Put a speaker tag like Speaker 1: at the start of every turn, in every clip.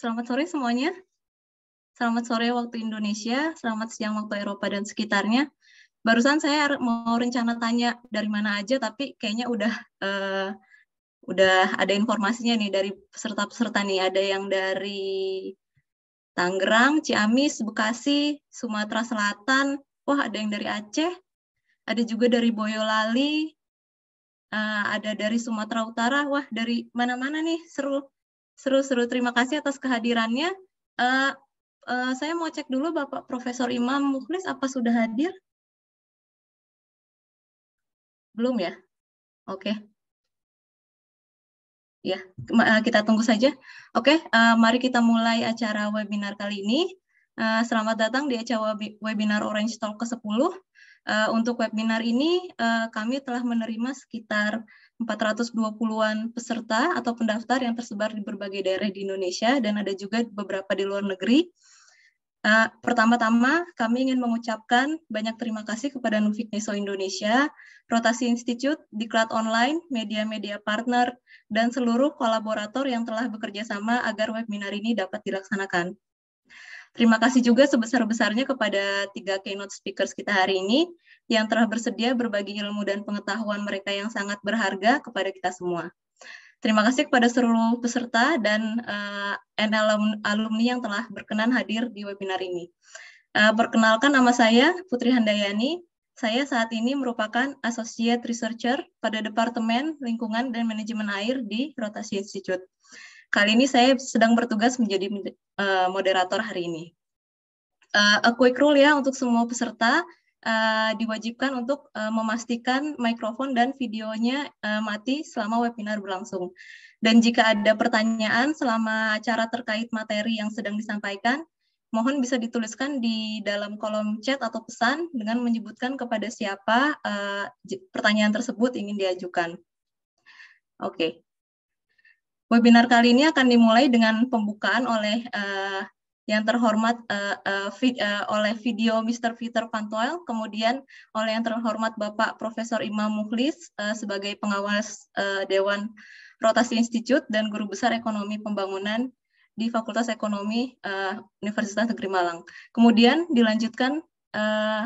Speaker 1: Selamat sore semuanya. Selamat sore waktu
Speaker 2: Indonesia, selamat siang waktu Eropa dan sekitarnya. Barusan saya mau rencana tanya dari mana aja, tapi kayaknya udah uh, udah ada informasinya nih dari peserta-peserta nih. Ada yang dari Tangerang, Ciamis, Bekasi, Sumatera Selatan. Wah, ada yang dari Aceh. Ada juga dari Boyolali. Uh, ada dari Sumatera Utara. Wah, dari mana-mana nih seru. Seru-seru. Terima kasih atas kehadirannya. Uh, uh, saya mau cek dulu
Speaker 1: Bapak Profesor Imam Mukhlis apa sudah hadir? Belum ya? Oke. Okay. Ya, eh,
Speaker 2: kita tunggu saja. Oke, okay, uh, mari kita mulai acara webinar kali ini. Uh, selamat datang di acara webinar Orange Talk ke-10. Uh, untuk webinar ini, uh, kami telah menerima sekitar 420-an peserta atau pendaftar yang tersebar di berbagai daerah di Indonesia dan ada juga beberapa di luar negeri. Uh, Pertama-tama, kami ingin mengucapkan banyak terima kasih kepada Nufik Neso Indonesia, Rotasi Institute, Diklat Online, media-media partner, dan seluruh kolaborator yang telah bekerja sama agar webinar ini dapat dilaksanakan. Terima kasih juga sebesar-besarnya kepada tiga keynote speakers kita hari ini, yang telah bersedia berbagi ilmu dan pengetahuan mereka yang sangat berharga kepada kita semua. Terima kasih kepada seluruh peserta dan uh, alumni yang telah berkenan hadir di webinar ini. Uh, perkenalkan nama saya Putri Handayani. Saya saat ini merupakan Associate Researcher pada Departemen Lingkungan dan Manajemen Air di Rotasi Institute. Kali ini saya sedang bertugas menjadi uh, moderator hari ini. Uh, a quick rule ya untuk semua peserta, Eh, diwajibkan untuk uh, memastikan mikrofon dan videonya uh, mati selama webinar berlangsung. Dan jika ada pertanyaan selama acara terkait materi yang sedang disampaikan, mohon bisa dituliskan di dalam kolom chat atau pesan dengan menyebutkan kepada siapa uh, pertanyaan tersebut ingin diajukan. Oke. Okay. Webinar kali ini akan dimulai dengan pembukaan oleh uh, yang terhormat uh, uh, vid, uh, oleh video Mr. Peter Pantoil, kemudian oleh yang terhormat Bapak Profesor Imam Mukhlis uh, sebagai pengawas uh, Dewan Rotasi Institute dan Guru Besar Ekonomi Pembangunan di Fakultas Ekonomi uh, Universitas Negeri Malang. Kemudian dilanjutkan uh,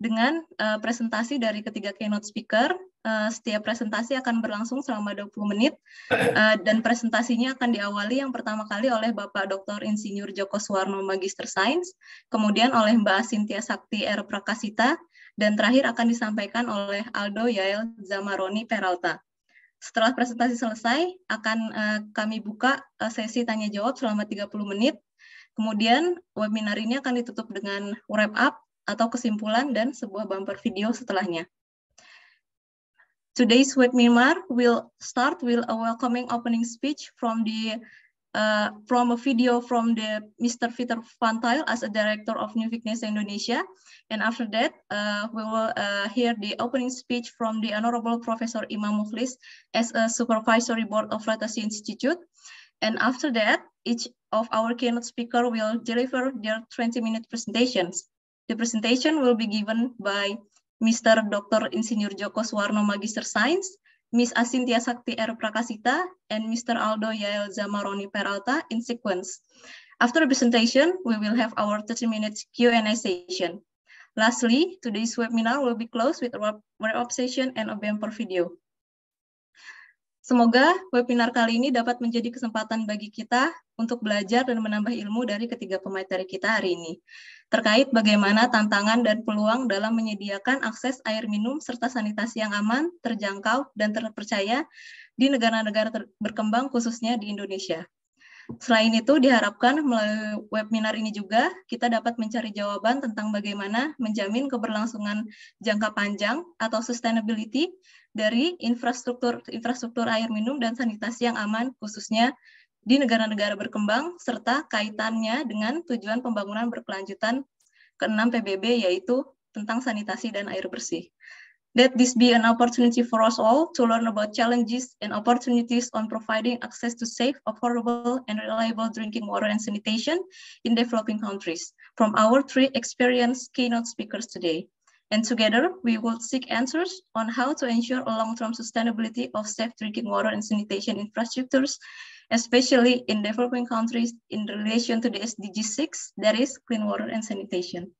Speaker 2: dengan uh, presentasi dari ketiga keynote speaker Eh, setiap presentasi akan berlangsung selama 20 menit eh, dan presentasinya akan diawali yang pertama kali oleh Bapak Dr. Insinyur Joko Suwarno Magister Sains, kemudian oleh Mbak Sintia Sakti R. Prakasita, dan terakhir akan disampaikan oleh Aldo Yael Zamaroni Peralta. Setelah presentasi selesai, akan eh, kami buka sesi tanya-jawab selama 30 menit. Kemudian webinar ini akan ditutup dengan wrap up atau kesimpulan dan sebuah bumper video setelahnya. Today's webinar will start with a welcoming opening speech from the uh, from a video from the Mr. Peter Pantail as a director of New Fitness Indonesia. And after that, uh, we will uh, hear the opening speech from the Honorable Professor Imam Muflis as a supervisory board of Ratasi Institute. And after that, each of our keynote speaker will deliver their 20-minute presentations. The presentation will be given by Mr. Dr. Insinyur Joko Suwarno Magister Sains, Miss Asintia Sakti R. Prakasita, and Mr. Aldo Yael Zamaroni Peralta in sequence. After the presentation, we will have our 30 minutes Q&A session. Lastly, today's webinar will be closed with a wrap-up session and a bumper video. Semoga webinar kali ini dapat menjadi kesempatan bagi kita untuk belajar dan menambah ilmu dari ketiga pemateri kita hari ini, terkait bagaimana tantangan dan peluang dalam menyediakan akses air minum serta sanitasi yang aman, terjangkau, dan terpercaya di negara-negara berkembang khususnya di Indonesia. Selain itu, diharapkan melalui webinar ini juga kita dapat mencari jawaban tentang bagaimana menjamin keberlangsungan jangka panjang atau sustainability dari infrastruktur infrastruktur air minum dan sanitasi yang aman khususnya di negara-negara berkembang serta kaitannya dengan tujuan pembangunan berkelanjutan ke-6 PBB yaitu tentang sanitasi dan air bersih. Let this be an opportunity for us all to learn about challenges and opportunities on providing access to safe, affordable, and reliable drinking water and sanitation in developing countries from our three experienced keynote speakers today. And together, we will seek answers on how to ensure a long-term sustainability of safe drinking water and sanitation infrastructures, especially in developing countries in relation to the SDG 6, that is clean water and sanitation.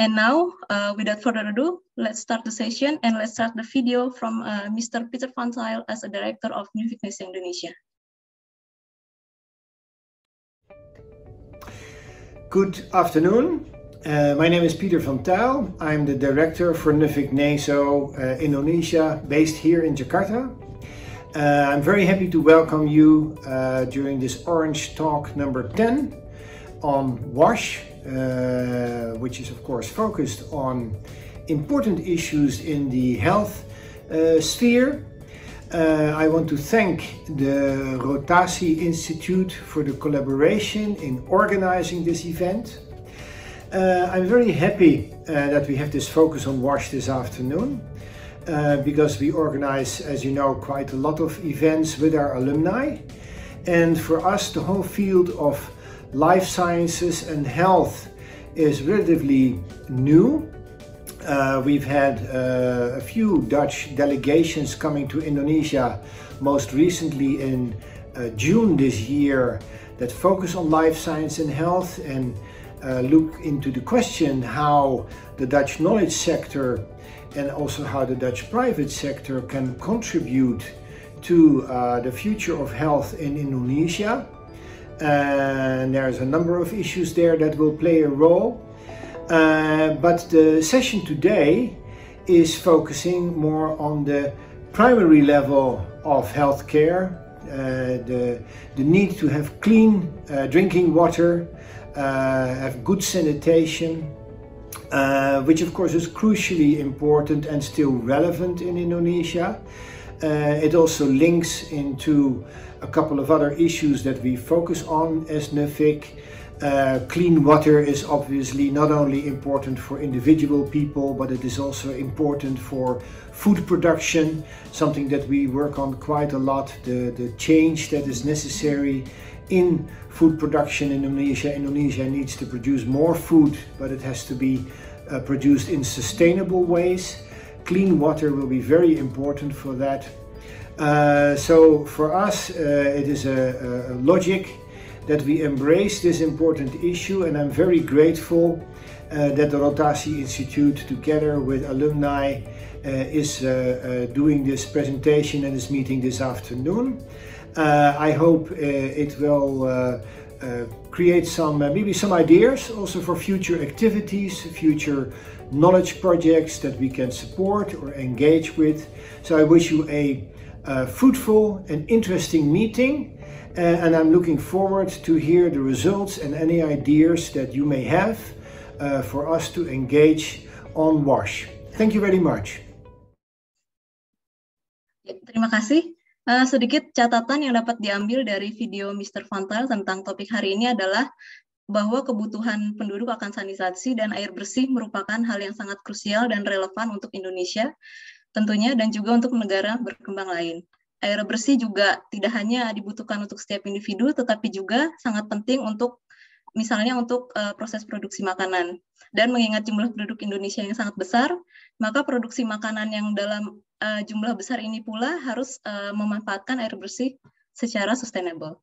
Speaker 2: And now, uh, without further ado, let's start the session and let's start the video from uh, Mr. Peter Van Zyl as a director of New Fitness Indonesia.
Speaker 3: Good afternoon. Uh, my name is Peter van Tuyl. I'm the director for Nufik Neso uh, Indonesia, based here in Jakarta. Uh, I'm very happy to welcome you uh, during this Orange Talk number 10 on WASH, uh, which is of course focused on important issues in the health uh, sphere. Uh, I want to thank the Rotasi Institute for the collaboration in organizing this event. Uh, I'm very happy uh, that we have this focus on WASH this afternoon because we organize, as you know, quite a lot of events with our alumni. And for us, the whole field of life sciences and health is relatively new. Uh, we've had uh, a few Dutch delegations coming to Indonesia, most recently in uh, June this year, that focus on life science and health and uh, look into the question how the Dutch knowledge sector and also how the Dutch private sector can contribute to uh, the future of health in Indonesia and there's a number of issues there that will play a role. Uh, but the session today is focusing more on the primary level of healthcare, uh, the, the need to have clean uh, drinking water, uh, have good sanitation, uh, which of course is crucially important and still relevant in Indonesia. Uh, it also links into a couple of other issues that we focus on as NEFIC. Uh, clean water is obviously not only important for individual people, but it is also important for food production, something that we work on quite a lot, the, the change that is necessary in food production in Indonesia. Indonesia needs to produce more food, but it has to be uh, produced in sustainable ways clean water will be very important for that. Uh, so for us, uh, it is a, a logic that we embrace this important issue and I'm very grateful uh, that the Rotasi Institute together with alumni uh, is uh, uh doing this presentation and this meeting this afternoon. Uh, I hope it will create some maybe some ideas also for future activities, future knowledge projects that we can support or engage with. So I wish you a, a fruitful and interesting meeting uh, and I'm looking forward to hear the results and any ideas that you may have uh, for us to engage on WASH. Thank you very much.
Speaker 2: Terima kasih. Uh, sedikit catatan yang dapat diambil dari video Mr. Vantel tentang topik hari ini adalah bahwa kebutuhan penduduk akan sanitasi dan air bersih merupakan hal yang sangat krusial dan relevan untuk Indonesia tentunya dan juga untuk negara berkembang lain. Air bersih juga tidak hanya dibutuhkan untuk setiap individu tetapi juga sangat penting untuk misalnya untuk uh, proses produksi makanan. Dan mengingat jumlah penduduk Indonesia yang sangat besar, maka produksi makanan yang dalam uh, jumlah besar ini pula harus uh, memanfaatkan air bersih secara sustainable.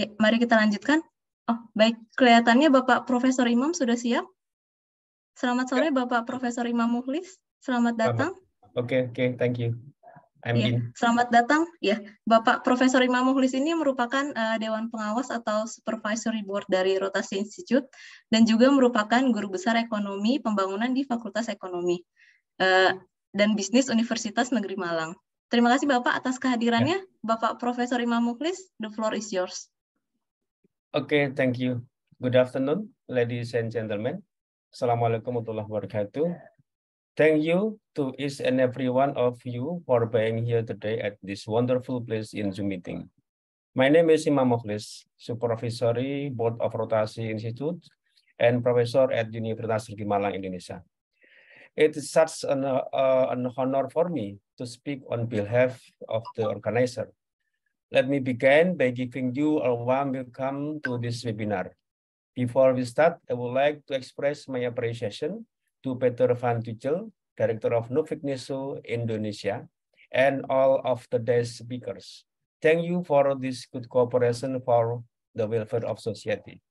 Speaker 2: Ya, mari kita lanjutkan. Oh, baik. Kelihatannya Bapak Profesor Imam sudah siap. Selamat sore ya. Bapak Profesor Imam Muhlis. Selamat datang.
Speaker 4: Oke, oke, okay, thank you. I'm ya, in.
Speaker 2: Selamat datang. Ya, Bapak Profesor Imam Muhlis ini merupakan uh, dewan pengawas atau supervisory board dari Rotasi Institute dan juga merupakan guru besar ekonomi pembangunan di Fakultas Ekonomi uh, dan Bisnis Universitas Negeri Malang. Terima kasih Bapak atas kehadirannya. Ya. Bapak Profesor Imam Muhlis, the floor is yours.
Speaker 4: Okay, thank you. Good afternoon, ladies and gentlemen. Assalamualaikum warahmatullahi wabarakatuh. Thank you to each and every one of you for being here today at this wonderful place in Zoom meeting. My name is Imam Mukhlis, Supervisory Board of Rotasi Institute and Professor at Universitas Negeri Malang, Indonesia. It is such an, uh, an honor for me to speak on behalf of the organizer Let me begin by giving you a warm welcome to this webinar. Before we start, I would like to express my appreciation to Peter Van Tuchel, Director of Novikneso Indonesia, and all of today's speakers. Thank you for this good cooperation for the welfare of society.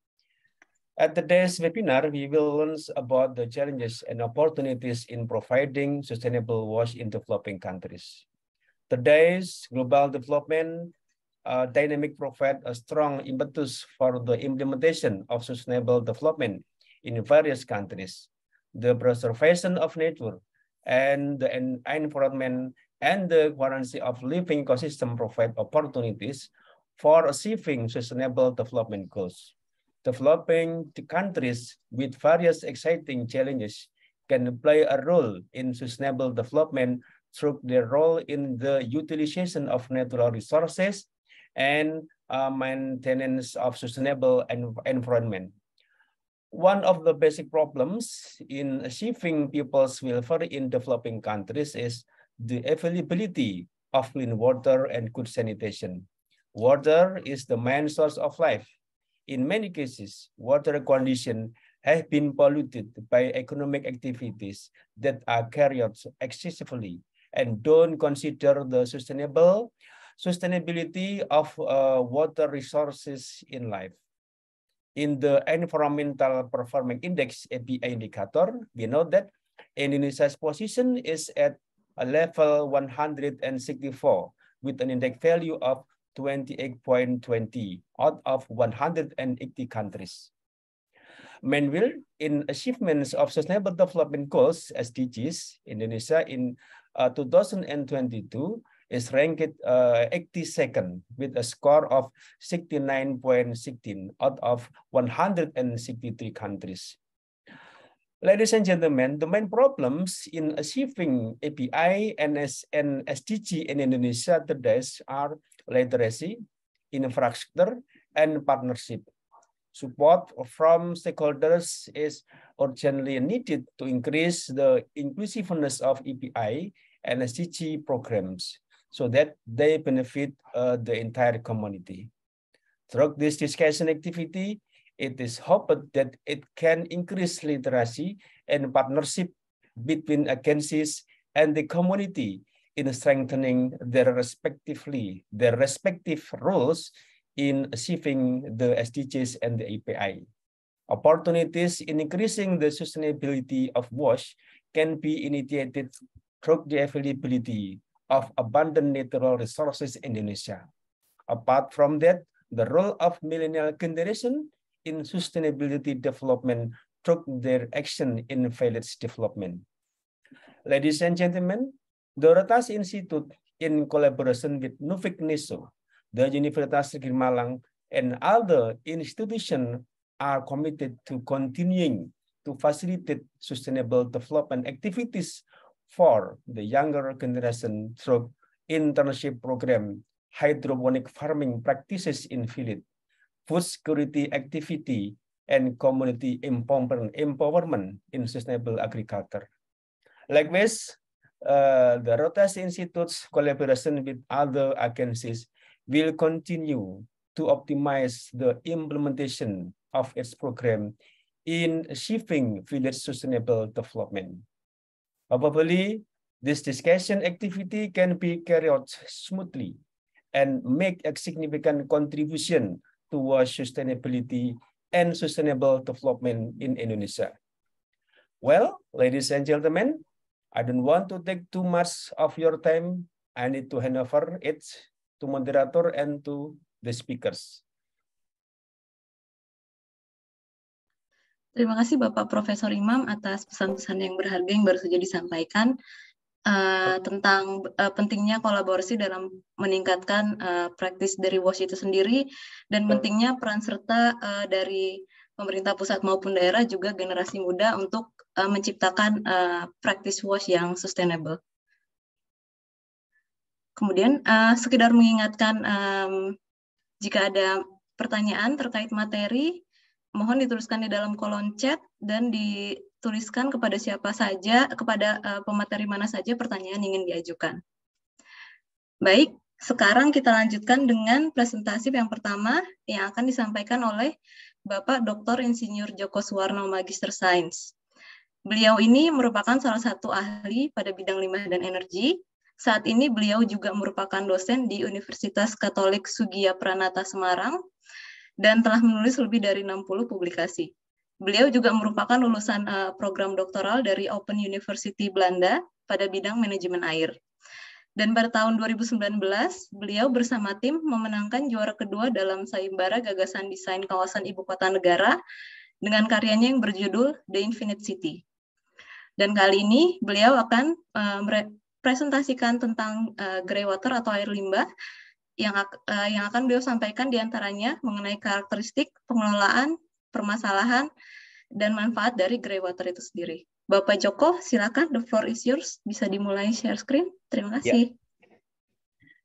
Speaker 4: At today's webinar, we will learn about the challenges and opportunities in providing sustainable wash in developing countries. Today's global development dynamic provide a strong impetus for the implementation of sustainable development in various countries. The preservation of nature and the environment and the guarantee of living ecosystem provide opportunities for achieving sustainable development goals. Developing the countries with various exciting challenges can play a role in sustainable development through their role in the utilization of natural resources and uh, maintenance of sustainable en environment. One of the basic problems in achieving people's welfare in developing countries is the availability of clean water and good sanitation. Water is the main source of life. In many cases, water condition has been polluted by economic activities that are carried out excessively and don't consider the sustainable sustainability of uh, water resources in life. In the Environmental Performance Index, EPI indicator, we know that Indonesia's position is at a level 164 with an index value of 28.20 out of 180 countries. Meanwhile, in achievements of Sustainable Development Goals, SDGs, Indonesia in uh, 2022 is ranked uh, 82nd with a score of 69.16 out of 163 countries. Ladies and gentlemen, the main problems in achieving API and, and SDG in Indonesia today are literacy, infrastructure, and partnership. Support from stakeholders is urgently needed to increase the inclusiveness of API and SDG programs so that they benefit uh, the entire community. Through this discussion activity, it is hoped that it can increase literacy and partnership between agencies and the community in strengthening their respectively their respective roles in achieving the SDGs and the API. Opportunities in increasing the sustainability of WASH can be initiated through the availability of abundant natural resources in Indonesia. Apart from that, the role of millennial generation in sustainability development through their action in village development. Ladies and gentlemen, Dorotas Institute, in collaboration with Nufik Niso, the Universitas Negeri Malang, and other institutions are committed to continuing to facilitate sustainable development activities for the younger generation through internship program, hydroponic farming practices in field, food security activity, and community empowerment, empowerment in sustainable agriculture. Likewise, uh, the Rotas Institute's collaboration with other agencies will continue to optimize the implementation of its program in shifting village sustainable development. Hopefully, this discussion activity can be carried out smoothly and make a significant contribution towards sustainability and sustainable development in Indonesia. Well, ladies and gentlemen, I don't want to take too much of your time. I need to hand over it to moderator and to the speakers.
Speaker 1: Terima kasih Bapak Profesor Imam atas pesan-pesan yang berharga yang baru saja disampaikan
Speaker 2: uh, tentang uh, pentingnya kolaborasi dalam meningkatkan uh, praktis dari WASH itu sendiri dan pentingnya peran serta uh, dari pemerintah pusat maupun daerah juga generasi muda untuk uh, menciptakan uh, praktis WASH yang sustainable. Kemudian uh, sekedar mengingatkan um, jika ada pertanyaan terkait materi mohon dituliskan di dalam kolom chat dan dituliskan kepada siapa saja, kepada uh, pemateri mana saja pertanyaan yang ingin diajukan. Baik, sekarang kita lanjutkan dengan presentasi yang pertama yang akan disampaikan oleh Bapak Dr. Insinyur Joko Suwarno Magister Sains. Beliau ini merupakan salah satu ahli pada bidang limbah dan energi. Saat ini beliau juga merupakan dosen di Universitas Katolik Sugia Pranata Semarang dan telah menulis lebih dari 60 publikasi. Beliau juga merupakan lulusan uh, program doktoral dari Open University Belanda pada bidang manajemen air. Dan pada tahun 2019, beliau bersama tim memenangkan juara kedua dalam Saimbara gagasan desain kawasan ibu kota negara dengan karyanya yang berjudul The Infinite City. Dan kali ini beliau akan uh, presentasikan tentang uh, grey atau air limbah yang, uh, yang akan beliau sampaikan diantaranya mengenai karakteristik, pengelolaan, permasalahan, dan manfaat dari grey water itu sendiri. Bapak Joko, silakan the floor is yours. Bisa dimulai share screen. Terima ya. kasih. Ya.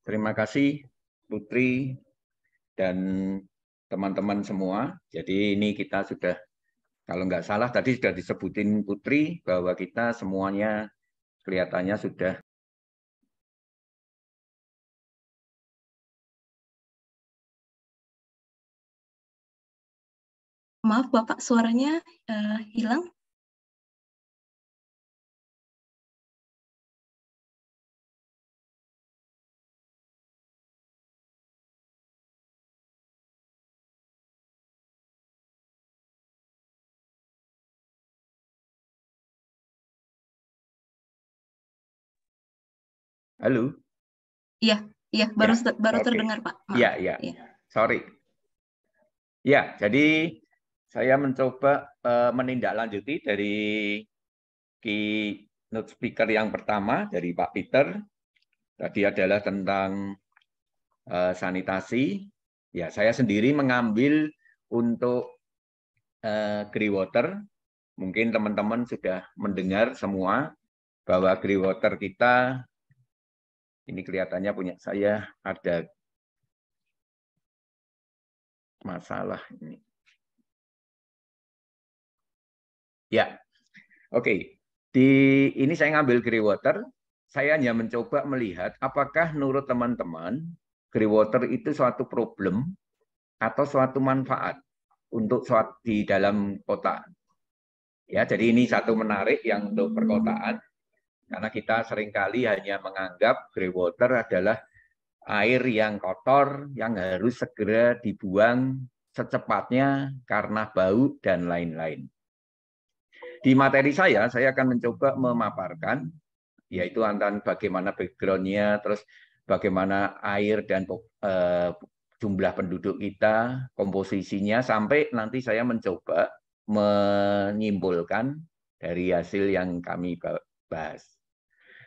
Speaker 5: Terima kasih Putri dan teman-teman semua. Jadi ini kita sudah, kalau
Speaker 1: nggak salah tadi sudah disebutin Putri bahwa kita semuanya kelihatannya sudah Maaf Bapak, suaranya uh, hilang. Halo. Iya, iya, baru ya, baru okay. terdengar Pak. Iya, iya.
Speaker 5: Ya. Sorry. Iya jadi saya mencoba uh, menindaklanjuti dari keynote speaker yang pertama dari Pak Peter tadi adalah tentang uh, sanitasi. Ya, saya sendiri mengambil untuk uh, grey water. Mungkin teman-teman sudah mendengar semua bahwa grey water
Speaker 1: kita ini kelihatannya punya saya ada masalah ini. Ya, oke. Di ini saya ngambil water.
Speaker 5: saya hanya mencoba melihat apakah menurut teman-teman water itu suatu problem atau suatu manfaat untuk suatu di dalam kota. Ya, jadi ini satu menarik yang untuk perkotaan karena kita seringkali hanya menganggap water adalah air yang kotor yang harus segera dibuang secepatnya karena bau dan lain-lain. Di materi saya, saya akan mencoba memaparkan, yaitu antara bagaimana backgroundnya, terus bagaimana air dan eh, jumlah penduduk kita, komposisinya, sampai nanti saya mencoba menyimpulkan dari hasil yang kami bahas.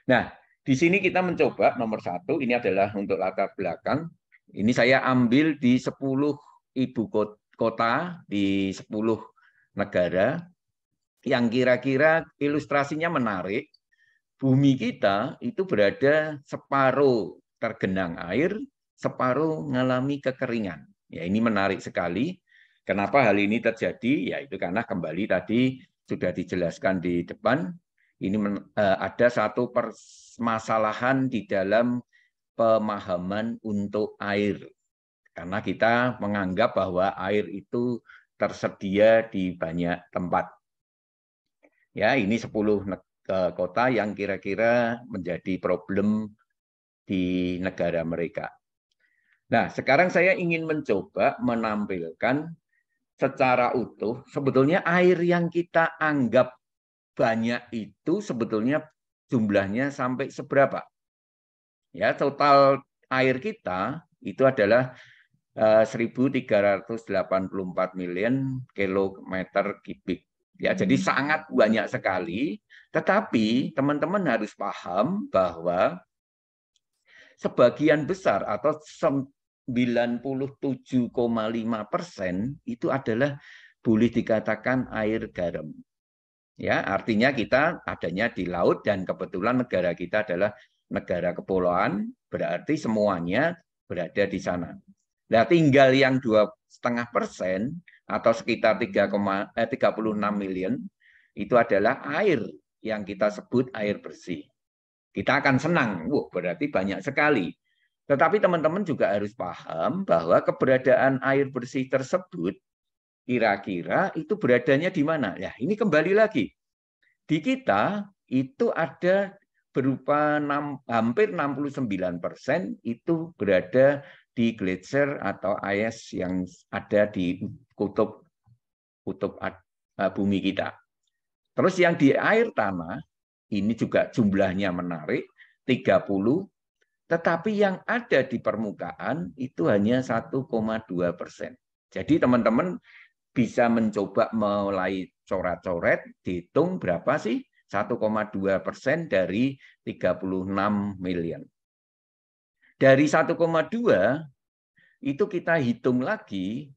Speaker 5: Nah, di sini kita mencoba nomor satu, ini adalah untuk latar belakang. Ini saya ambil di 10 ibu kota di 10 negara yang kira-kira ilustrasinya menarik. Bumi kita itu berada separuh tergenang air, separuh mengalami kekeringan. Ya, ini menarik sekali. Kenapa hal ini terjadi? Ya, itu karena kembali tadi sudah dijelaskan di depan. Ini e, ada satu permasalahan di dalam pemahaman untuk air. Karena kita menganggap bahwa air itu tersedia di banyak tempat. Ya, ini 10 e, kota yang kira-kira menjadi problem di negara mereka. Nah, sekarang saya ingin mencoba menampilkan secara utuh sebetulnya air yang kita anggap banyak itu sebetulnya jumlahnya sampai seberapa. Ya, total air kita itu adalah 1.384 e, million kilometer kubik. Ya, jadi hmm. sangat banyak sekali. Tetapi teman-teman harus paham bahwa sebagian besar atau 97,5 persen itu adalah boleh dikatakan air garam. Ya, artinya kita adanya di laut dan kebetulan negara kita adalah negara kepulauan, berarti semuanya berada di sana. Nah, tinggal yang dua setengah persen atau sekitar 3, eh, 36 million itu adalah air yang kita sebut air bersih. Kita akan senang, wah berarti banyak sekali. Tetapi teman-teman juga harus paham bahwa keberadaan air bersih tersebut kira-kira itu beradanya di mana? Ya, ini kembali lagi. Di kita itu ada berupa enam hampir 69 persen itu berada di glacier atau ais yang ada di kutub kutub eh, bumi kita. Terus yang di air tanah ini juga jumlahnya menarik 30 tetapi yang ada di permukaan itu hanya 1,2 persen. Jadi teman-teman bisa mencoba mulai coret-coret, dihitung berapa sih 1,2 persen dari 36 miliar. Dari 1,2 itu kita hitung lagi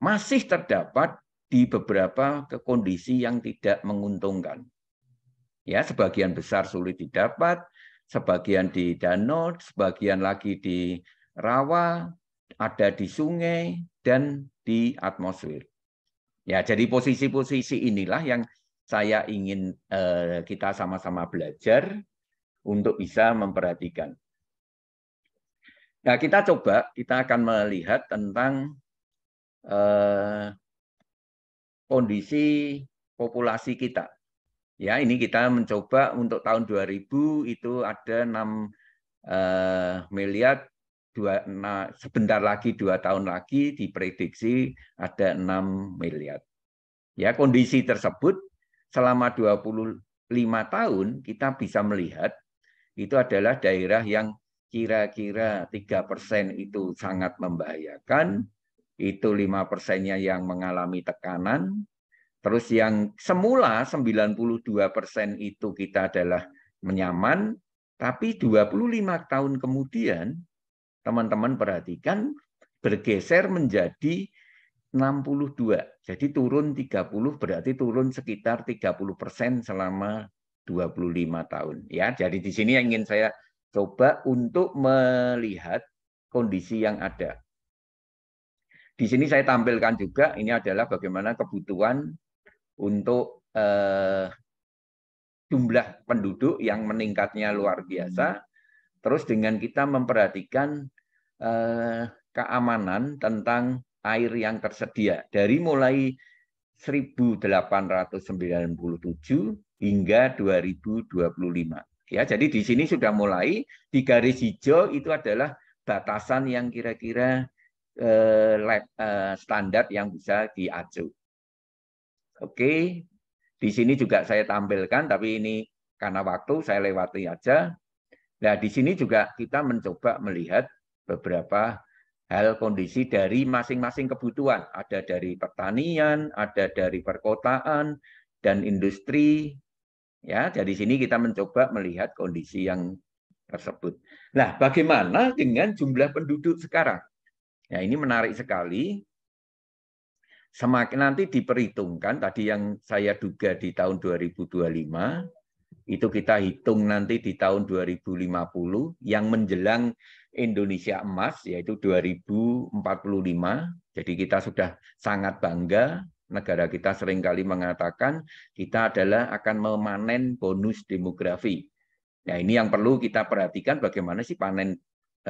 Speaker 5: masih terdapat di beberapa kondisi yang tidak menguntungkan. Ya, sebagian besar sulit didapat, sebagian di danau, sebagian lagi di rawa, ada di sungai dan di atmosfer. Ya, jadi posisi-posisi inilah yang saya ingin eh, kita sama-sama belajar untuk bisa memperhatikan. Nah, kita coba kita akan melihat tentang Eh, kondisi populasi kita. Ya, ini kita mencoba untuk tahun 2000 itu ada 6 eh, miliar dua nah, sebentar lagi dua tahun lagi diprediksi ada 6 miliar. Ya, kondisi tersebut selama 25 tahun kita bisa melihat itu adalah daerah yang kira-kira tiga persen itu sangat membahayakan, itu lima persennya yang mengalami tekanan. Terus yang semula 92 persen itu kita adalah menyaman, tapi 25 tahun kemudian, teman-teman perhatikan, bergeser menjadi 62. Jadi turun 30 berarti turun sekitar 30 persen selama 25 tahun. Ya, jadi di sini yang ingin saya coba untuk melihat kondisi yang ada. Di sini saya tampilkan juga ini adalah bagaimana kebutuhan untuk eh, jumlah penduduk yang meningkatnya luar biasa. Hmm. Terus dengan kita memperhatikan eh, keamanan tentang air yang tersedia dari mulai 1897 hingga 2025. Ya, jadi di sini sudah mulai di garis hijau itu adalah batasan yang kira-kira Eh, lab, eh, standar yang bisa diacu. Oke, di sini juga saya tampilkan, tapi ini karena waktu saya lewati aja. Nah, di sini juga kita mencoba melihat beberapa hal kondisi dari masing-masing kebutuhan. Ada dari pertanian, ada dari perkotaan, dan industri. Ya, dari sini kita mencoba melihat kondisi yang tersebut. Nah, bagaimana dengan jumlah penduduk sekarang? Ya, ini menarik sekali. Semakin nanti diperhitungkan tadi yang saya duga di tahun 2025 itu kita hitung nanti di tahun 2050 yang menjelang Indonesia emas yaitu 2045. Jadi kita sudah sangat bangga negara kita seringkali mengatakan kita adalah akan memanen bonus demografi. Nah, ini yang perlu kita perhatikan bagaimana sih panen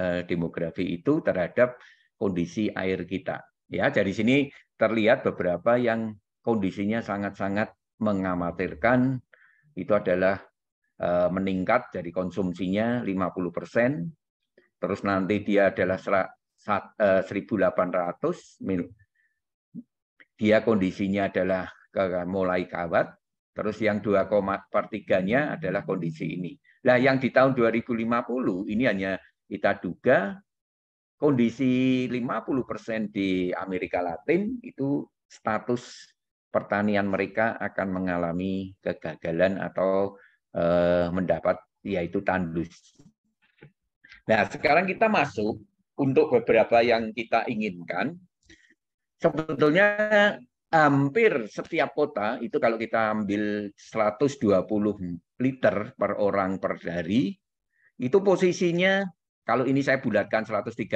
Speaker 5: eh, demografi itu terhadap kondisi air kita. Ya, jadi sini terlihat beberapa yang kondisinya sangat-sangat mengkhawatirkan. Itu adalah eh, meningkat dari konsumsinya 50 persen, terus nanti dia adalah 1.800, eh, dia kondisinya adalah mulai kawat, terus yang 2,3 nya adalah kondisi ini. Nah, yang di tahun 2050 ini hanya kita duga kondisi 50% di Amerika Latin itu status pertanian mereka akan mengalami kegagalan atau eh, mendapat yaitu tandus. Nah, sekarang kita masuk untuk beberapa yang kita inginkan. Sebetulnya hampir setiap kota itu kalau kita ambil 120 liter per orang per hari itu posisinya kalau ini saya bulatkan 135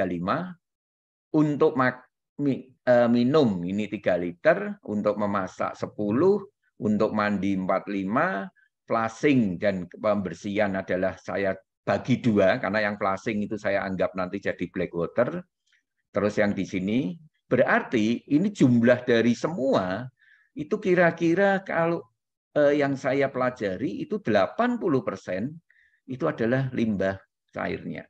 Speaker 5: untuk eh, minum ini 3 liter, untuk memasak 10, untuk mandi 45, flushing dan pembersihan adalah saya bagi dua karena yang flushing itu saya anggap nanti jadi black water. Terus yang di sini berarti ini jumlah dari semua itu kira-kira kalau eh, yang saya pelajari itu 80% itu adalah limbah cairnya.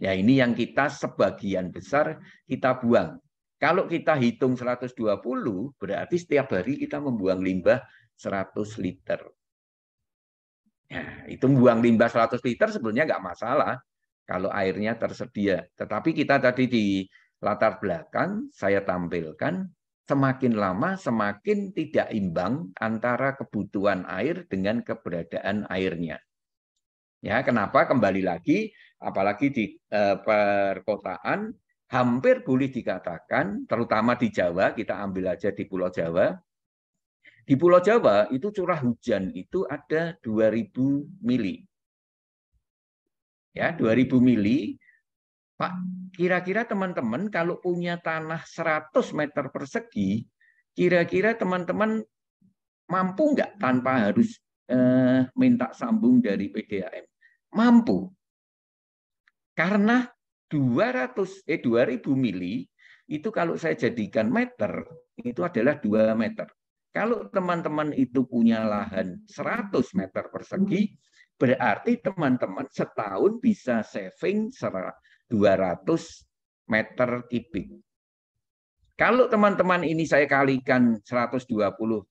Speaker 5: Ya ini yang kita sebagian besar kita buang. Kalau kita hitung 120, berarti setiap hari kita membuang limbah 100 liter. Ya, itu buang limbah 100 liter sebenarnya nggak masalah kalau airnya tersedia. Tetapi kita tadi di latar belakang saya tampilkan semakin lama semakin tidak imbang antara kebutuhan air dengan keberadaan airnya. Ya, kenapa kembali lagi apalagi di eh, perkotaan hampir boleh dikatakan terutama di Jawa, kita ambil aja di Pulau Jawa. Di Pulau Jawa itu curah hujan itu ada 2000 mili. Ya, 2000 mili. Pak, kira-kira teman-teman kalau punya tanah 100 meter persegi, kira-kira teman-teman mampu nggak tanpa harus eh, minta sambung dari PDAM? mampu. Karena 200 eh 2000 mili itu kalau saya jadikan meter itu adalah 2 meter. Kalau teman-teman itu punya lahan 100 meter persegi, berarti teman-teman setahun bisa saving 200 meter kubik. Kalau teman-teman ini saya kalikan 120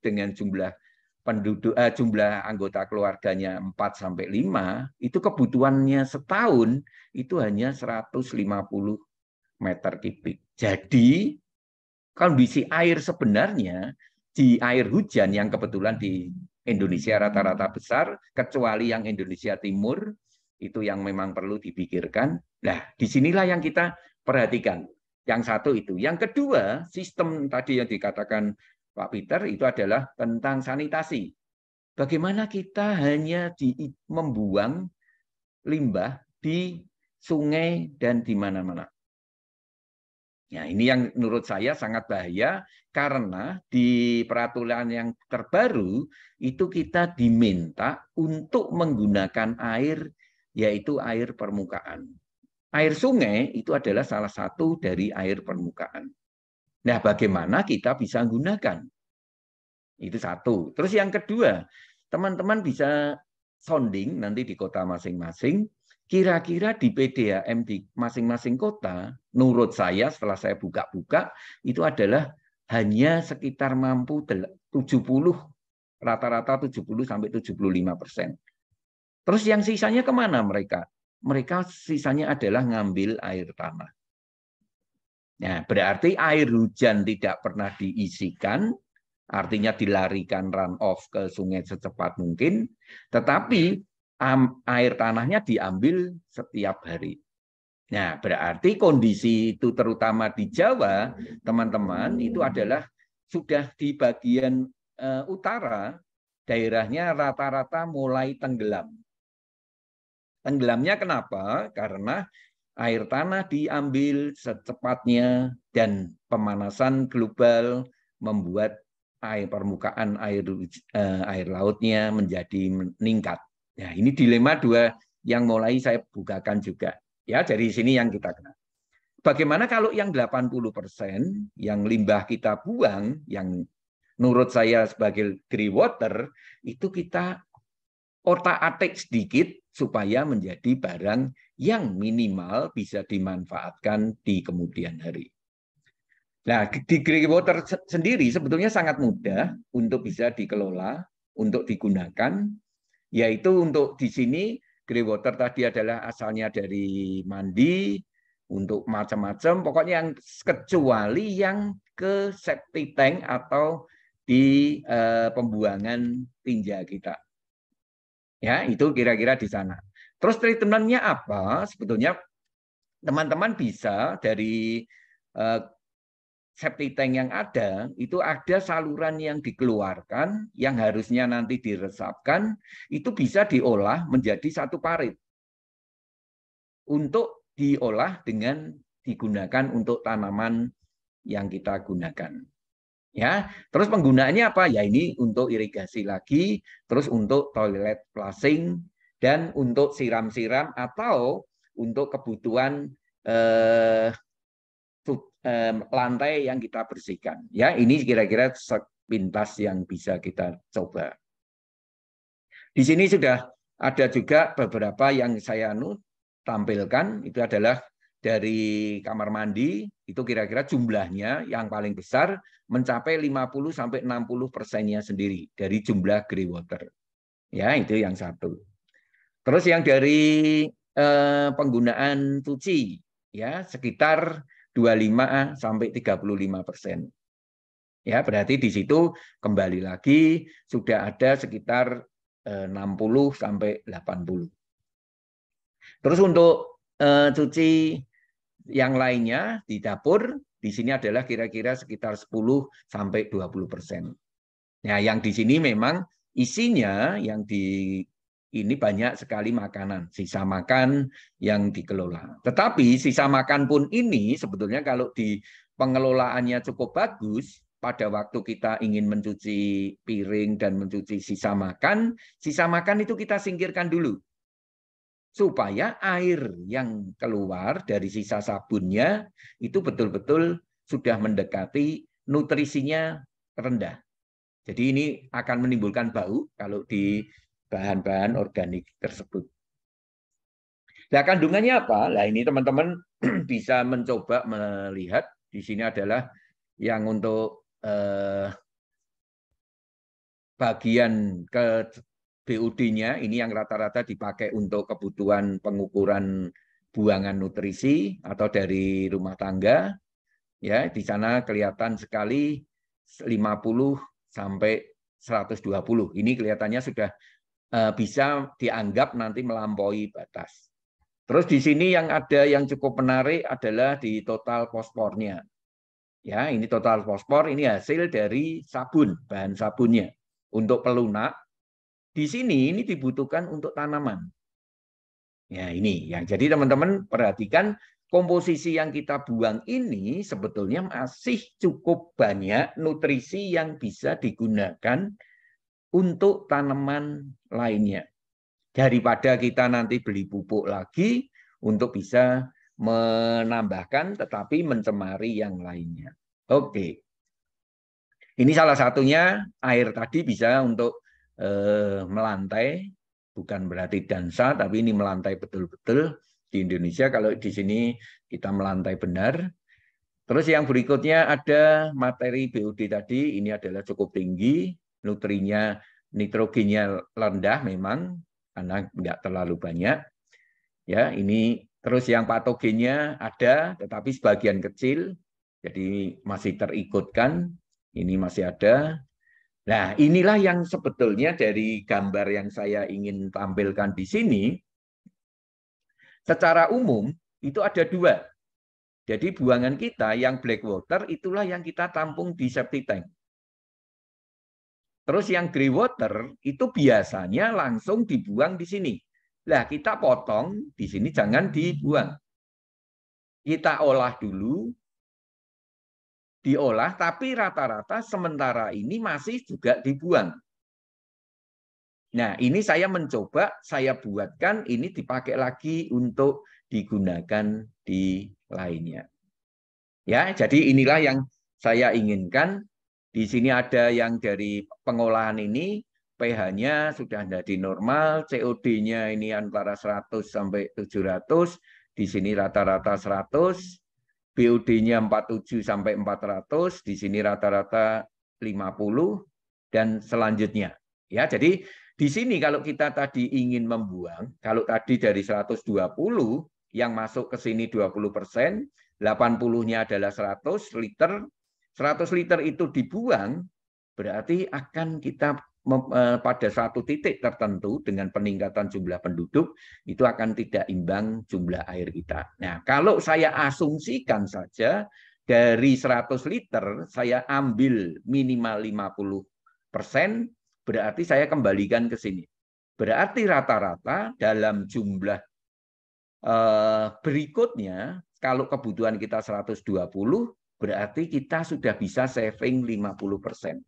Speaker 5: dengan jumlah penduduk eh, jumlah anggota keluarganya 4 sampai 5, itu kebutuhannya setahun itu hanya 150 meter kubik. Jadi kondisi air sebenarnya di air hujan yang kebetulan di Indonesia rata-rata besar, kecuali yang Indonesia Timur, itu yang memang perlu dipikirkan. Nah, disinilah yang kita perhatikan. Yang satu itu. Yang kedua, sistem tadi yang dikatakan Pak Peter itu adalah tentang sanitasi. Bagaimana kita hanya di, membuang limbah di sungai dan di mana-mana. Ya, ini yang menurut saya sangat bahaya karena di peraturan yang terbaru itu kita diminta untuk menggunakan air yaitu air permukaan. Air sungai itu adalah salah satu dari air permukaan. Nah, bagaimana kita bisa gunakan? Itu satu. Terus yang kedua, teman-teman bisa sounding nanti di kota masing-masing. Kira-kira di PDAM di masing-masing kota, menurut saya setelah saya buka-buka, itu adalah hanya sekitar mampu 70 rata-rata 70 sampai 75 persen. Terus yang sisanya kemana mereka? Mereka sisanya adalah ngambil air tanah. Nah, berarti air hujan tidak pernah diisikan, artinya dilarikan run off ke sungai secepat mungkin, tetapi air tanahnya diambil setiap hari. Nah, berarti kondisi itu terutama di Jawa, teman-teman, itu adalah sudah di bagian eh, utara, daerahnya rata-rata mulai tenggelam. Tenggelamnya kenapa? Karena air tanah diambil secepatnya, dan pemanasan global membuat air permukaan air eh, air lautnya menjadi meningkat. Nah, ini dilema dua yang mulai saya bukakan juga. Ya, dari sini yang kita kenal. Bagaimana kalau yang 80% yang limbah kita buang, yang menurut saya sebagai grey water, itu kita otak-atik sedikit supaya menjadi barang yang minimal bisa dimanfaatkan di kemudian hari. Nah, di grey water sendiri sebetulnya sangat mudah untuk bisa dikelola, untuk digunakan, yaitu untuk di sini grey water tadi adalah asalnya dari mandi, untuk macam-macam, pokoknya yang kecuali yang ke septic tank atau di eh, pembuangan tinja kita. Ya, itu kira-kira di sana. Terus treatmentnya apa? Sebetulnya teman-teman bisa dari uh, septic tank yang ada itu ada saluran yang dikeluarkan yang harusnya nanti diresapkan itu bisa diolah menjadi satu parit untuk diolah dengan digunakan untuk tanaman yang kita gunakan ya terus penggunaannya apa ya ini untuk irigasi lagi terus untuk toilet flushing dan untuk siram-siram atau untuk kebutuhan eh, eh, lantai yang kita bersihkan ya ini kira-kira sepintas yang bisa kita coba di sini sudah ada juga beberapa yang saya anu tampilkan itu adalah dari kamar mandi itu kira-kira jumlahnya yang paling besar mencapai 50 sampai 60 persennya sendiri dari jumlah grey water. Ya, itu yang satu. Terus yang dari eh, penggunaan cuci ya sekitar 25 sampai 35 persen. Ya, berarti di situ kembali lagi sudah ada sekitar 60 eh, sampai 80. Terus untuk eh, cuci yang lainnya di dapur di sini adalah kira-kira sekitar 10 sampai 20 persen. Nah, yang di sini memang isinya yang di ini banyak sekali makanan, sisa makan yang dikelola. Tetapi sisa makan pun ini sebetulnya kalau di pengelolaannya cukup bagus, pada waktu kita ingin mencuci piring dan mencuci sisa makan, sisa makan itu kita singkirkan dulu supaya air yang keluar dari sisa sabunnya itu betul-betul sudah mendekati nutrisinya rendah. Jadi ini akan menimbulkan bau kalau di bahan-bahan organik tersebut. Nah, kandungannya apa? Nah, ini teman-teman bisa mencoba melihat di sini adalah yang untuk eh, bagian ke BOD-nya ini yang rata-rata dipakai untuk kebutuhan pengukuran buangan nutrisi atau dari rumah tangga. Ya, di sana kelihatan sekali 50 sampai 120. Ini kelihatannya sudah eh, bisa dianggap nanti melampaui batas. Terus di sini yang ada yang cukup menarik adalah di total fosfornya. Ya, ini total fosfor ini hasil dari sabun, bahan sabunnya. Untuk pelunak di sini ini dibutuhkan untuk tanaman. Ya ini yang jadi teman-teman perhatikan komposisi yang kita buang ini sebetulnya masih cukup banyak nutrisi yang bisa digunakan untuk tanaman lainnya. Daripada kita nanti beli pupuk lagi untuk bisa menambahkan tetapi mencemari yang lainnya. Oke. Ini salah satunya air tadi bisa untuk eh, melantai, bukan berarti dansa, tapi ini melantai betul-betul di Indonesia. Kalau di sini kita melantai benar. Terus yang berikutnya ada materi BOD tadi, ini adalah cukup tinggi, nutrinya, nitrogennya rendah memang, karena nggak terlalu banyak. Ya, ini terus yang patogennya ada, tetapi sebagian kecil, jadi masih terikutkan. Ini masih ada. Nah, inilah yang sebetulnya dari gambar yang saya ingin tampilkan di sini. Secara umum, itu ada dua. Jadi buangan kita yang black water itulah yang kita tampung di septic tank. Terus yang grey water itu biasanya langsung dibuang di sini. Lah kita potong di sini jangan dibuang. Kita olah dulu, diolah, tapi rata-rata sementara ini masih juga dibuang. Nah, ini saya mencoba, saya buatkan, ini dipakai lagi untuk digunakan di lainnya. Ya, jadi inilah yang saya inginkan. Di sini ada yang dari pengolahan ini, pH-nya sudah jadi normal, COD-nya ini antara 100 sampai 700, di sini rata-rata 100, BOD-nya 47 sampai 400, di sini rata-rata 50 dan selanjutnya. Ya, jadi di sini kalau kita tadi ingin membuang, kalau tadi dari 120 yang masuk ke sini 20 persen, 80-nya adalah 100 liter, 100 liter itu dibuang, berarti akan kita E, pada satu titik tertentu dengan peningkatan jumlah penduduk itu akan tidak imbang jumlah air kita. Nah, kalau saya asumsikan saja dari 100 liter saya ambil minimal 50 persen, berarti saya kembalikan ke sini. Berarti rata-rata dalam jumlah e, berikutnya, kalau kebutuhan kita 120, berarti kita sudah bisa saving 50 persen.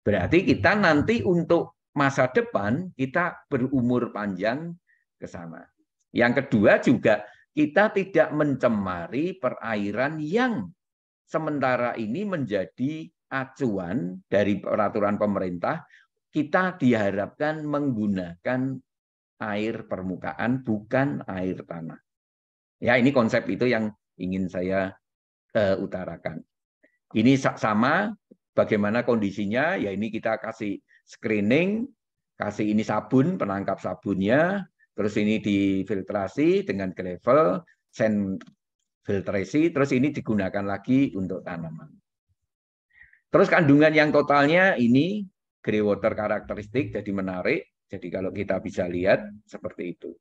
Speaker 5: Berarti kita nanti untuk masa depan kita berumur panjang ke sana. Yang kedua juga kita tidak mencemari perairan yang sementara ini menjadi acuan dari peraturan pemerintah. Kita diharapkan menggunakan air permukaan bukan air tanah. Ya, ini konsep itu yang ingin saya uh, utarakan. Ini sama Bagaimana kondisinya? Ya ini kita kasih screening, kasih ini sabun, penangkap sabunnya, terus ini difiltrasi dengan gravel, sen filtrasi, terus ini digunakan lagi untuk tanaman. Terus kandungan yang totalnya ini grey water karakteristik, jadi menarik. Jadi kalau kita bisa lihat seperti itu.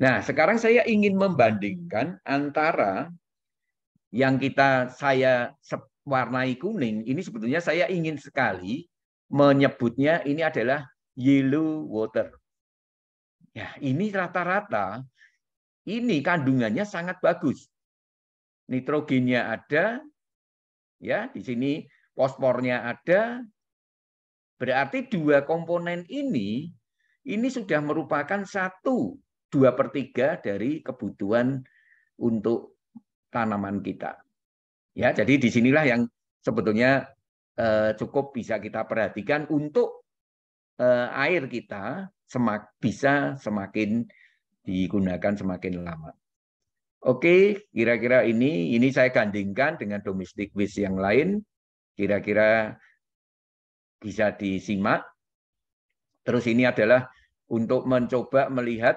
Speaker 5: Nah, sekarang saya ingin membandingkan antara yang kita saya warnai kuning ini sebetulnya saya ingin sekali menyebutnya ini adalah yellow water. Ya, ini rata-rata ini kandungannya sangat bagus. Nitrogennya ada, ya di sini fosfornya ada. Berarti dua komponen ini ini sudah merupakan satu dua per dari kebutuhan untuk tanaman kita. Ya, jadi disinilah yang sebetulnya eh, cukup bisa kita perhatikan untuk eh, air kita semak, bisa semakin digunakan semakin lama. Oke, kira-kira ini ini saya gandingkan dengan domestic waste yang lain. Kira-kira bisa disimak. Terus ini adalah untuk mencoba melihat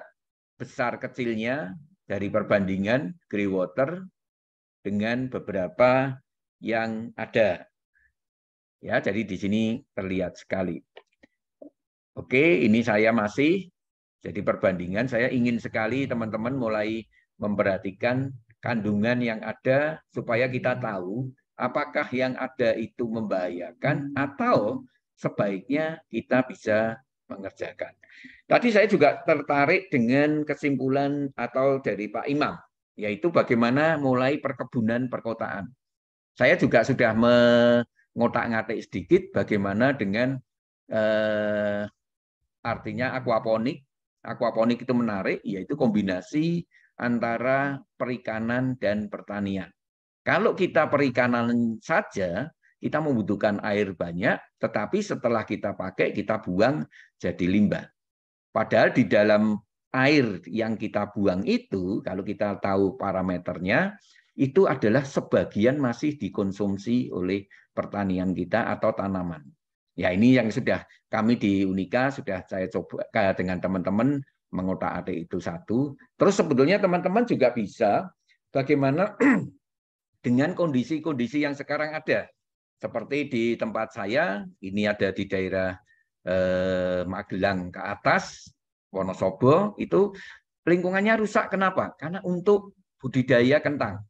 Speaker 5: besar kecilnya dari perbandingan grey water dengan beberapa yang ada. Ya, jadi di sini terlihat sekali. Oke, ini saya masih jadi perbandingan saya ingin sekali teman-teman mulai memperhatikan kandungan yang ada supaya kita tahu apakah yang ada itu membahayakan atau sebaiknya kita bisa mengerjakan. Tadi saya juga tertarik dengan kesimpulan atau dari Pak Imam yaitu bagaimana mulai perkebunan perkotaan. Saya juga sudah mengotak-ngatik sedikit bagaimana dengan eh, artinya aquaponik. Aquaponik itu menarik, yaitu kombinasi antara perikanan dan pertanian. Kalau kita perikanan saja, kita membutuhkan air banyak, tetapi setelah kita pakai, kita buang jadi limbah. Padahal di dalam air yang kita buang itu, kalau kita tahu parameternya, itu adalah sebagian masih dikonsumsi oleh pertanian kita atau tanaman. Ya ini yang sudah kami di Unika sudah saya coba eh, dengan teman-teman mengotak atik itu satu. Terus sebetulnya teman-teman juga bisa bagaimana dengan kondisi-kondisi yang sekarang ada. Seperti di tempat saya, ini ada di daerah eh, Magelang ke atas, Wonosobo itu lingkungannya rusak kenapa? Karena untuk budidaya kentang.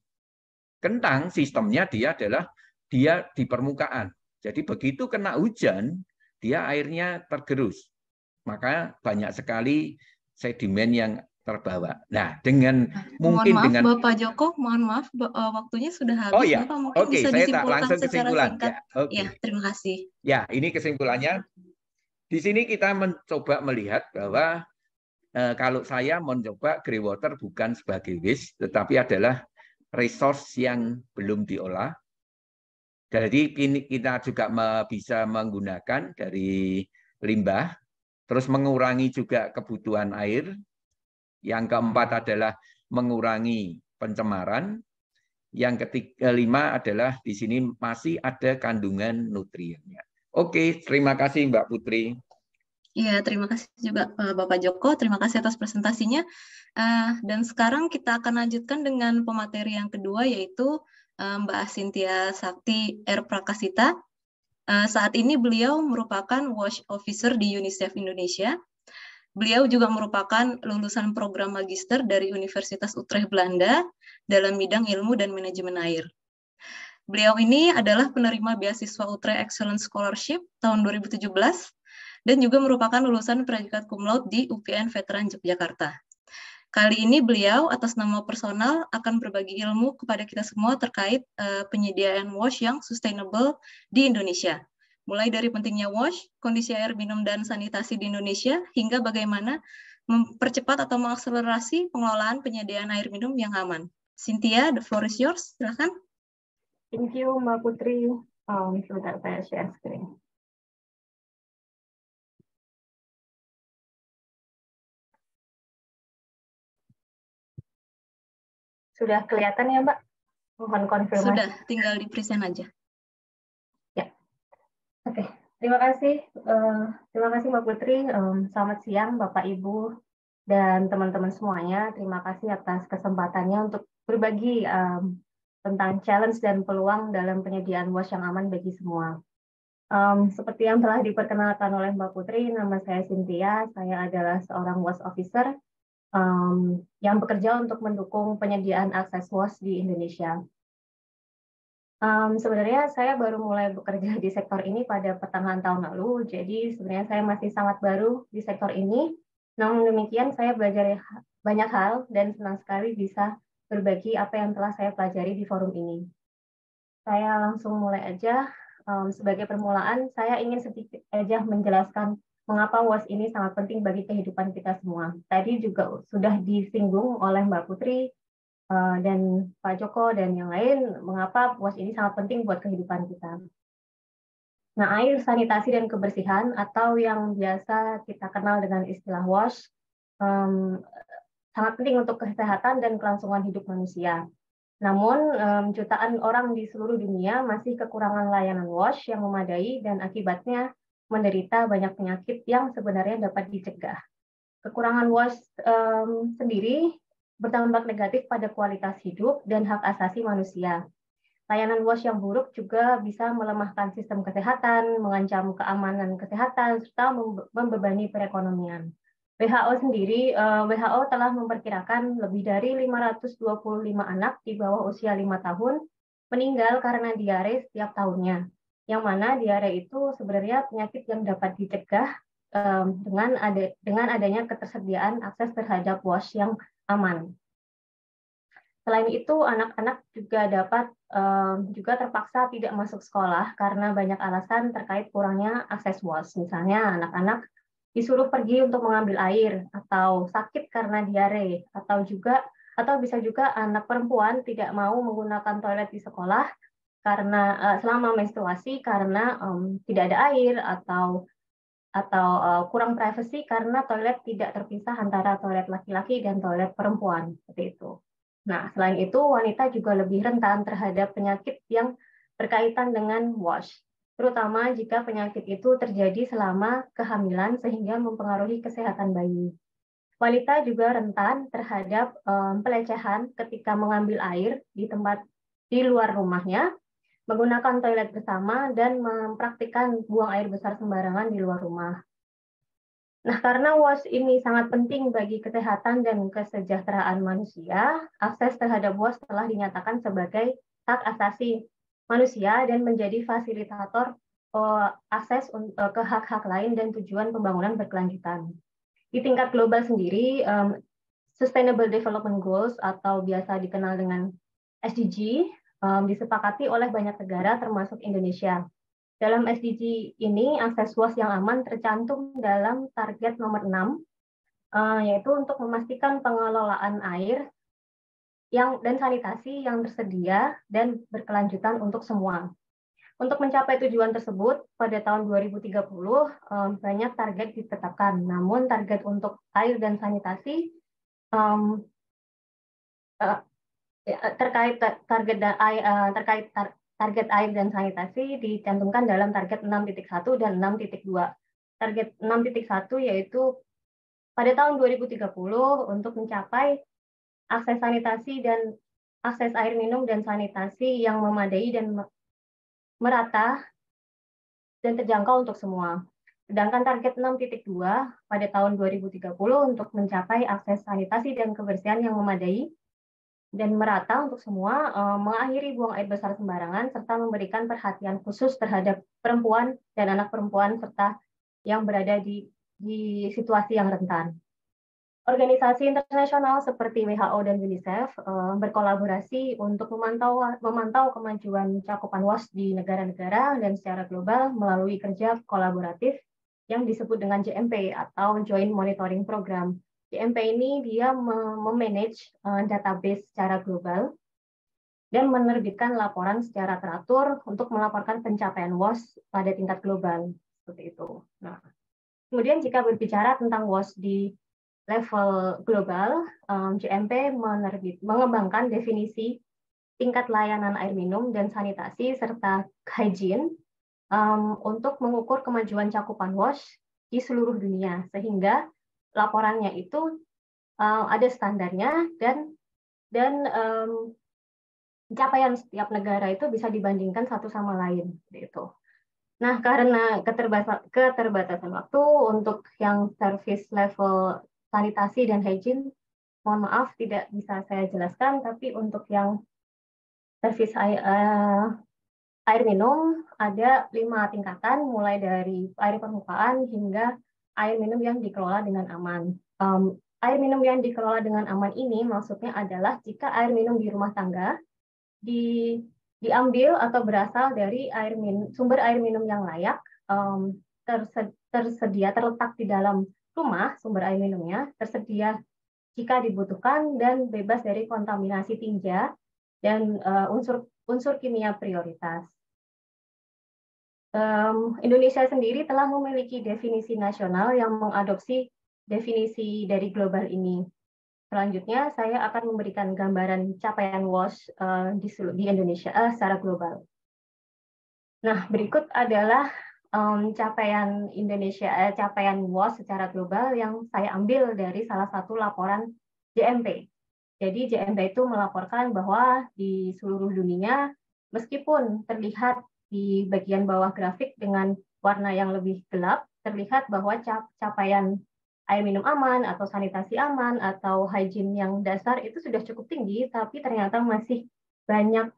Speaker 5: Kentang sistemnya dia adalah dia di permukaan. Jadi begitu kena hujan, dia airnya tergerus. Maka banyak sekali sedimen yang terbawa. Nah, dengan mohon mungkin maaf, dengan Bapak
Speaker 2: Joko, mohon maaf eh, waktunya sudah habis. Oh iya. oke, okay, saya tak langsung kesimpulan. Ya, okay. ya, terima kasih.
Speaker 5: Ya, ini kesimpulannya. Di sini kita mencoba melihat bahwa Eh, kalau saya mencoba grey water bukan sebagai waste, tetapi adalah resource yang belum diolah. Jadi kini kita juga bisa menggunakan dari limbah, terus mengurangi juga kebutuhan air. Yang keempat adalah mengurangi pencemaran. Yang ketiga eh, lima adalah di sini masih ada kandungan nutriennya. Oke, terima kasih Mbak Putri.
Speaker 2: Iya, terima kasih juga eh, Bapak Joko. Terima kasih atas presentasinya. Eh, dan sekarang kita akan lanjutkan dengan pemateri yang kedua, yaitu eh, Mbak Sintia Sakti R. Prakasita. Saat ini beliau merupakan Watch Officer di UNICEF Indonesia. Beliau juga merupakan lulusan program magister dari Universitas Utrecht Belanda dalam bidang ilmu dan manajemen air. Beliau ini adalah penerima beasiswa Utrecht Excellence Scholarship tahun 2017 dan juga merupakan lulusan predikat cum laude di UPN Veteran Yogyakarta. Kali ini beliau atas nama personal akan berbagi ilmu kepada kita semua terkait uh, penyediaan wash yang sustainable di Indonesia. Mulai dari pentingnya wash, kondisi air minum dan sanitasi di Indonesia, hingga bagaimana mempercepat atau mengakselerasi pengelolaan penyediaan air minum yang aman. Cynthia, the floor is yours. Silahkan.
Speaker 1: Thank you, Mbak Putri. Um, sebentar saya share screen. Sudah kelihatan ya, Mbak? Mohon konfirmasi. Sudah, tinggal di present aja. Ya. Oke, okay. terima kasih. Uh,
Speaker 6: terima kasih Mbak Putri. Um, selamat siang Bapak Ibu dan teman-teman semuanya. Terima kasih atas kesempatannya untuk berbagi um, tentang challenge dan peluang dalam penyediaan was yang aman bagi semua. Um, seperti yang telah diperkenalkan oleh Mbak Putri, nama saya Cynthia, saya adalah seorang was officer um, yang bekerja untuk mendukung penyediaan akses WOS di Indonesia. Um, sebenarnya saya baru mulai bekerja di sektor ini pada pertengahan tahun lalu, jadi sebenarnya saya masih sangat baru di sektor ini. Namun demikian, saya belajar ya, banyak hal dan senang sekali bisa berbagi apa yang telah saya pelajari di forum ini. Saya langsung mulai aja. Um, sebagai permulaan, saya ingin sedikit aja menjelaskan mengapa wash ini sangat penting bagi kehidupan kita semua. Tadi juga sudah disinggung oleh Mbak Putri eh, dan Pak Joko dan yang lain mengapa wash ini sangat penting buat kehidupan kita. Nah, air sanitasi dan kebersihan atau yang biasa kita kenal dengan istilah wash um, sangat penting untuk kesehatan dan kelangsungan hidup manusia. Namun, um, jutaan orang di seluruh dunia masih kekurangan layanan wash yang memadai dan akibatnya menderita banyak penyakit yang sebenarnya dapat dicegah. Kekurangan WASH um, sendiri bertambah negatif pada kualitas hidup dan hak asasi manusia. Layanan WASH yang buruk juga bisa melemahkan sistem kesehatan, mengancam keamanan kesehatan, serta membebani perekonomian. WHO sendiri, eh, WHO telah memperkirakan lebih dari 525 anak di bawah usia 5 tahun meninggal karena diare setiap tahunnya yang mana diare itu sebenarnya penyakit yang dapat dicegah um, dengan ada dengan adanya ketersediaan akses terhadap wash yang aman. Selain itu, anak-anak juga dapat um, juga terpaksa tidak masuk sekolah karena banyak alasan terkait kurangnya akses wash. Misalnya, anak-anak disuruh pergi untuk mengambil air atau sakit karena diare atau juga atau bisa juga anak perempuan tidak mau menggunakan toilet di sekolah karena uh, selama menstruasi karena um, tidak ada air atau atau uh, kurang privasi karena toilet tidak terpisah antara toilet laki-laki dan toilet perempuan seperti itu. Nah, selain itu wanita juga lebih rentan terhadap penyakit yang berkaitan dengan WASH, terutama jika penyakit itu terjadi selama kehamilan sehingga mempengaruhi kesehatan bayi. Wanita juga rentan terhadap um, pelecehan ketika mengambil air di tempat di luar rumahnya menggunakan toilet bersama, dan mempraktikkan buang air besar sembarangan di luar rumah. Nah, karena WASH ini sangat penting bagi kesehatan dan kesejahteraan manusia, akses terhadap WASH telah dinyatakan sebagai hak asasi manusia dan menjadi fasilitator eh, akses eh, ke hak-hak lain dan tujuan pembangunan berkelanjutan. Di tingkat global sendiri, Sustainable Development Goals atau biasa dikenal dengan SDG um, disepakati oleh banyak negara termasuk Indonesia. Dalam SDG ini, akses luas yang aman tercantum dalam target nomor 6, uh, eh, yaitu untuk memastikan pengelolaan air yang dan sanitasi yang tersedia dan berkelanjutan untuk semua. Untuk mencapai tujuan tersebut, pada tahun 2030 um, banyak target ditetapkan. Namun target untuk air dan sanitasi um, Ya, eh, terkait target air, eh, terkait target air dan sanitasi dicantumkan dalam target 6.1 dan 6.2. Target 6.1 yaitu pada tahun 2030 untuk mencapai akses sanitasi dan akses air minum dan sanitasi yang memadai dan merata dan terjangkau untuk semua. Sedangkan target 6.2 pada tahun 2030 untuk mencapai akses sanitasi dan kebersihan yang memadai dan merata untuk semua, eh, mengakhiri buang air besar sembarangan, serta memberikan perhatian khusus terhadap perempuan dan anak perempuan, serta yang berada di, di situasi yang rentan. Organisasi internasional seperti WHO dan UNICEF eh, berkolaborasi untuk memantau, memantau kemajuan cakupan WAS di negara-negara dan secara global melalui kerja kolaboratif yang disebut dengan JMP atau Joint Monitoring Program GMP ini dia memanage eh, database secara global dan menerbitkan laporan secara teratur untuk melaporkan pencapaian WOS pada tingkat global
Speaker 7: seperti itu. Nah,
Speaker 6: kemudian jika berbicara tentang WOS di level global, GMP eh, menerbit mengembangkan definisi tingkat layanan air minum dan sanitasi serta hygiene um, untuk mengukur kemajuan cakupan wash di seluruh dunia sehingga laporannya itu uh, ada standarnya dan dan um, capaian setiap negara itu bisa dibandingkan satu sama lain itu. Nah, karena keterbatasan, keterbatasan waktu untuk yang service level sanitasi dan hygiene, mohon maaf tidak bisa saya jelaskan, tapi untuk yang service air, uh, air minum ada lima tingkatan, mulai dari air permukaan hingga air minum yang dikelola dengan aman. Um, air minum yang dikelola dengan aman ini maksudnya adalah jika air minum di rumah tangga di, diambil atau berasal dari air min, sumber air minum yang layak um, tersedia terletak di dalam rumah sumber air minumnya tersedia jika dibutuhkan dan bebas dari kontaminasi tinja dan uh, unsur unsur kimia prioritas um, Indonesia sendiri telah memiliki definisi nasional yang mengadopsi definisi dari global ini. Selanjutnya, saya akan memberikan gambaran capaian WASH uh, di, di Indonesia uh, secara global. Nah, berikut adalah um, capaian Indonesia, uh, capaian WASH secara global yang saya ambil dari salah satu laporan JMP. Jadi, JMP itu melaporkan bahwa di seluruh dunia, meskipun terlihat di bagian bawah grafik dengan warna yang lebih gelap, terlihat bahwa cap capaian air minum aman atau sanitasi aman atau hygiene yang dasar itu sudah cukup tinggi, tapi ternyata masih banyak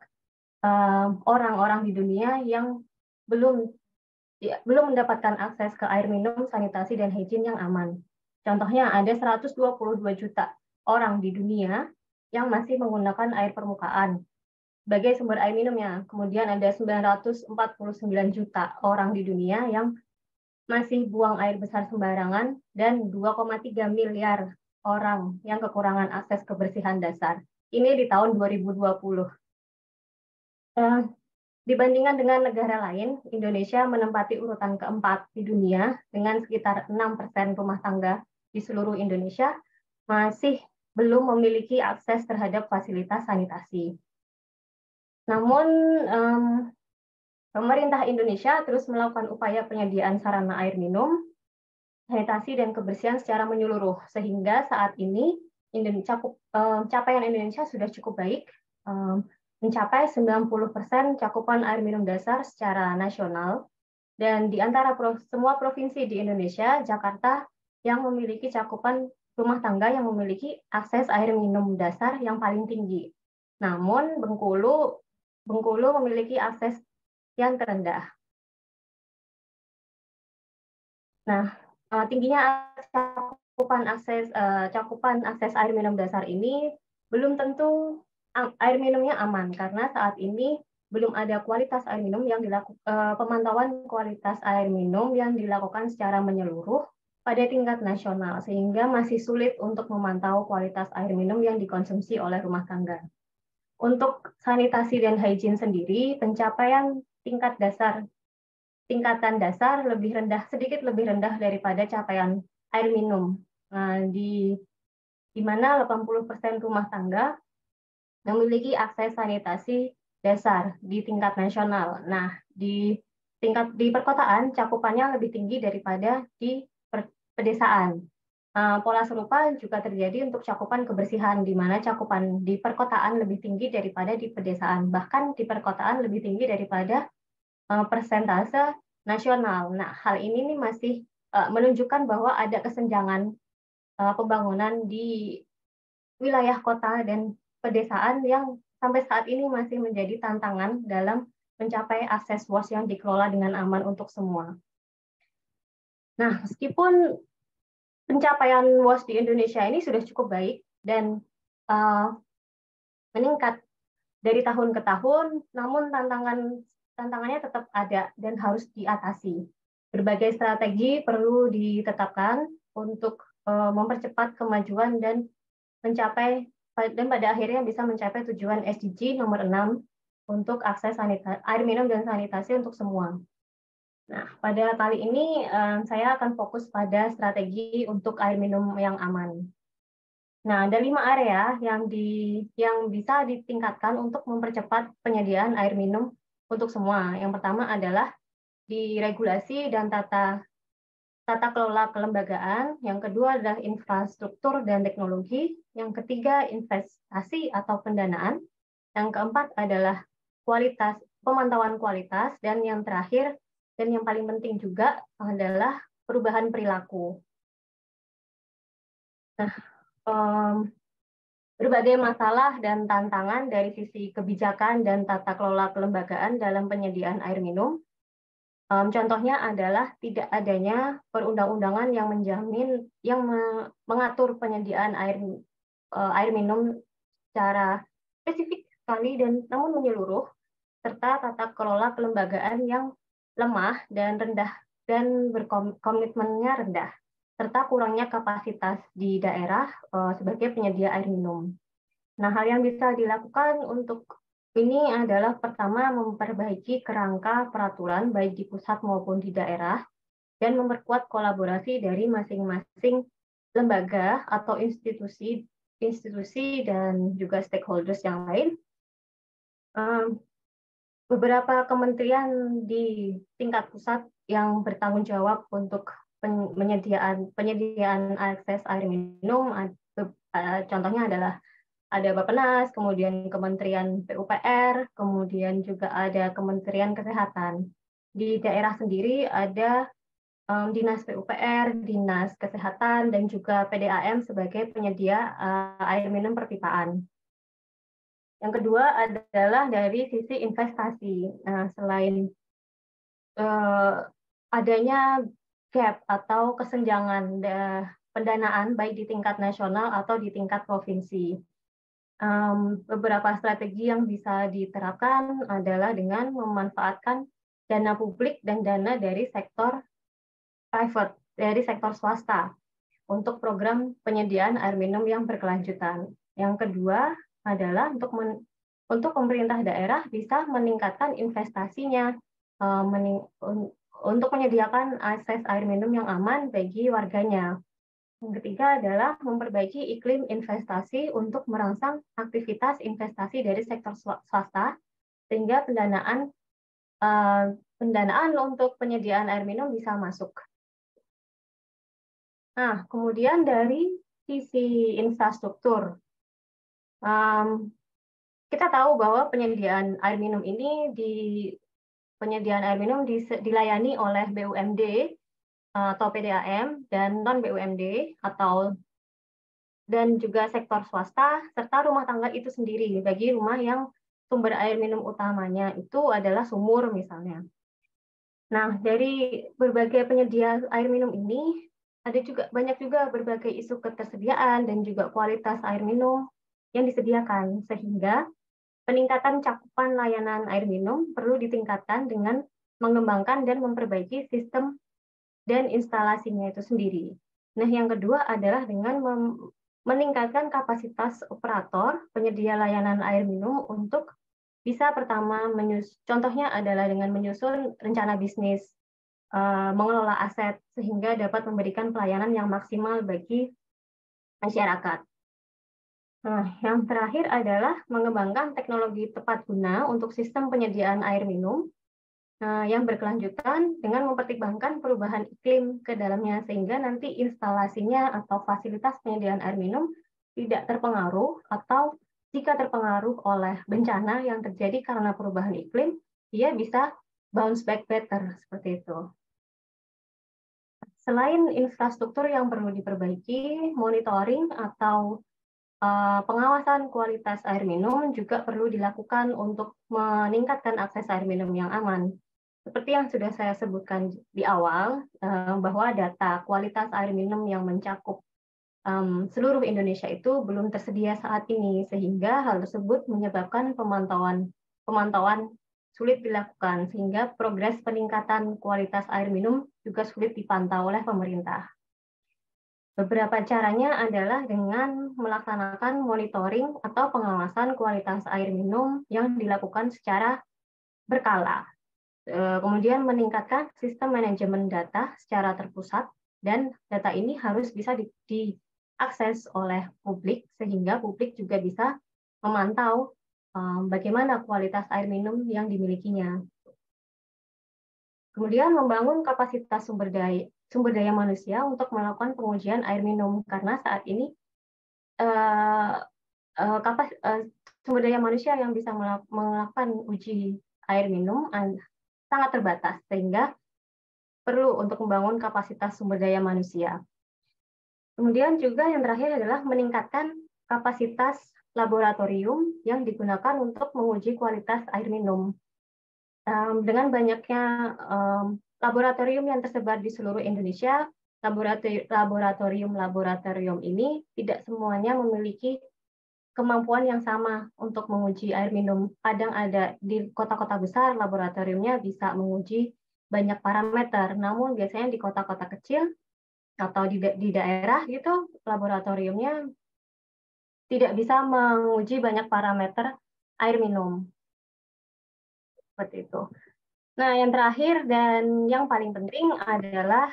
Speaker 6: eh, orang-orang uh, di dunia yang belum ya, belum mendapatkan akses ke air minum, sanitasi, dan hygiene yang aman. Contohnya ada 122 juta orang di dunia yang masih menggunakan air permukaan sebagai sumber air minumnya. Kemudian ada 949 juta orang di dunia yang masih buang air besar sembarangan dan 2,3 miliar orang yang kekurangan akses kebersihan dasar. Ini di tahun 2020. Eh, dibandingkan dengan negara lain, Indonesia menempati urutan keempat di dunia dengan sekitar 6% rumah tangga di seluruh Indonesia masih belum memiliki akses terhadap fasilitas sanitasi. Namun um, pemerintah Indonesia terus melakukan upaya penyediaan sarana air minum, sanitasi dan kebersihan secara menyeluruh sehingga saat ini capaian Indonesia sudah cukup baik um, mencapai 90% cakupan air minum dasar secara nasional dan di antara prov semua provinsi di Indonesia Jakarta yang memiliki cakupan rumah tangga yang memiliki akses air minum
Speaker 1: dasar yang paling tinggi. Namun Bengkulu Bengkulu memiliki akses yang terendah. Nah,
Speaker 6: eh, tingginya cakupan akses eh, cakupan akses air minum dasar ini belum tentu air minumnya aman karena saat ini belum ada kualitas air minum yang dilakukan eh, pemantauan kualitas air minum yang dilakukan secara menyeluruh pada tingkat nasional sehingga masih sulit untuk memantau kualitas air minum yang dikonsumsi oleh rumah tangga. Untuk sanitasi dan hygiene sendiri, pencapaian tingkat dasar tingkatan dasar lebih rendah sedikit lebih rendah daripada capaian air minum nah, di di mana 80% rumah tangga memiliki akses sanitasi dasar di tingkat nasional. Nah, di tingkat di perkotaan cakupannya lebih tinggi daripada di per, pedesaan. Eh, pola serupa juga terjadi untuk cakupan kebersihan, di mana cakupan di perkotaan lebih tinggi daripada di pedesaan, bahkan di perkotaan lebih tinggi daripada eh, persentase nasional. Nah, hal ini nih masih eh, menunjukkan bahwa ada kesenjangan pembangunan di wilayah kota dan pedesaan yang sampai saat ini masih menjadi tantangan dalam mencapai akses WOS yang dikelola dengan aman untuk semua. Nah, meskipun pencapaian WOS di Indonesia ini sudah cukup baik dan uh, meningkat dari tahun ke tahun, namun tantangan tantangannya tetap ada dan harus diatasi. Berbagai strategi perlu ditetapkan untuk uh, mempercepat kemajuan dan mencapai dan pada akhirnya bisa mencapai tujuan SDG nomor 6 untuk akses sanitasi air minum dan sanitasi untuk semua. Nah, pada kali ini eh, saya akan fokus pada strategi untuk air minum yang aman. Nah, ada lima area yang di yang bisa ditingkatkan untuk mempercepat penyediaan air minum untuk semua. Yang pertama adalah di regulasi dan tata tata kelola kelembagaan. Yang kedua adalah infrastruktur dan teknologi. Yang ketiga investasi atau pendanaan. Yang keempat adalah kualitas pemantauan kualitas dan yang terakhir dan yang paling penting juga adalah perubahan perilaku. Nah, um, berbagai masalah dan tantangan dari sisi kebijakan dan tata kelola kelembagaan dalam penyediaan air minum. Um, contohnya adalah tidak adanya perundang-undangan yang menjamin, yang mengatur penyediaan air uh, air minum secara spesifik sekali dan namun menyeluruh, serta tata kelola kelembagaan yang lemah dan rendah dan berkomitmennya rendah serta kurangnya kapasitas di daerah eh, sebagai penyedia air minum. Nah, hal yang bisa dilakukan untuk ini adalah pertama memperbaiki kerangka peraturan baik di pusat maupun di daerah dan memperkuat kolaborasi dari masing-masing lembaga atau institusi institusi dan juga stakeholders yang lain beberapa kementerian di tingkat pusat yang bertanggung jawab untuk penyediaan penyediaan akses air minum eh, contohnya adalah ada Bappenas, kemudian Kementerian PUPR, kemudian juga ada Kementerian Kesehatan. Di daerah sendiri ada um, Dinas PUPR, Dinas Kesehatan, dan juga PDAM sebagai penyedia uh, air minum perpipaan. Yang kedua adalah dari sisi investasi. Nah, selain eh, adanya gap atau kesenjangan pendanaan baik di tingkat nasional atau di tingkat provinsi. Um, beberapa strategi yang bisa diterapkan adalah dengan memanfaatkan dana publik dan dana dari sektor private, dari sektor swasta untuk program penyediaan air minum yang berkelanjutan. Yang kedua adalah untuk men, untuk pemerintah daerah bisa meningkatkan investasinya eh, untuk menyediakan akses air minum yang aman bagi warganya. Yang ketiga adalah memperbaiki iklim investasi untuk merangsang aktivitas investasi dari sektor swasta sehingga pendanaan eh, pendanaan untuk penyediaan air minum bisa masuk. Nah, kemudian dari sisi infrastruktur. Um, kita tahu bahwa penyediaan air minum ini di penyediaan air minum di, dilayani oleh BUMD eh, atau PDAM dan non BUMD atau dan juga sektor swasta serta rumah tangga itu sendiri bagi rumah yang sumber air minum utamanya itu adalah sumur misalnya. Nah, dari berbagai penyedia air minum ini ada juga banyak juga berbagai isu ketersediaan dan juga kualitas air minum yang disediakan sehingga peningkatan cakupan layanan air minum perlu ditingkatkan dengan mengembangkan dan memperbaiki sistem dan instalasinya itu sendiri. Nah, yang kedua adalah dengan meningkatkan kapasitas operator penyedia layanan air minum untuk bisa pertama contohnya adalah dengan menyusun rencana bisnis eh, mengelola aset sehingga dapat memberikan pelayanan yang maksimal bagi masyarakat. Nah, yang terakhir adalah mengembangkan teknologi tepat guna untuk sistem penyediaan air minum eh, yang berkelanjutan dengan mempertimbangkan perubahan iklim ke dalamnya sehingga nanti instalasinya atau fasilitas penyediaan air minum tidak terpengaruh atau jika terpengaruh oleh bencana yang terjadi karena perubahan iklim, dia bisa bounce back better seperti itu. Selain infrastruktur yang perlu diperbaiki, monitoring atau Eh, pengawasan kualitas air minum juga perlu dilakukan untuk meningkatkan akses air minum yang aman. Seperti yang sudah saya sebutkan di awal, eh, bahwa data kualitas air minum yang mencakup seluruh Indonesia itu belum tersedia saat ini, sehingga hal tersebut menyebabkan pemantauan pemantauan sulit dilakukan, sehingga progres peningkatan kualitas air minum juga sulit dipantau oleh pemerintah. Beberapa caranya adalah dengan melaksanakan monitoring atau pengawasan kualitas air minum yang dilakukan secara berkala. E, kemudian meningkatkan sistem manajemen data secara terpusat dan data ini harus bisa di, diakses oleh publik sehingga publik juga bisa memantau e, bagaimana kualitas air minum yang dimilikinya. Kemudian membangun kapasitas sumber daya sumber daya manusia untuk melakukan pengujian air minum karena saat ini eh, eh, kapas, eh, sumber daya manusia yang bisa melakukan uji air minum sangat terbatas sehingga perlu untuk membangun kapasitas sumber daya manusia. Kemudian juga yang terakhir adalah meningkatkan kapasitas laboratorium yang digunakan untuk menguji kualitas air minum. dengan banyaknya Laboratorium yang tersebar di seluruh Indonesia, laboratorium-laboratorium ini tidak semuanya memiliki kemampuan yang sama untuk menguji air minum. Kadang ada di kota-kota besar laboratoriumnya bisa menguji banyak parameter, namun biasanya di kota-kota kecil atau di, da di daerah gitu laboratoriumnya tidak bisa menguji banyak parameter air minum. Seperti itu. Nah, yang terakhir dan yang paling penting adalah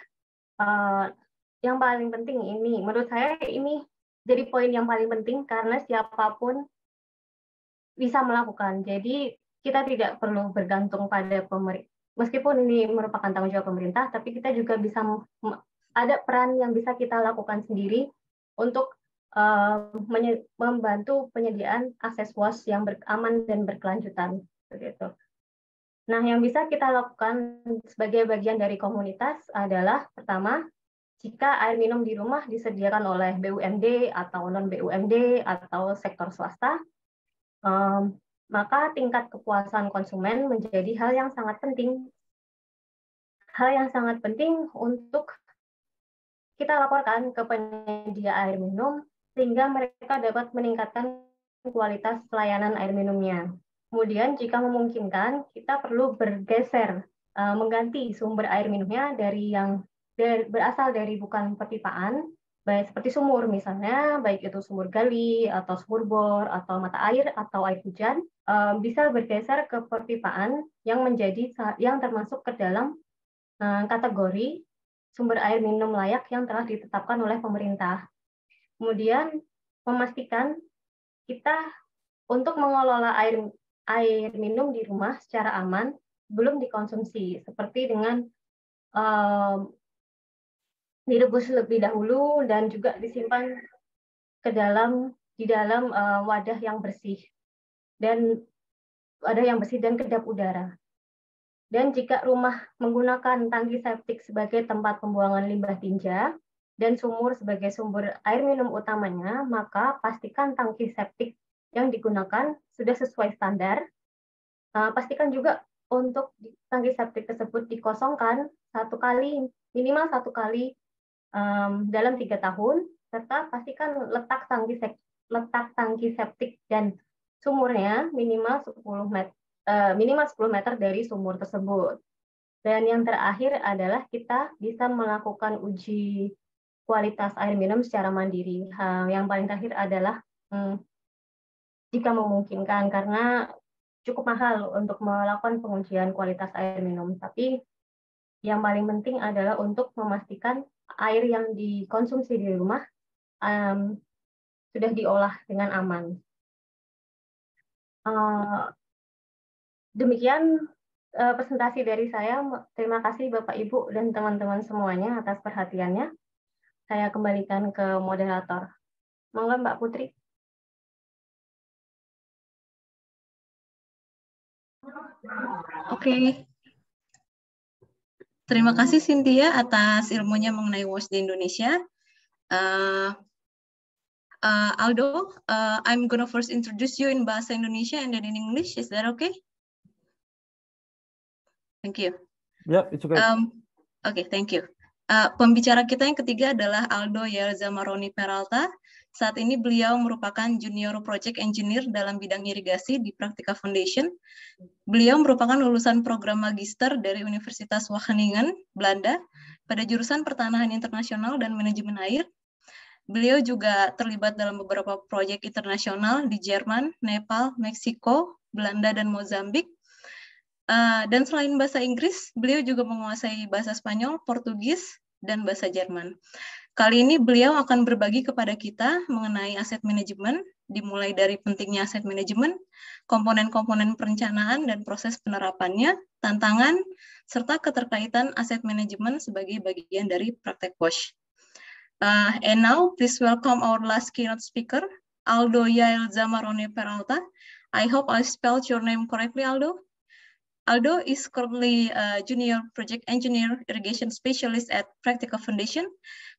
Speaker 6: uh, yang paling penting ini, menurut saya ini jadi poin yang paling penting karena siapapun bisa melakukan. Jadi kita tidak perlu bergantung pada pemerintah. Meskipun ini merupakan tanggung jawab pemerintah, tapi kita juga bisa ada peran yang bisa kita lakukan sendiri untuk uh, membantu penyediaan akses was yang aman dan berkelanjutan. Begitu. Nah, yang bisa kita lakukan sebagai bagian dari komunitas adalah pertama, jika air minum di rumah disediakan oleh BUMD atau non BUMD atau sektor swasta, maka tingkat kepuasan konsumen menjadi hal yang sangat penting. Hal yang sangat penting untuk kita laporkan ke penyedia air minum sehingga mereka dapat meningkatkan kualitas pelayanan air minumnya. Kemudian jika memungkinkan, kita perlu bergeser, eh, mengganti sumber air minumnya dari yang berasal dari bukan perpipaan, baik seperti sumur misalnya, baik itu sumur gali, atau sumur bor, atau mata air, atau air hujan, eh, bisa bergeser ke perpipaan yang menjadi yang termasuk ke dalam eh, kategori sumber air minum layak yang telah ditetapkan oleh pemerintah. Kemudian memastikan kita untuk mengelola air air minum di rumah secara aman belum dikonsumsi seperti dengan um, direbus lebih dahulu dan juga disimpan ke dalam di dalam uh, wadah yang bersih dan wadah yang bersih dan kedap udara. Dan jika rumah menggunakan tangki septik sebagai tempat pembuangan limbah tinja dan sumur sebagai sumber air minum utamanya, maka pastikan tangki septik yang digunakan sudah sesuai standar. Uh, pastikan juga untuk tangki septik tersebut dikosongkan satu kali minimal satu kali um, dalam tiga tahun serta pastikan letak tangki septik, letak tangki septik dan sumurnya minimal 10 meter eh, minimal 10 meter dari sumur tersebut. Dan yang terakhir adalah kita bisa melakukan uji kualitas air minum secara mandiri. yang paling terakhir adalah hmm, jika memungkinkan karena cukup mahal untuk melakukan pengujian kualitas air minum. Tapi yang paling penting adalah untuk memastikan air
Speaker 1: yang dikonsumsi di rumah um, sudah diolah dengan aman. Uh, demikian
Speaker 6: uh, presentasi dari saya. Terima kasih Bapak Ibu dan teman-teman semuanya atas perhatiannya.
Speaker 1: Saya kembalikan ke moderator. Monggo Mbak Putri. Oke. Okay. Terima kasih Cynthia atas ilmunya mengenai WASH di
Speaker 2: Indonesia. Uh, uh, Aldo, uh, I'm gonna first introduce you in bahasa Indonesia and then in English. Is that okay? Thank you. Yeah, it's okay. Um, okay, thank you. Uh, pembicara kita yang ketiga adalah Aldo Yelza Maroni Peralta. Saat ini beliau merupakan Junior Project Engineer dalam bidang irigasi di Praktika Foundation. Beliau merupakan lulusan program magister dari Universitas Wageningen, Belanda, pada jurusan Pertanahan Internasional dan Manajemen Air. Beliau juga terlibat dalam beberapa proyek internasional di Jerman, Nepal, Meksiko, Belanda, dan Mozambik. Eh, dan selain bahasa Inggris, beliau juga menguasai bahasa Spanyol, Portugis, dan bahasa Jerman. Kali ini beliau akan berbagi kepada kita mengenai aset manajemen, dimulai dari pentingnya aset manajemen, komponen-komponen perencanaan dan proses penerapannya, tantangan, serta keterkaitan aset manajemen sebagai bagian dari praktek WASH. Uh, and now, please welcome our last keynote speaker, Aldo Yael Zamarone Peralta. I hope I spelled your name correctly, Aldo. Aldo is currently a junior project engineer irrigation specialist at Practical Foundation.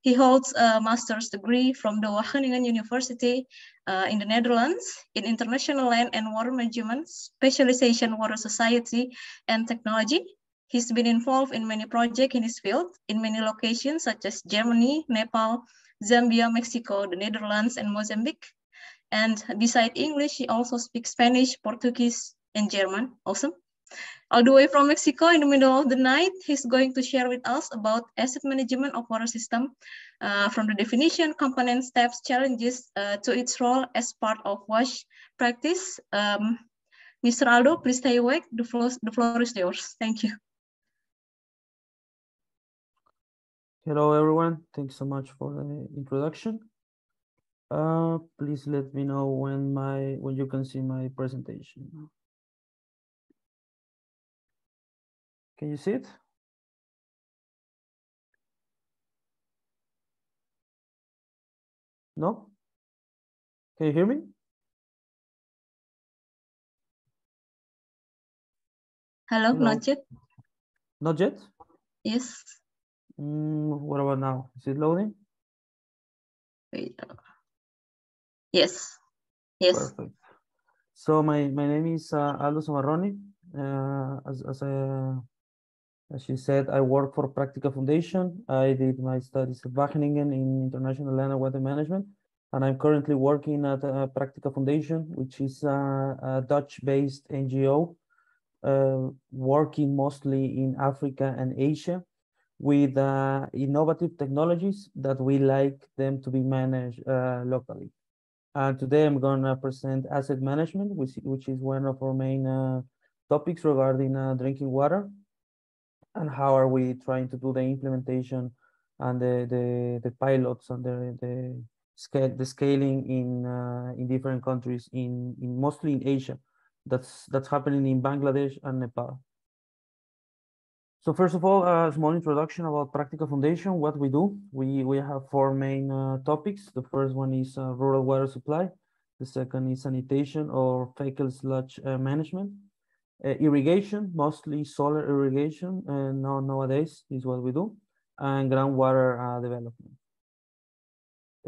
Speaker 2: He holds a master's degree from the Wageningen University uh, in the Netherlands in international land and water management, specialization water society and technology. He's been involved in many projects in his field in many locations such as Germany, Nepal, Zambia, Mexico, the Netherlands, and Mozambique. And beside English, he also speaks Spanish, Portuguese, and German. Awesome. All the way from Mexico in the middle of the night, he's going to share with us about asset management of water system uh, from the definition, component steps, challenges uh, to its role as part of WASH practice. Um, Mr. Aldo, please stay awake. The floor, the floor is yours.
Speaker 1: Thank you.
Speaker 8: Hello, everyone. Thanks so much for the introduction. Uh, please let me know when my when you can see my presentation.
Speaker 1: Can you see it? No? Can you hear me? Hello, no. not yet.
Speaker 8: Not yet? Yes. Mm, what about now? Is it loading? Yes. Yes. Perfect. So my, my name is uh, Aldo Samarroni. Uh, as, as a she said, I work for Practica Foundation. I did my studies at Wageningen in International Land and Water Management, and I'm currently working at uh, Practica Foundation, which is a, a Dutch-based NGO uh, working mostly in Africa and Asia with uh, innovative technologies that we like them to be managed uh, locally. And today I'm gonna present asset management, which, which is one of our main uh, topics regarding uh, drinking water and how are we trying to do the implementation and the the, the pilots and the, the scale the scaling in uh, in different countries in, in mostly in Asia. That's that's happening in Bangladesh and Nepal. So first of all, a small introduction about Practical Foundation, what we do. We, we have four main uh, topics. The first one is uh, rural water supply. The second is sanitation or fecal sludge uh, management uh, irrigation, mostly solar irrigation, and now nowadays is what we do, and groundwater uh, development.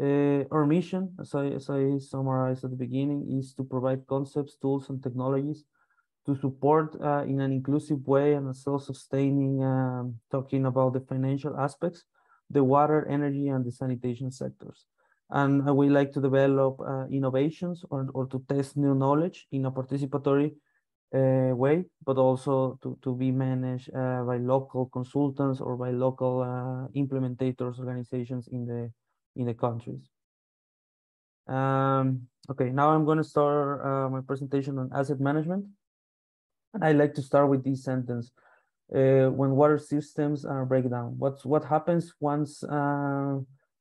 Speaker 8: Uh, our mission, as I, as I summarized at the beginning, is to provide concepts, tools, and technologies to support uh, in an inclusive way and a self-sustaining, um, talking about the financial aspects, the water, energy, and the sanitation sectors and uh, we like to develop uh, innovations or, or to test new knowledge in a participatory uh, way, but also to, to be managed uh, by local consultants or by local uh, implementators organizations in the in the countries. Um, okay, now I'm going to start uh, my presentation on asset management, and I like to start with this sentence: uh, When water systems uh, break down, what's what happens once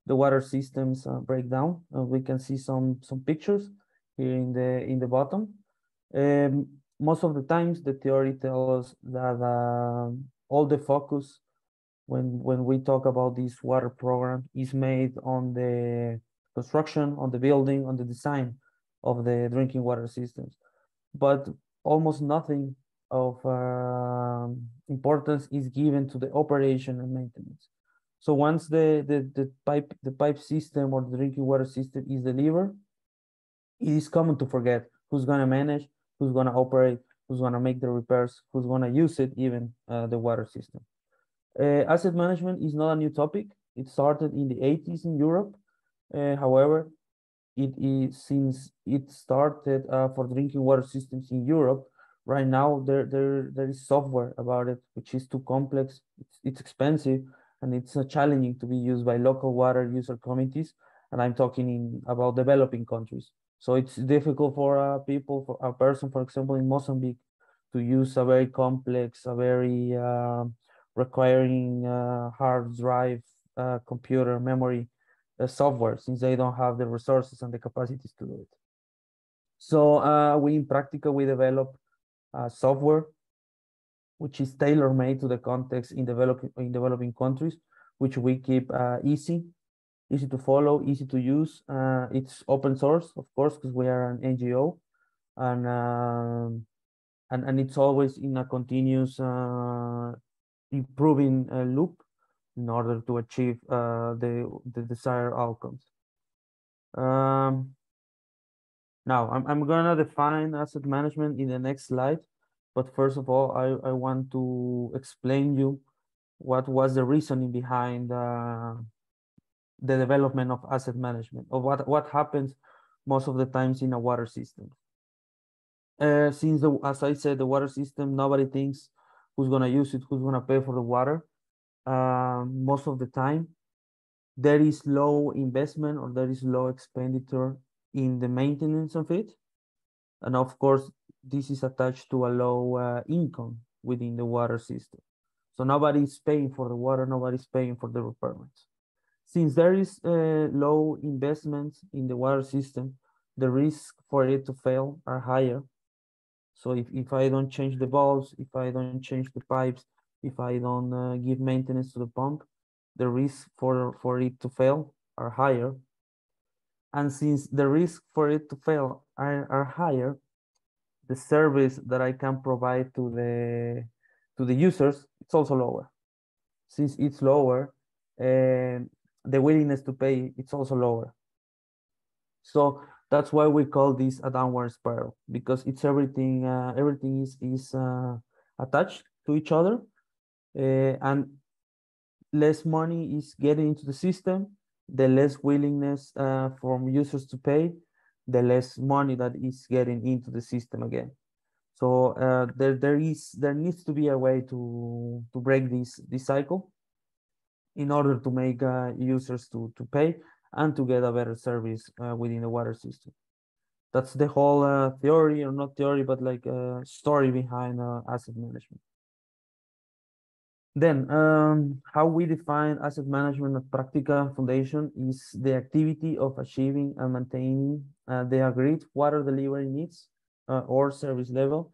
Speaker 8: the water systems break down? we can see some some pictures here in the in the bottom. Um, most of the times the theory tells us that uh, all the focus when when we talk about this water program is made on the construction on the building on the design of the drinking water systems but almost nothing of uh, importance is given to the operation and maintenance so once the, the, the pipe the pipe system or the drinking water system is delivered it is common to forget who's going to manage who's going to operate, who's going to make the repairs, who's going to use it, even uh, the water system. Uh, asset management is not a new topic. It started in the 80s in Europe. Uh, however, it is since it started uh, for drinking water systems in Europe. Right now, there, there, there is software about it, which is too complex. It's, it's expensive, and it's uh, challenging to be used by local water user committees. And I'm talking in, about developing countries. So it's difficult for a uh, people, for a person, for example, in Mozambique, to use a very complex, a very um, uh, requiring hard drive, uh, computer memory uh, software, since they don't have the resources and the capacities to do it. So uh, we in practical we develop software which is tailor-made to the context in, develop, in developing countries, which we keep easy easy to follow, easy to use. Uh, it's open source, of course, because we are an NGO, and um, and and it's always in a continuous uh, improving uh, loop in order to achieve uh, the the desired outcomes. Um, now I'm I'm gonna define asset management in the next slide, but first of all, I I want to explain you what was the reasoning behind uh, the development of asset management, of what, what happens most of the times in a water system. Uh, since, the, as I said, the water system, nobody thinks who's going to use it, who's going to pay for the water uh, most of the time. There is low investment or there is low expenditure in the maintenance of it. And of course, this is attached to a low uh, income within the water system. So nobody's paying for the water, nobody's paying for the repairments. Since there is uh, low investment in the water system, the risk for it to fail are higher. So if, if I don't change the valves, if I don't change the pipes, if I don't uh, give maintenance to the pump, the risk for, for it to fail are higher. And since the risk for it to fail are, are higher, the service that I can provide to the, to the users, it's also lower. Since it's lower, uh, the willingness to pay it's also lower. So that's why we call this a downward spiral because it's everything uh, everything is is uh, attached to each other, uh, and less money is getting into the system, the less willingness uh, from users to pay, the less money that is getting into the system again. So uh, there there is there needs to be a way to to break this this cycle in order to make uh, users to, to pay and to get a better service uh, within the water system. That's the whole uh, theory, or not theory, but like a uh, story behind uh, asset management. Then, um, how we define asset management at Practica Foundation is the activity of achieving and maintaining uh, the agreed water delivery needs or service level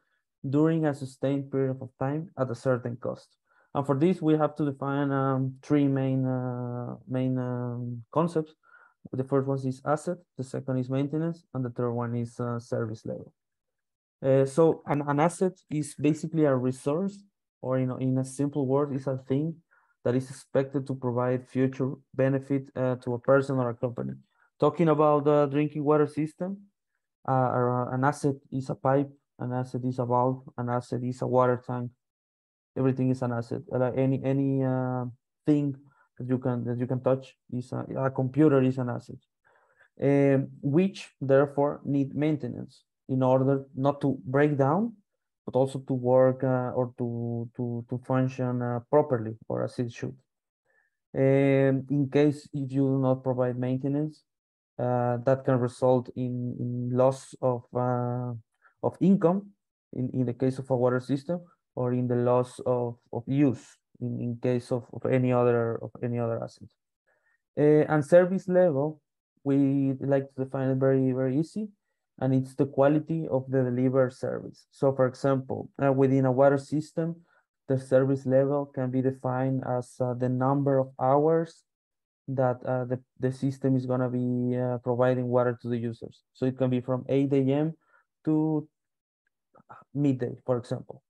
Speaker 8: during a sustained period of time at a certain cost. And for this, we have to define um, three main uh, main um, concepts. The first one is asset, the second is maintenance, and the third one is uh, service level. Uh, so an, an asset is basically a resource, or in, in a simple word, is a thing that is expected to provide future benefit uh, to a person or a company. Talking about the drinking water system, uh, an asset is a pipe, an asset is a valve, an asset is a water tank, everything is an asset. any any uh, thing that you can that you can touch is a, a computer is an asset, um, which therefore need maintenance in order not to break down, but also to work uh, or to to to function uh, properly or as it should. Um, in case if you do not provide maintenance, uh, that can result in, in loss of uh, of income in, in the case of a water system or in the loss of, of use in, in case of, of any other of any other asset. Uh, eh, and service level, we like to define it very, very easy, and it's the quality of the delivered service. So for example, uh, within a water system, the service level can be defined as uh, the number of hours that uh, the, the system is going to be uh, providing water to the users. So it can be from 8 a.m. to midday, for example.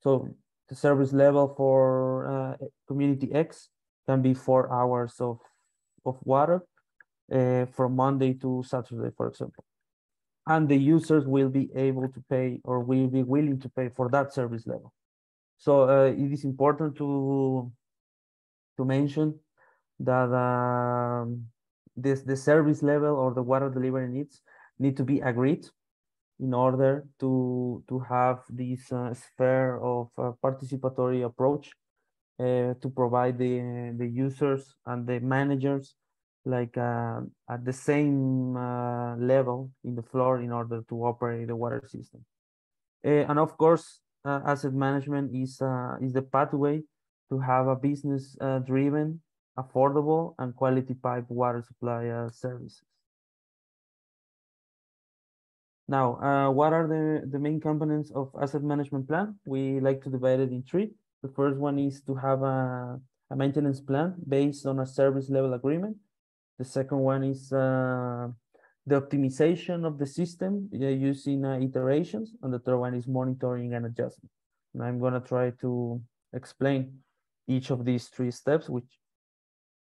Speaker 8: So the service level for uh, community X can be four hours of, of water uh, from Monday to Saturday, for example. And the users will be able to pay or will be willing to pay for that service level. So uh, it is important to, to mention that um, this, the service level or the water delivery needs need to be agreed in order to to have this uh, sphere of uh, participatory approach uh, to provide the the users and the managers like uh, at the same uh, level in the floor in order to operate the water system uh, and of course asset management is is the pathway to have a business driven affordable and quality pipe water supply service now, uh, what are the, the main components of asset management plan? We like to divide it in three. The first one is to have a, a maintenance plan based on a service level agreement. The second one is uh, the optimization of the system using uh, iterations. And the third one is monitoring and adjustment. And I'm gonna try to explain each of these three steps, which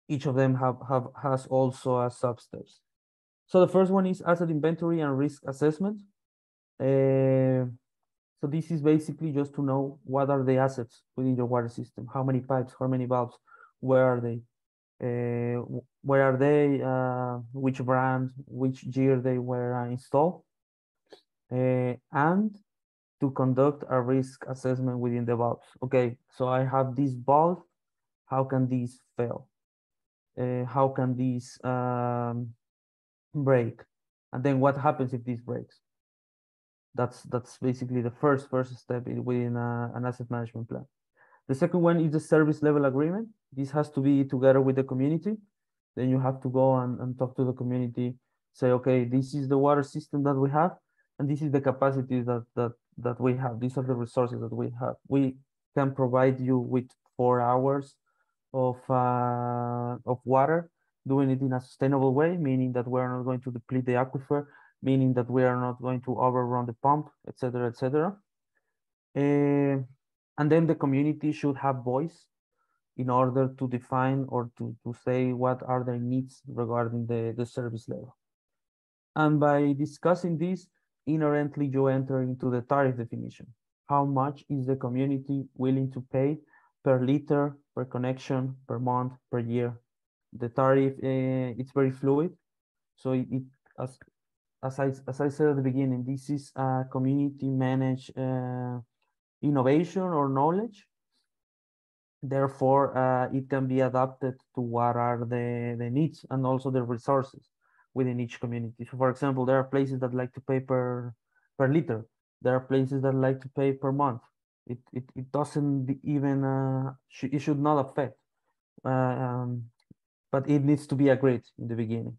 Speaker 8: each of them have, have has also a sub steps. So the first one is asset inventory and risk assessment. Uh, so this is basically just to know what are the assets within your water system, how many pipes, how many valves, where are they, uh, where are they, uh, which brand, which year they were installed, eh, and to conduct a risk assessment within the valves. Okay, so I have this valve, how can these fail? how can these um, break. And then what happens if this breaks? That's that's basically the first first step within a, uh, an asset management plan. The second one is the service level agreement. This has to be together with the community. Then you have to go and, and talk to the community, say, okay, this is the water system that we have, and this is the capacity that that that we have. These are the resources that we have. We can provide you with four hours of uh, of water doing it in a sustainable way, meaning that we're not going to deplete the aquifer, meaning that we are not going to overrun the pump, etc., etc. Uh, and then the community should have voice in order to define or to, to say what are their needs regarding the, the service level. And by discussing this, inherently you enter into the tariff definition. How much is the community willing to pay per liter, per connection, per month, per year, the tariff eh, it's very fluid. So it, it as as I, as I said at the beginning, this is a community managed uh, innovation or knowledge. Therefore, uh, it can be adapted to what are the, the needs and also the resources within each community. So, for example, there are places that like to pay per, per liter, there are places that like to pay per month. It, it, it doesn't even, uh, sh it should not affect um, but it needs to be agreed in the beginning.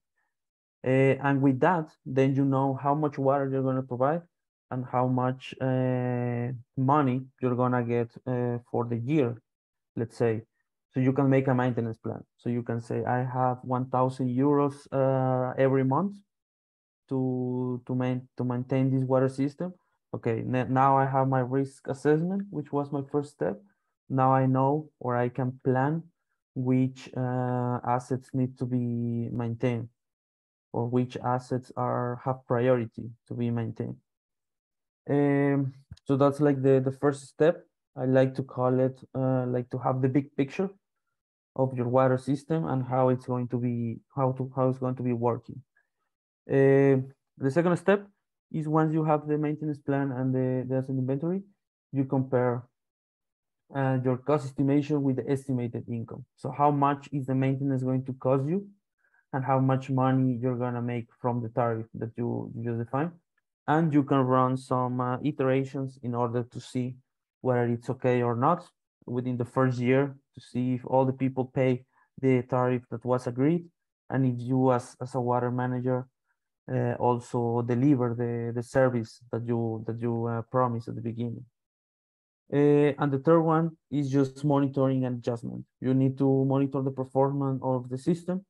Speaker 8: Uh, and with that, then you know how much water you're going to provide and how much uh, money you're going to get uh, for the year, let's say. So you can make a maintenance plan. So you can say, I have 1,000 euros uh, every month to, to, main, to maintain this water system. Okay, now I have my risk assessment, which was my first step. Now I know or I can plan which uh, assets need to be maintained or which assets are have priority to be maintained. Um, so that's like the, the first step. I like to call it uh, like to have the big picture of your water system and how it's going to be how to how it's going to be working. Uh, the second step is once you have the maintenance plan and the, the asset inventory, you compare uh, your cost estimation with the estimated income. So how much is the maintenance going to cost you and how much money you're going to make from the tariff that you, you just defined. And you can run some uh, iterations in order to see whether it's okay or not within the first year to see if all the people pay the tariff that was agreed and if you as, as a water manager uh, also deliver the, the service that you that you uh, promised at the beginning. Uh, and the third one is just monitoring and adjustment. You need to monitor the performance of the system,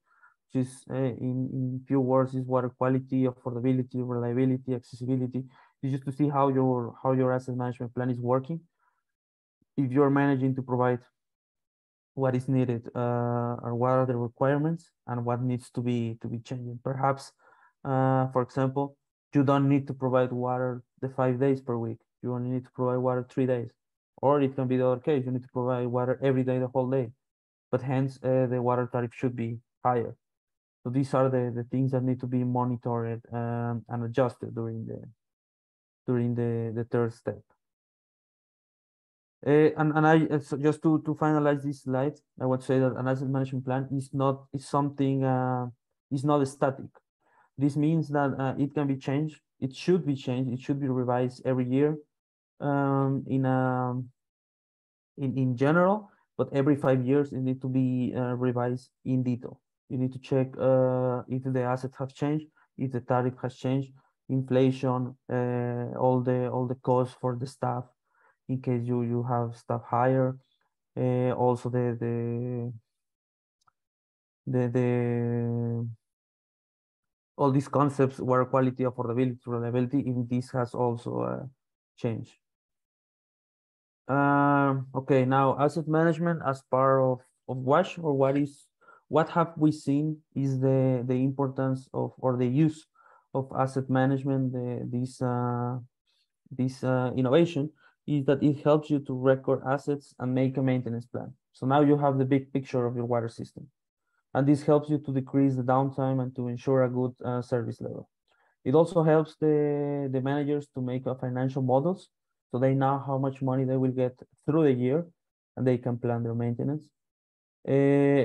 Speaker 8: which is uh, in, in few words is water quality, affordability, reliability, accessibility. It's just to see how your how your asset management plan is working. If you're managing to provide what is needed uh, or what are the requirements and what needs to be to be changing. Perhaps, uh, for example, you don't need to provide water the five days per week. You only need to provide water three days or it can be the other case, you need to provide water every day, the whole day. But hence, uh, the water tariff should be higher. So these are the, the things that need to be monitored um, and adjusted during the during the, the third step. Uh, and and I uh, so just to to finalize this slide, I would say that an asset management plan is not is something uh, is not static. This means that uh, it can be changed. It should be changed. It should be revised every year um, in a um, in, in general, but every five years it need to be uh, revised in detail. You need to check uh, if the assets have changed, if the tariff has changed, inflation, uh, all the all the costs for the staff, in case you you have staff higher, uh, also the the the the all these concepts were quality, affordability, reliability, If this has also uh, changed. Um, okay, now asset management as part of, of WASH or what is what have we seen is the, the importance of or the use of asset management, the, this, uh, this uh, innovation is that it helps you to record assets and make a maintenance plan. So now you have the big picture of your water system. And this helps you to decrease the downtime and to ensure a good uh, service level. It also helps the, the managers to make a financial models so they know how much money they will get through the year and they can plan their maintenance. Uh,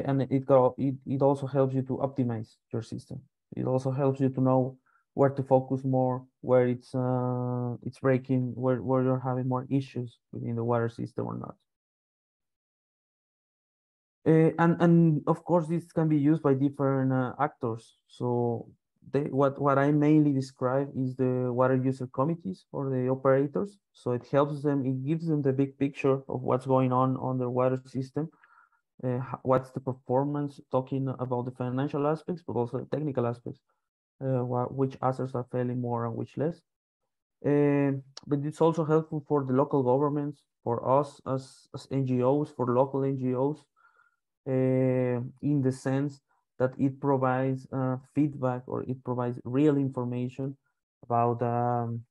Speaker 8: and it, go, it, it also helps you to optimize your system. It also helps you to know where to focus more, where it's uh, it's breaking, where, where you're having more issues within the water system or not. Uh, and and of course this can be used by different uh, actors so they, what, what I mainly describe is the water user committees or the operators. So it helps them, it gives them the big picture of what's going on on their water system, uh, what's the performance, talking about the financial aspects, but also the technical aspects, uh, which assets are failing more and which less. Uh, but it's also helpful for the local governments, for us as, as NGOs, for local NGOs, um, in the sense that it provides uh, feedback or it provides real information about um,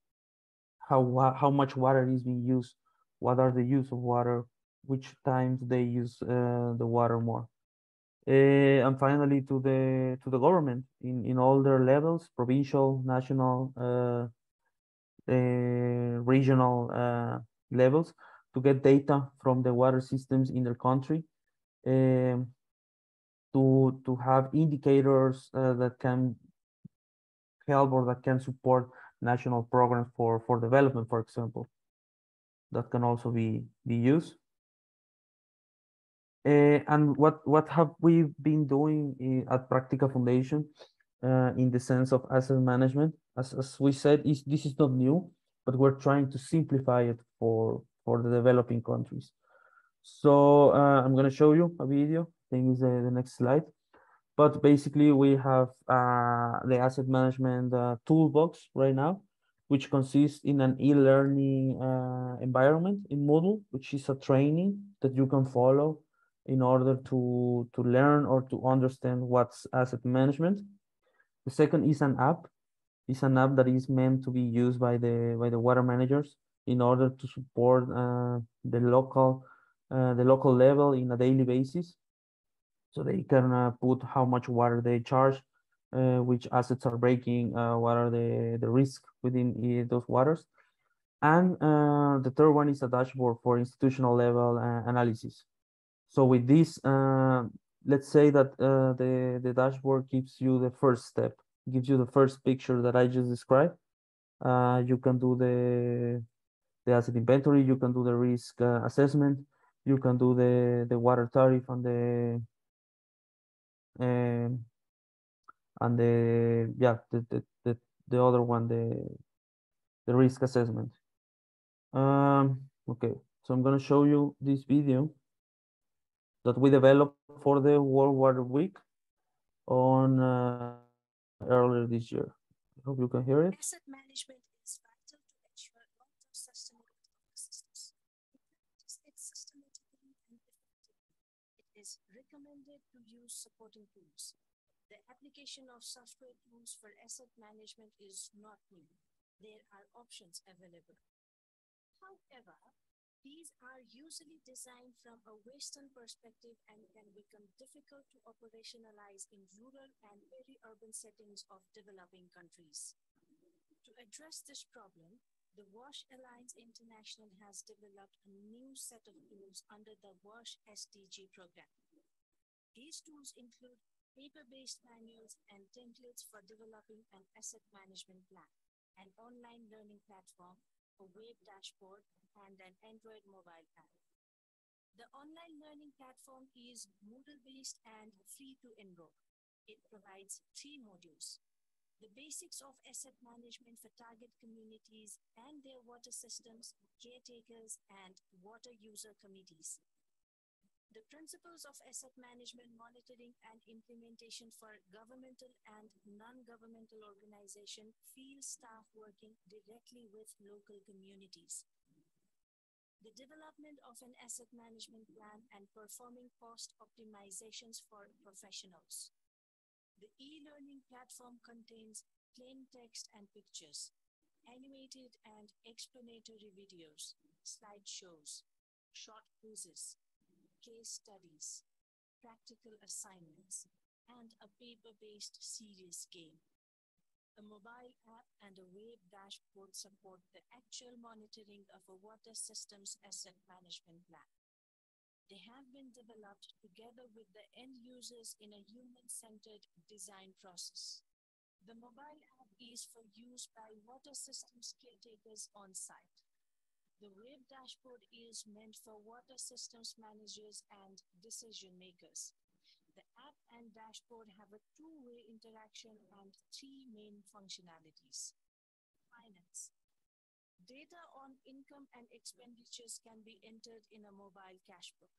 Speaker 8: how how much water is being used, what are the use of water, which times they use uh, the water more, uh, and finally to the to the government in in all their levels, provincial, national, uh, uh, regional uh, levels, to get data from the water systems in their country. Um, to to have indicators uh, that can help or that can support national programs for for development for example that can also be be used uh, and what what have we been doing in, uh, at practica foundation uh, in the sense of asset management as, as we said is this is not new but we're trying to simplify it for for the developing countries so uh, i'm going to show you a video think is the, the next slide. But basically, we have uh, the asset management uh, toolbox right now, which consists in an e-learning uh, environment in Moodle, which is a training that you can follow in order to, to learn or to understand what's asset management. The second is an app. It's an app that is meant to be used by the by the water managers in order to support uh, the local uh, the local level in a daily basis so they can uh, put how much water they charge, uh, which assets are breaking, uh, what are the, the risk within eh, those waters. And uh, the third one is a dashboard for institutional level uh, analysis. So with this, let's say that the, the dashboard gives you the first step, gives you the first picture that I just described. you can do the, the asset inventory, you can do the risk assessment, you can do the, the water tariff and the and eh, and the yeah the the, the, the other one the the risk assessment um okay so i'm going to show you this video that we developed for the world water week on uh, earlier this year i hope you can hear it asset management
Speaker 7: supporting tools. The application of software tools for asset management is not new. There are options available. However, these are usually designed from a Western perspective and can become difficult to operationalize in rural and very urban settings of developing countries. To address this problem, the WASH Alliance International has developed a new set of tools under the WASH SDG program. These tools include paper-based manuals and templates for developing an asset management plan, an online learning platform, a web dashboard, and an Android mobile app. The online learning platform is Moodle-based and free to enroll. It provides three modules, the basics of asset management for target communities and their water systems, caretakers, and water user committees the principles of asset management monitoring and implementation for governmental and non-governmental organization field staff working directly with local communities the development of an asset management plan and performing cost optimizations for professionals the e-learning platform contains plain text and pictures animated and explanatory videos slideshows short quizzes case studies, practical assignments, and a paper-based series game. A mobile app and a web dashboard support the actual monitoring of a water system's asset management plan. They have been developed together with the end users in a human-centered design process. The mobile app is for use by water systems caretakers on site. The web dashboard is meant for water systems managers and decision makers. The app and dashboard have a two-way interaction and three main functionalities. Finance. Data on income and expenditures can be entered in a mobile cash book.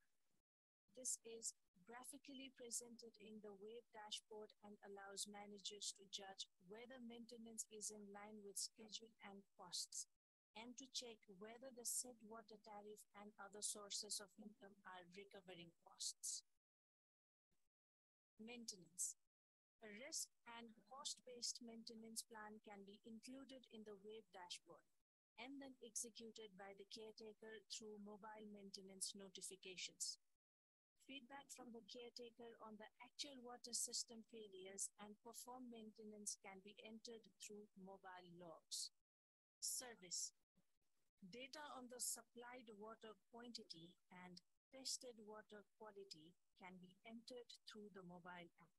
Speaker 7: This is graphically presented in the web dashboard and allows managers to judge whether maintenance is in line with schedule and costs and to check whether the said water tariff and other sources of income are recovering costs. Maintenance. A risk and cost-based maintenance plan can be included in the WAVE dashboard and then executed by the caretaker through mobile maintenance notifications. Feedback from the caretaker on the actual water system failures and performed maintenance can be entered through mobile logs. Service Data on the supplied water quantity and tested water quality can be entered through the mobile app.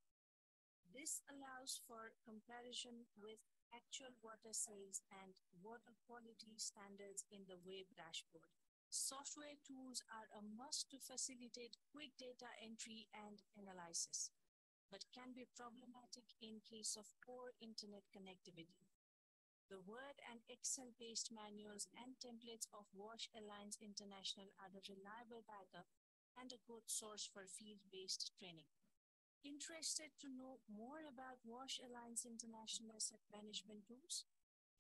Speaker 7: This allows for comparison with actual water sales and water quality standards in the web dashboard. Software tools are a must to facilitate quick data entry and analysis, but can be problematic in case of poor internet connectivity. The Word and Excel based manuals and templates of Wash Alliance International are a reliable backup and a good source for field based training. Interested to know more about Wash Alliance International Asset Management Tools?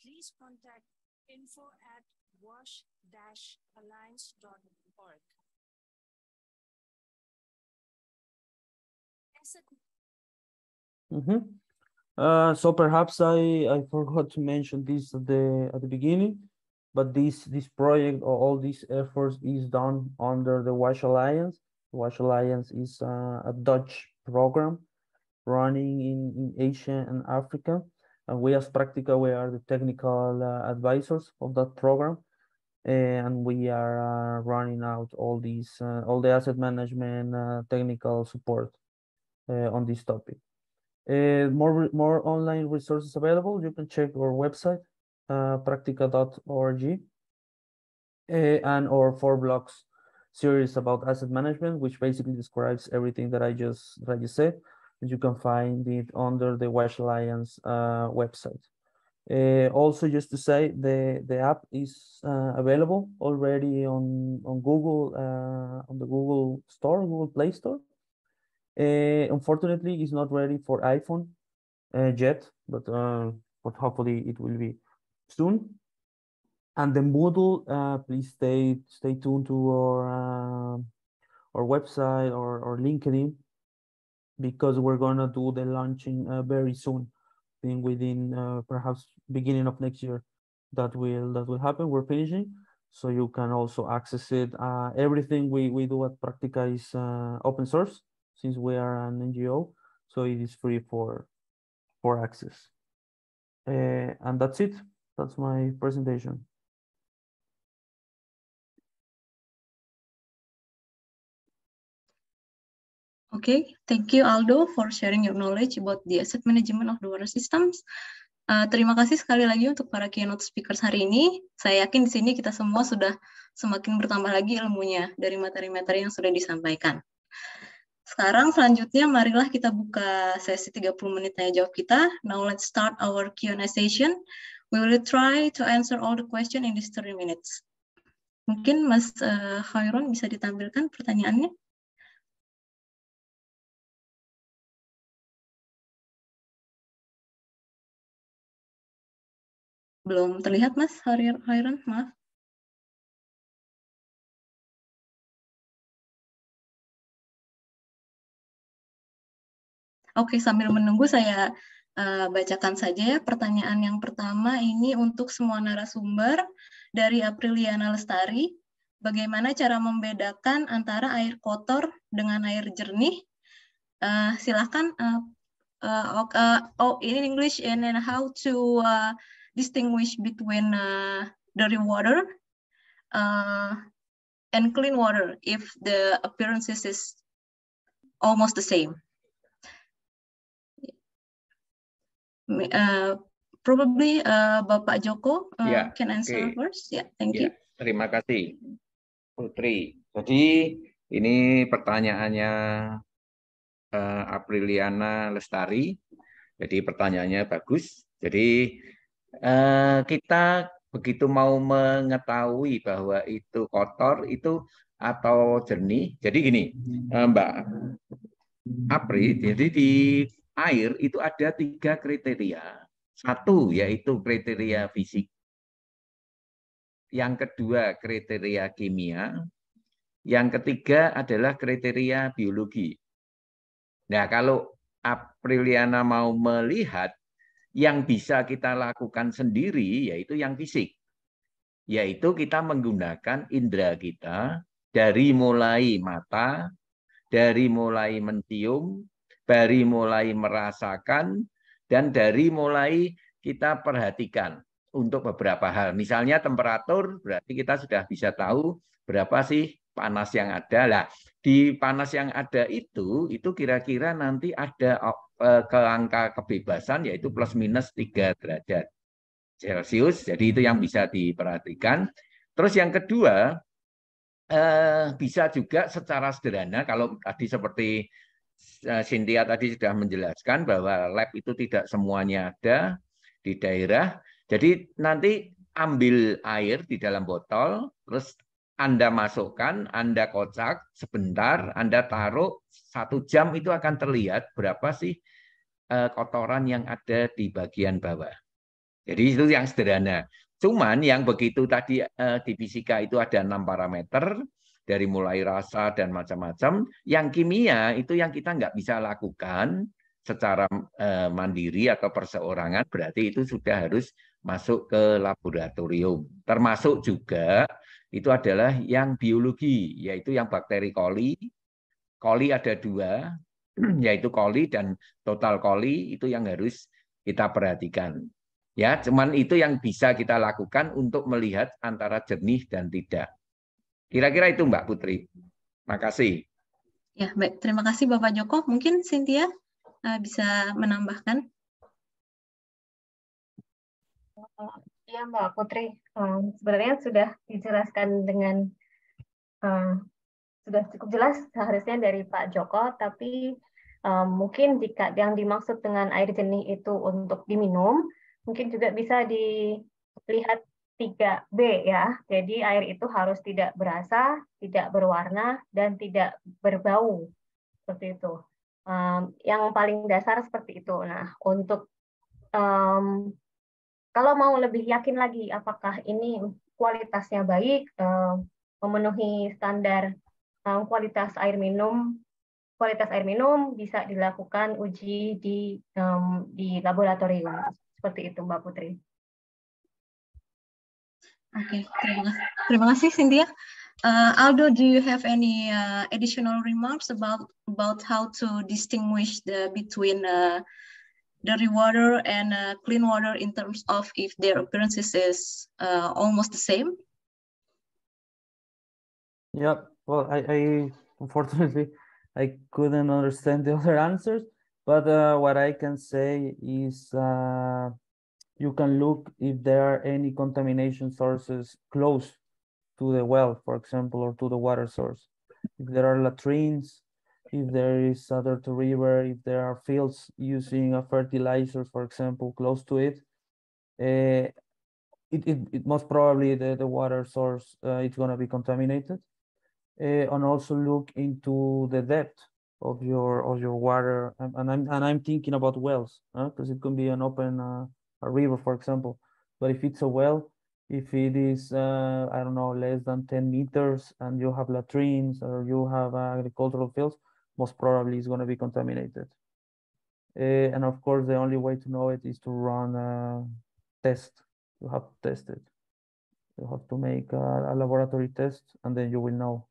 Speaker 7: Please contact info at wash alliance.org.
Speaker 1: mm-hmm.
Speaker 8: Uh, so perhaps I, I forgot to mention this at the at the beginning, but this this project or all these efforts is done under the Wash Alliance. Wash Alliance is uh, a Dutch program running in, in Asia and Africa. And we as Practica, we are the technical uh, advisors of that program. And we are uh, running out all these, all the asset management technical support on this topic. Uh, more, more online resources available. You can check our website, uh, practica.org, uh, eh, and our four blocks series about asset management, which basically describes everything that I just that said. And you can find it under the Wash Alliance uh, website. Eh, also, just to say, the, the app is uh, available already on, on Google, uh, on the Google Store, Google Play Store. Uh, unfortunately, it's not ready for iPhone uh, yet, but uh, but hopefully it will be soon. And the Moodle, uh, please stay stay tuned to our uh, our website or or LinkedIn because we're gonna do the launching very soon, being within perhaps beginning of next year. That will that will happen. We're finishing so you can also access it. Uh, everything we, we do at Practica is uh, open source. since we are an NGO, so it is free for for access. Uh, and that's it. That's my presentation.
Speaker 1: Okay, thank you Aldo for sharing your knowledge about the asset
Speaker 2: management of the water systems. Uh, terima kasih sekali lagi untuk para keynote speakers hari ini. Saya yakin di sini kita semua sudah semakin bertambah lagi ilmunya dari materi-materi yang sudah disampaikan. Sekarang selanjutnya marilah kita buka sesi 30 menit tanya jawab kita. Now let's start our Q&A session. We will try to answer all the question
Speaker 1: in these 30 minutes. Mungkin Mas uh, eh, Khairon bisa ditampilkan pertanyaannya. Belum terlihat Mas Khairon, maaf. Oke, sambil menunggu saya uh, bacakan saja ya pertanyaan yang pertama ini untuk semua narasumber
Speaker 2: dari Apriliana Lestari. Bagaimana cara membedakan antara air kotor dengan air jernih? Uh, eh, silahkan uh, eh, uh, uh, oh in English and then how to uh, distinguish between uh, dirty water uh, and clean water if the appearances is almost the same. uh, probably uh, Bapak Joko uh, yeah, can answer okay.
Speaker 1: first. Yeah, thank yeah. you.
Speaker 5: Terima kasih, Putri. Jadi ini pertanyaannya uh, Apriliana Lestari. Jadi pertanyaannya bagus. Jadi uh, kita begitu mau mengetahui bahwa itu kotor itu atau jernih. Jadi gini, uh, Mbak Apri, jadi di air itu ada tiga kriteria. Satu yaitu kriteria fisik, yang kedua kriteria kimia, yang ketiga adalah kriteria biologi. Nah, kalau Apriliana mau melihat yang bisa kita lakukan sendiri yaitu yang fisik. Yaitu kita menggunakan indera kita dari mulai mata, dari mulai mentium, dari mulai merasakan dan dari mulai kita perhatikan untuk beberapa hal. Misalnya temperatur, berarti kita sudah bisa tahu berapa sih panas yang ada. Lah, di panas yang ada itu itu kira-kira nanti ada eh, ke angka kebebasan yaitu plus minus 3 derajat Celcius. Jadi itu yang bisa diperhatikan. Terus yang kedua eh, bisa juga secara sederhana kalau tadi seperti Eh, Cynthia tadi sudah menjelaskan bahwa lab itu tidak semuanya ada di daerah. Jadi nanti ambil air di dalam botol, terus Anda masukkan, Anda kocak sebentar, Anda taruh satu jam itu akan terlihat berapa sih eh, kotoran yang ada di bagian bawah. Jadi itu yang sederhana. Cuman yang begitu tadi eh, di fisika itu ada enam parameter, dari mulai rasa dan macam-macam. Yang kimia itu yang kita nggak bisa lakukan secara eh, mandiri atau perseorangan, berarti itu sudah harus masuk ke laboratorium. Termasuk juga itu adalah yang biologi, yaitu yang bakteri koli. Koli ada dua, yaitu koli dan total koli itu yang harus kita perhatikan. Ya, cuman itu yang bisa kita lakukan untuk melihat antara jernih dan tidak. Kira-kira itu Mbak Putri. Makasih.
Speaker 2: Ya, baik. Terima kasih Bapak Joko. Mungkin Cynthia eh, bisa menambahkan.
Speaker 1: Ya Mbak Putri, eh, sebenarnya sudah dijelaskan dengan eh, sudah cukup jelas
Speaker 6: seharusnya dari Pak Joko, tapi mungkin jika yang dimaksud dengan air jernih itu untuk diminum, mungkin juga bisa dilihat 3B ya. Jadi air itu harus tidak berasa, tidak berwarna, dan tidak berbau. Seperti itu. Um, yang paling dasar seperti itu. Nah, untuk um, kalau mau lebih yakin lagi apakah ini kualitasnya baik, um, memenuhi standar um, kualitas air minum kualitas air minum bisa dilakukan uji di um, di laboratorium seperti itu Mbak Putri.
Speaker 2: okay, terima kasih. Cynthia. Uh, Aldo, do you have any uh, additional remarks about about how to distinguish the between uh, dirty water and uh, clean water in terms of if their appearances is uh, almost
Speaker 1: the same?
Speaker 8: Yeah, well, I, I unfortunately I couldn't understand the other answers, but uh, what I can say is uh, you can look if there are any contamination sources close to the well, for example, or to the water source. If there are latrines, if there is a dirty river, if there are fields using a fertilizer, for example, close to it, uh, it, it, it, most probably the, the water source uh, it's going to be contaminated. Uh, and also look into the depth of your of your water. And, and I'm and I'm thinking about wells because it can be an open uh, a river, for example. But if it's a well, if it is, uh, I don't know, less than 10 meters and you have latrines or you have uh, agricultural fields, most probably it's going to be contaminated. Uh, and of course, the only way to know it is to run a test. You have to test it. You have to make a, a laboratory test, and then you will know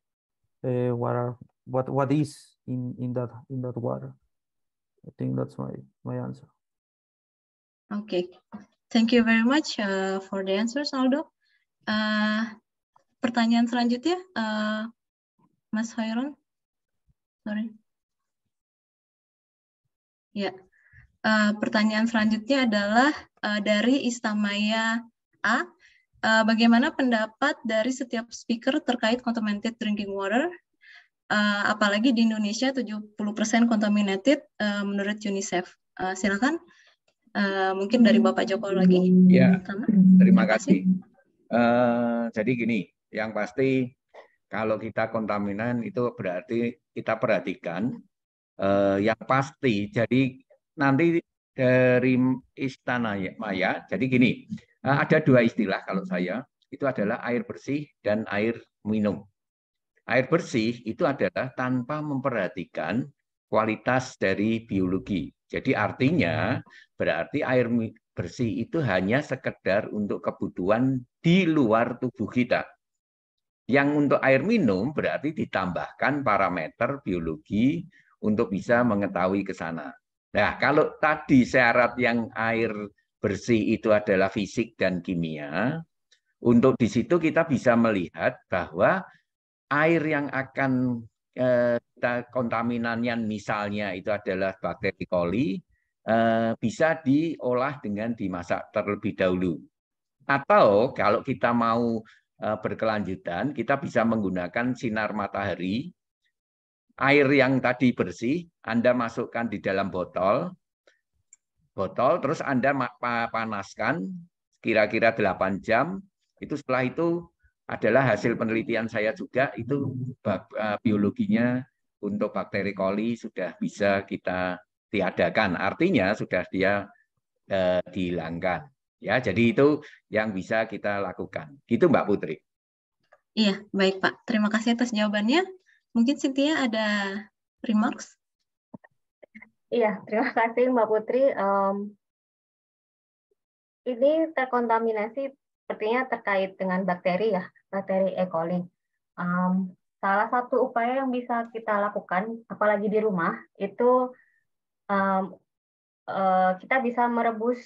Speaker 8: uh, what are what what is in in that in that water. I think that's my my answer.
Speaker 2: Okay, thank you very much uh, for the answers, Aldo.
Speaker 1: Uh, pertanyaan selanjutnya, uh, Mas Hiron. Sorry. Ya, yeah. uh,
Speaker 2: pertanyaan selanjutnya adalah uh, dari Istamaya A. Uh, bagaimana pendapat dari setiap speaker terkait contaminated drinking water? Uh, apalagi di Indonesia 70% contaminated uh, menurut UNICEF. Uh, silakan. Eh, mungkin dari Bapak Joko lagi. Ya,
Speaker 5: terima kasih. Uh, jadi gini, yang pasti kalau kita kontaminan itu berarti kita perhatikan uh, yang pasti. Jadi nanti dari istana maya. Jadi gini, ada dua istilah kalau saya, itu adalah air bersih dan air minum. Air bersih itu adalah tanpa memperhatikan kualitas dari biologi. Jadi artinya hmm. berarti air bersih itu hanya sekedar untuk kebutuhan di luar tubuh kita. Yang untuk air minum berarti ditambahkan parameter biologi untuk bisa mengetahui ke sana. Nah, kalau tadi syarat yang air bersih itu adalah fisik dan kimia, untuk di situ kita bisa melihat bahwa air yang akan Eh, kontaminannya misalnya itu adalah bakteri koli eh, bisa diolah dengan dimasak terlebih dahulu. Atau kalau kita mau eh, berkelanjutan, kita bisa menggunakan sinar matahari. Air yang tadi bersih, Anda masukkan di dalam botol. Botol terus Anda panaskan kira-kira 8 jam. Itu setelah itu adalah hasil penelitian saya juga itu eh, biologinya untuk bakteri koli sudah bisa kita tiadakan. Artinya sudah dia eh, dihilangkan. Ya, jadi itu yang bisa kita lakukan. Gitu Mbak Putri.
Speaker 2: Iya, baik Pak. Terima kasih atas jawabannya. Mungkin Cynthia ada
Speaker 1: remarks?
Speaker 6: Iya, terima kasih Mbak Putri. Um, ini terkontaminasi sepertinya terkait dengan bakteri ya, bakteri E. coli. Um, salah satu upaya yang bisa kita lakukan, apalagi di rumah, itu um, uh, kita bisa merebus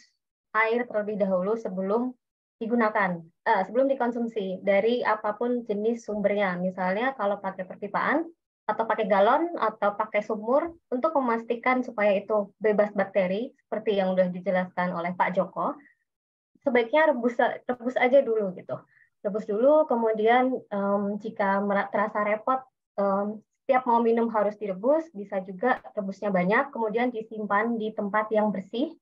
Speaker 6: air terlebih dahulu sebelum digunakan, uh, sebelum dikonsumsi dari apapun jenis sumbernya. Misalnya kalau pakai perpipaan, atau pakai galon, atau pakai sumur, untuk memastikan supaya itu bebas bakteri, seperti yang sudah dijelaskan oleh Pak Joko sebaiknya rebus rebus aja dulu gitu rebus dulu kemudian um, jika terasa repot um, setiap mau minum harus direbus bisa juga rebusnya banyak kemudian disimpan di tempat yang bersih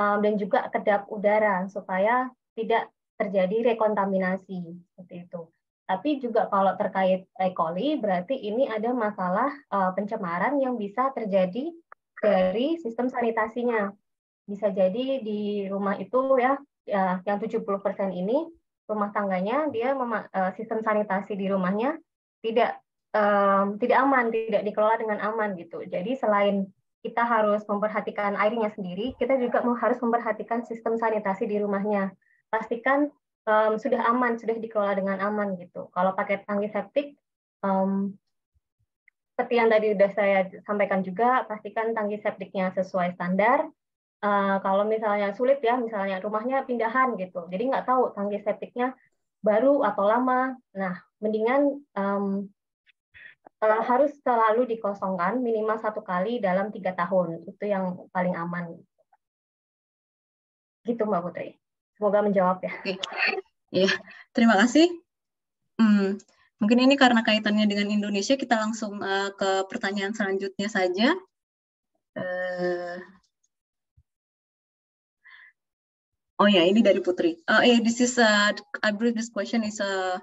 Speaker 6: um, dan juga kedap udara supaya tidak terjadi rekontaminasi seperti itu tapi juga kalau terkait E. coli berarti ini ada masalah uh, pencemaran yang bisa terjadi dari sistem sanitasinya bisa jadi di rumah itu ya Ya, yang 70% ini rumah tangganya dia uh, sistem sanitasi di rumahnya tidak um, tidak aman, tidak dikelola dengan aman gitu. Jadi selain kita harus memperhatikan airnya sendiri, kita juga harus memperhatikan sistem sanitasi di rumahnya. Pastikan um, sudah aman, sudah dikelola dengan aman gitu. Kalau pakai septik um, seperti yang tadi sudah saya sampaikan juga, pastikan tangki septiknya sesuai standar, Eh, kalau misalnya sulit ya, misalnya rumahnya pindahan gitu, jadi nggak tahu tangki septiknya baru atau lama. Nah, mendingan um, uh, harus selalu dikosongkan minimal satu kali dalam tiga tahun. Itu yang paling aman. Gitu Mbak Putri. Semoga menjawab ya. Oke.
Speaker 1: Iya,
Speaker 2: terima kasih. Hmm, mungkin ini karena kaitannya dengan Indonesia, kita langsung uh, ke pertanyaan selanjutnya saja.
Speaker 1: Oh yeah, ini dari Putri. Uh, yeah, this
Speaker 2: is uh, I believe this question is uh,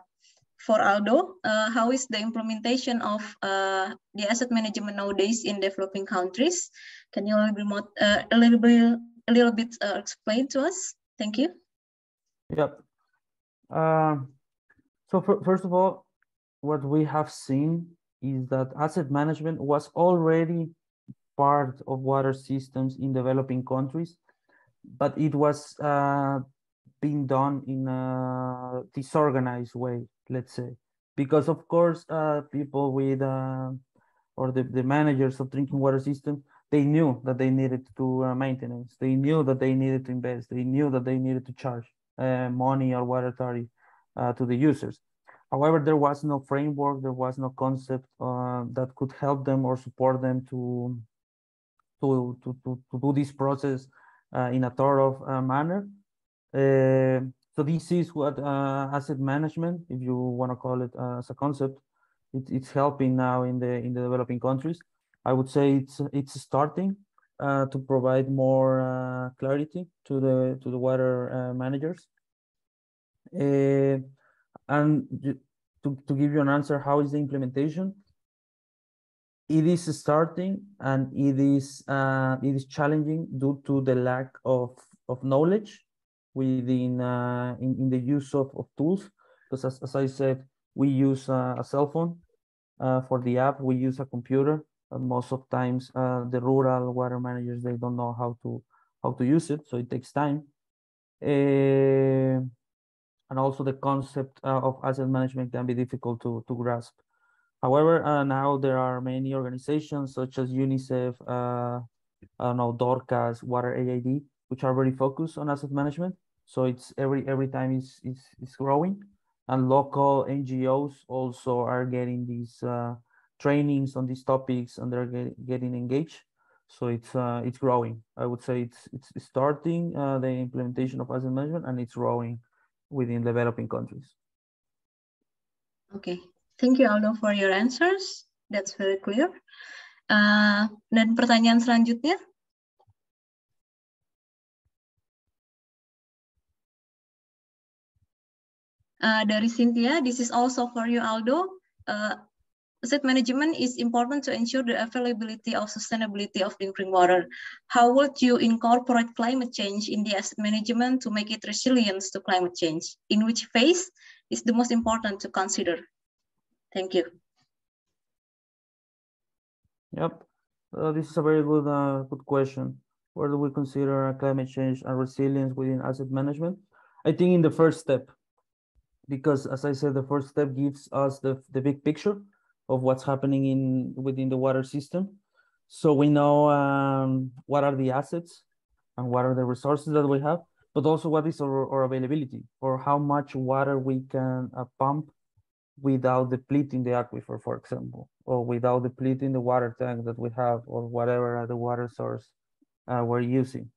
Speaker 2: for Aldo. Uh, how is the implementation of uh, the asset management nowadays in developing countries? Can you a little bit more, uh, a little bit, a little bit uh, explain to us? Thank you.
Speaker 8: Yep. Uh, so for, first of all, what we have seen is that asset management was already part of water systems in developing countries but it was uh, being done in a disorganized way, let's say, because of course uh, people with uh, or the, the managers of drinking water system they knew that they needed to do uh, maintenance, they knew that they needed to invest, they knew that they needed to charge uh, money or water uh to the users. However, there was no framework, there was no concept that could help them or support them to to, to, to, to do this process uh, in a thorough uh, manner. Uh, so this is what asset management, if you want to call it as a concept, it, it's helping now in the in the developing countries. I would say it's it's starting uh, to provide more uh, clarity to the to the water uh, managers. and to, to give you an answer, how is the implementation? it is starting and it is uh, it is challenging due to the lack of of knowledge within uh, in, in the use of, of tools because as, as i said we use uh, a cell phone uh, for the app we use a computer and most of times uh, the rural water managers they don't know how to how to use it so it takes time eh, and also the concept uh, of asset management can be difficult to to grasp However, uh, now there are many organizations such as UNICEF, uh, I don't know, DORCAS, Water AID, which are very focused on asset management. So it's every every time it's it's, it's growing, and local NGOs also are getting these uh, trainings on these topics, and they're get, getting engaged. So it's uh, it's growing. I would say it's it's starting uh, the implementation of asset management, and it's growing within developing countries.
Speaker 2: Okay, Thank you Aldo for your answers. That's very clear.
Speaker 1: Uh, dan pertanyaan selanjutnya. Uh, dari Cynthia, this is also for you Aldo. Uh, asset management is important
Speaker 2: to ensure the availability of sustainability of drinking water. How would you incorporate climate change in the asset management to make it resilient to climate change? In which phase is the most important to consider? Thank you.
Speaker 8: Yep, uh, this is a very good uh, good question. Where do we consider climate change and resilience within asset management? I think in the first step, because as I said, the first step gives us the, the big picture of what's happening in within the water system. So we know um, what are the assets and what are the resources that we have, but also what is our, our availability or how much water we can uh, pump without depleting the aquifer, for example, or without depleting the water tank that we have or whatever the water source uh, we're using.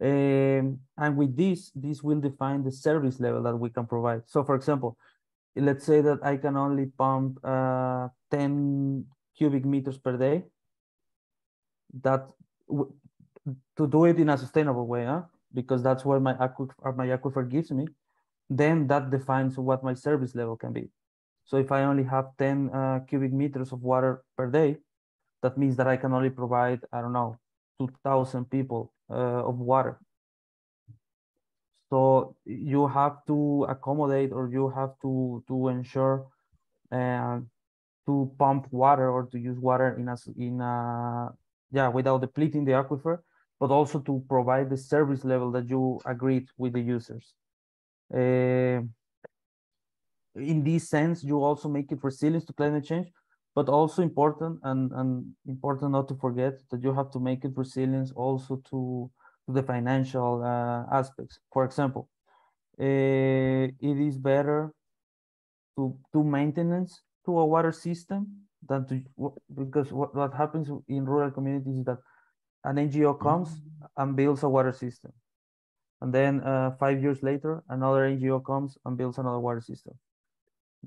Speaker 8: Um, and with this, this will define the service level that we can provide. So for example, let's say that I can only pump uh, 10 cubic meters per day. That to do it in a sustainable way, huh? because that's what my aquifer, my aquifer gives me, then that defines what my service level can be. So if I only have 10 uh, cubic meters of water per day, that means that I can only provide, I don't know, 2,000 people uh, of water. So you have to accommodate or you have to, to ensure uh, to pump water or to use water in a, in a, yeah, without depleting the aquifer, but also to provide the service level that you agreed with the users. Uh, in this sense, you also make it resilient to climate change, but also important and, and important not to forget that you have to make it resilient also to, to the financial uh, aspects. For example, uh, it is better to do maintenance to a water system than to because what, what happens in rural communities is that an NGO comes mm-hmm. and builds a water system. And then uh, five years later, another NGO comes and builds another water system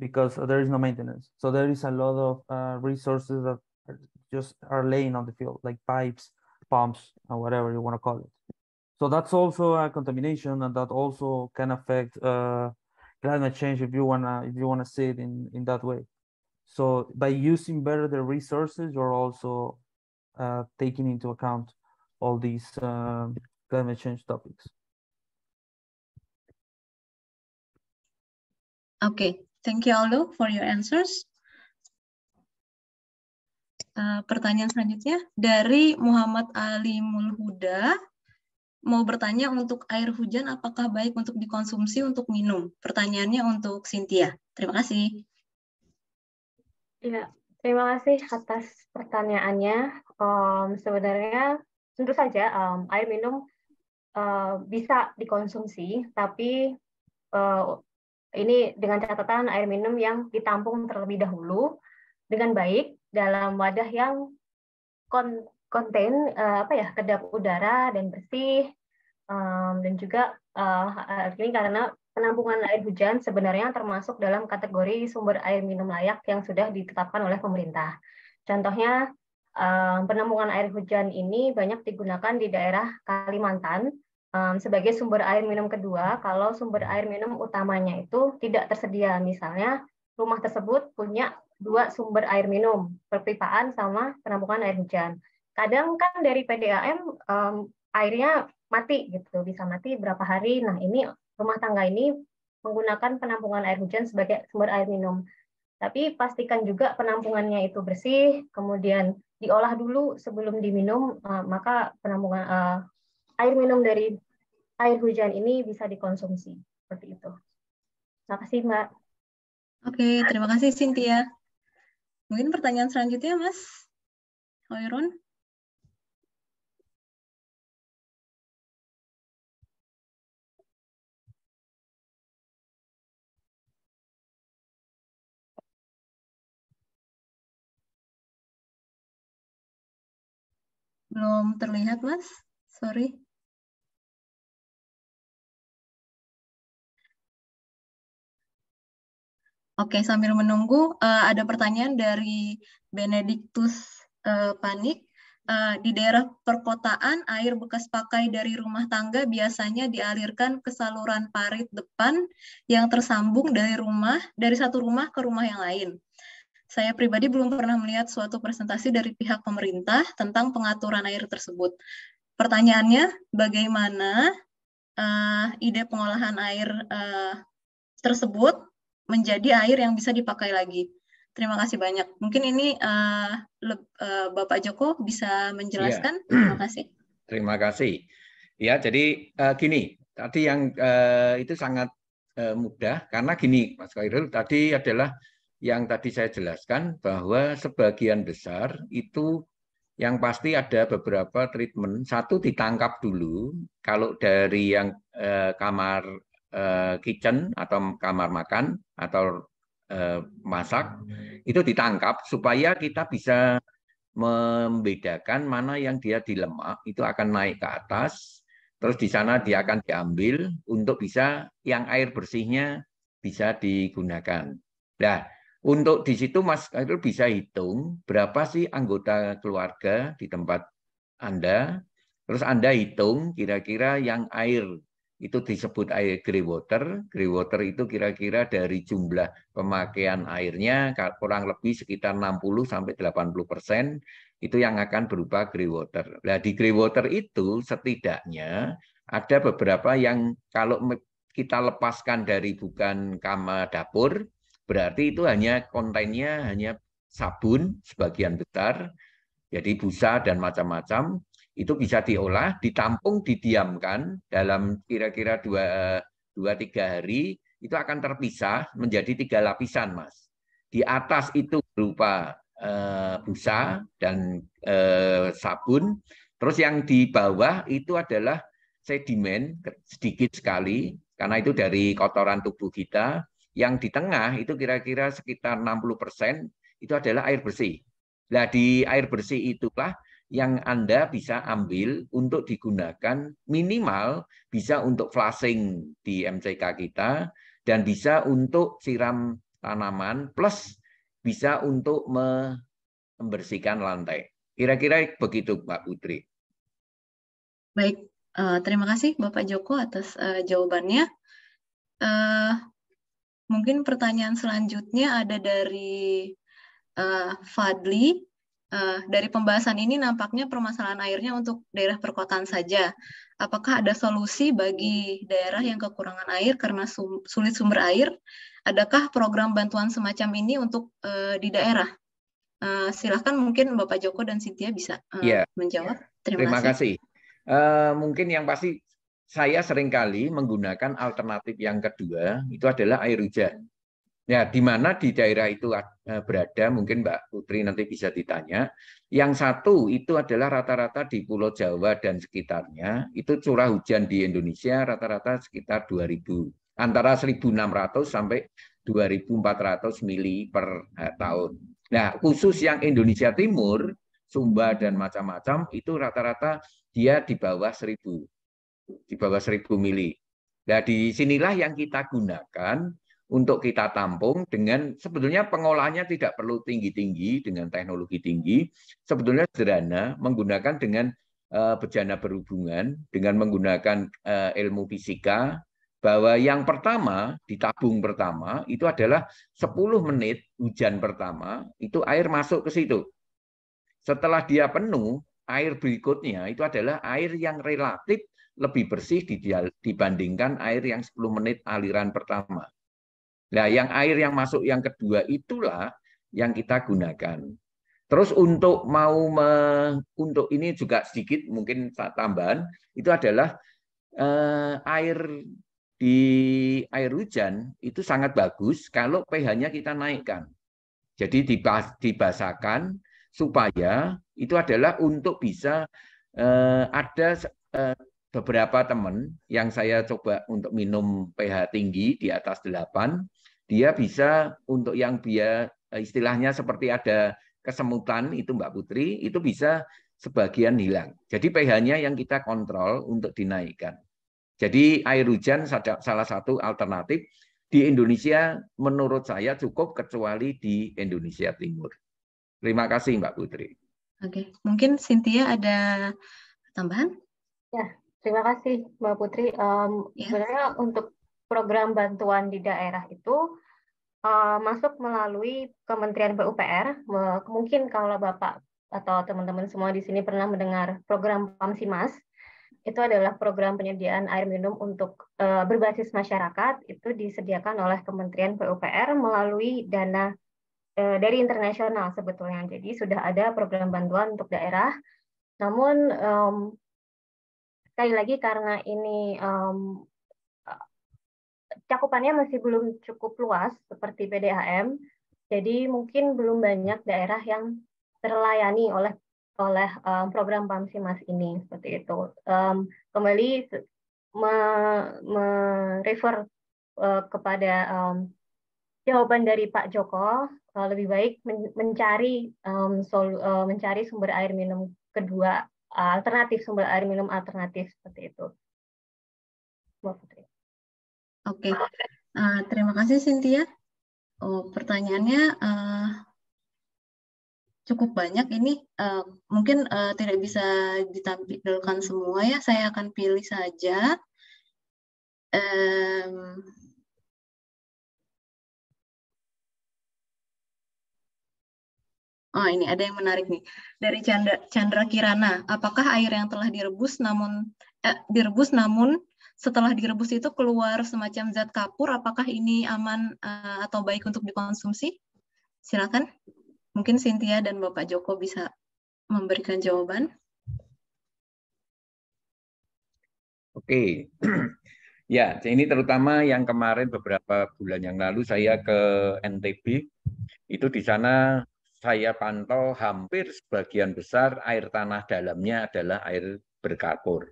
Speaker 8: because there is no maintenance. So there is a lot of uh, resources that are just are laying on the field, like pipes, pumps, or whatever you want to call it. So that's also a contamination, and that also can affect uh, climate change if you wanna if you wanna see it in in that way. So by using better the resources, you're also uh, taking into account all these um, climate change topics.
Speaker 1: Okay, Thank you Aldo for your answers.
Speaker 2: Uh, pertanyaan selanjutnya dari Muhammad Ali Mulhuda mau bertanya untuk air hujan apakah baik untuk dikonsumsi untuk minum? Pertanyaannya untuk Cynthia.
Speaker 1: Terima kasih.
Speaker 6: Ya, terima kasih atas pertanyaannya. Um, sebenarnya tentu saja um, air minum uh, bisa dikonsumsi, tapi uh, ini dengan catatan air minum yang ditampung terlebih dahulu dengan baik dalam wadah yang konten eh, apa ya kedap udara dan bersih eh, dan juga eh, ini karena penampungan air hujan sebenarnya termasuk dalam kategori sumber air minum layak yang sudah ditetapkan oleh pemerintah. Contohnya penampungan air hujan ini banyak digunakan di daerah Kalimantan um, sebagai sumber air minum kedua kalau sumber air minum utamanya itu tidak tersedia. Misalnya rumah tersebut punya dua sumber air minum, perpipaan sama penampungan air hujan. Kadang kan dari PDAM um, airnya mati gitu, bisa mati berapa hari. Nah ini rumah tangga ini menggunakan penampungan air hujan sebagai sumber air minum. Tapi pastikan juga penampungannya itu bersih, kemudian diolah dulu sebelum diminum, eh, maka penampungan uh, air minum dari air hujan ini bisa dikonsumsi seperti itu. Terima kasih Mbak.
Speaker 1: Oke, terima kasih Cynthia. Mungkin pertanyaan selanjutnya Mas Hoirun. Belum terlihat, Mas. Sorry. Oke, sambil menunggu, uh, ada pertanyaan dari Benediktus
Speaker 2: uh, eh, Panik. Uh, di daerah perkotaan, air bekas pakai dari rumah tangga biasanya dialirkan ke saluran parit depan yang tersambung dari rumah dari satu rumah ke rumah yang lain. Saya pribadi belum pernah melihat suatu presentasi dari pihak pemerintah tentang pengaturan air tersebut. Pertanyaannya, bagaimana uh, ide pengolahan air uh, tersebut menjadi air yang bisa dipakai lagi. Terima kasih banyak. Mungkin ini uh, uh, Bapak Joko bisa menjelaskan. Ya. Terima kasih.
Speaker 5: Terima kasih. Ya, jadi uh, gini, tadi yang uh, itu sangat uh, mudah karena gini, Mas Khairul, tadi adalah yang tadi saya jelaskan bahwa sebagian besar itu yang pasti ada beberapa treatment. Satu ditangkap dulu, kalau dari yang eh, kamar Eh, kitchen atau kamar makan atau eh, masak itu ditangkap supaya kita bisa membedakan mana yang dia di itu akan naik ke atas terus di sana dia akan diambil untuk bisa yang air bersihnya bisa digunakan. Nah, untuk di situ Mas Khairul bisa hitung berapa sih anggota keluarga di tempat Anda. Terus Anda hitung kira-kira yang air itu disebut air grey water. Grey water itu kira-kira dari jumlah pemakaian airnya kurang lebih sekitar 60 sampai 80 persen itu yang akan berupa grey water. Nah, di grey water itu setidaknya ada beberapa yang kalau kita lepaskan dari bukan kamar dapur, berarti itu hanya kontennya hanya sabun sebagian besar, jadi busa dan macam-macam, itu bisa diolah, ditampung, didiamkan dalam kira-kira dua, dua tiga hari, itu akan terpisah menjadi tiga lapisan, Mas. Di atas itu berupa eh, busa dan eh, sabun, terus yang di bawah itu adalah sedimen sedikit sekali, karena itu dari kotoran tubuh kita, yang di tengah itu kira-kira sekitar 60 persen itu adalah air bersih. Nah, di air bersih itulah yang Anda bisa ambil untuk digunakan minimal bisa untuk flushing di MCK kita dan bisa untuk siram tanaman plus bisa untuk membersihkan lantai. Kira-kira begitu Mbak Putri.
Speaker 1: Baik, eh, terima
Speaker 2: kasih Bapak Joko atas eh, jawabannya. Eh, mungkin pertanyaan selanjutnya ada dari Fadli Uh, dari pembahasan ini nampaknya permasalahan airnya untuk daerah perkotaan saja. Apakah ada solusi bagi daerah yang kekurangan air karena sum sulit sumber air? Adakah program bantuan semacam ini untuk uh, di daerah? Uh, silahkan mungkin Bapak Joko dan Sintia bisa uh, yeah. menjawab.
Speaker 5: Terima, Terima kasih. kasih. Uh, mungkin yang pasti saya seringkali menggunakan alternatif yang kedua itu adalah air hujan. Ya, di mana di daerah itu eh, berada, mungkin Mbak Putri nanti bisa ditanya. Yang satu itu adalah rata-rata di Pulau Jawa dan sekitarnya, itu curah hujan di Indonesia rata-rata sekitar 2000, antara 1600 sampai 2400 mili per eh, tahun. Nah, khusus yang Indonesia Timur, Sumba dan macam-macam, itu rata-rata dia di bawah 1000, di bawah 1000 mili. Nah, di sinilah yang kita gunakan untuk kita tampung dengan sebetulnya pengolahannya tidak perlu tinggi-tinggi dengan teknologi tinggi, sebetulnya sederhana menggunakan dengan eh, bejana berhubungan dengan menggunakan eh, ilmu fisika bahwa yang pertama ditabung pertama itu adalah 10 menit hujan pertama itu air masuk ke situ. Setelah dia penuh, air berikutnya itu adalah air yang relatif lebih bersih dibandingkan air yang 10 menit aliran pertama. Nah, yang air yang masuk yang kedua itulah yang kita gunakan. Terus untuk mau me, untuk ini juga sedikit mungkin tambahan itu adalah eh, air di air hujan itu sangat bagus kalau pH-nya kita naikkan. Jadi dibas, dibasakan supaya itu adalah untuk bisa eh, ada eh, beberapa teman yang saya coba untuk minum pH tinggi di atas 8 dia bisa untuk yang dia eh, istilahnya seperti ada kesemutan itu Mbak Putri, itu bisa sebagian hilang. Jadi pH-nya yang kita kontrol untuk dinaikkan. Jadi air hujan salah satu alternatif di Indonesia menurut saya cukup kecuali di Indonesia Timur. Terima kasih Mbak Putri.
Speaker 2: Oke, mungkin Cynthia ada tambahan? Ya, terima kasih
Speaker 6: Mbak Putri. Um, ya. Sebenarnya untuk program bantuan di daerah itu uh, masuk melalui Kementerian PUPR. Mungkin kalau Bapak atau teman-teman semua di sini pernah mendengar program PAMSIMAS, itu adalah program penyediaan air minum untuk uh, berbasis masyarakat itu disediakan oleh Kementerian PUPR melalui dana uh, dari internasional sebetulnya. Jadi sudah ada program bantuan untuk daerah. Namun um, sekali lagi karena ini um, cakupannya masih belum cukup luas seperti PDAM. Jadi mungkin belum banyak daerah yang terlayani oleh oleh um, program PAMSIMAS ini seperti itu. Um, kembali merefer me, uh, kepada um, jawaban dari Pak Joko uh, lebih baik men mencari um, sol uh, mencari sumber air minum kedua uh, alternatif sumber air minum alternatif seperti itu.
Speaker 1: Mbak Putri. Oke, okay. uh, eh, terima kasih Cynthia. Oh, pertanyaannya uh, cukup banyak ini.
Speaker 2: Uh, mungkin uh, tidak bisa ditampilkan semua ya. Saya akan pilih saja.
Speaker 1: Um, Oh ini ada yang menarik nih
Speaker 2: dari Chandra, Chandra Kirana. Apakah air yang telah direbus namun eh, direbus namun setelah direbus itu keluar semacam zat kapur, apakah ini aman uh, atau baik untuk dikonsumsi? Silakan. Mungkin Cynthia dan Bapak Joko bisa memberikan jawaban.
Speaker 5: Oke. ya, ini terutama yang kemarin beberapa bulan yang lalu saya ke NTB. Itu di sana saya pantau hampir sebagian besar air tanah dalamnya adalah air berkapur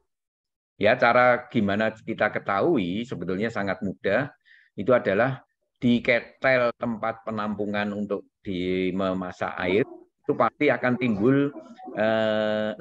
Speaker 5: Ya, cara gimana kita ketahui sebetulnya sangat mudah. Itu adalah di ketel tempat penampungan untuk di memasak air itu pasti akan timbul eh,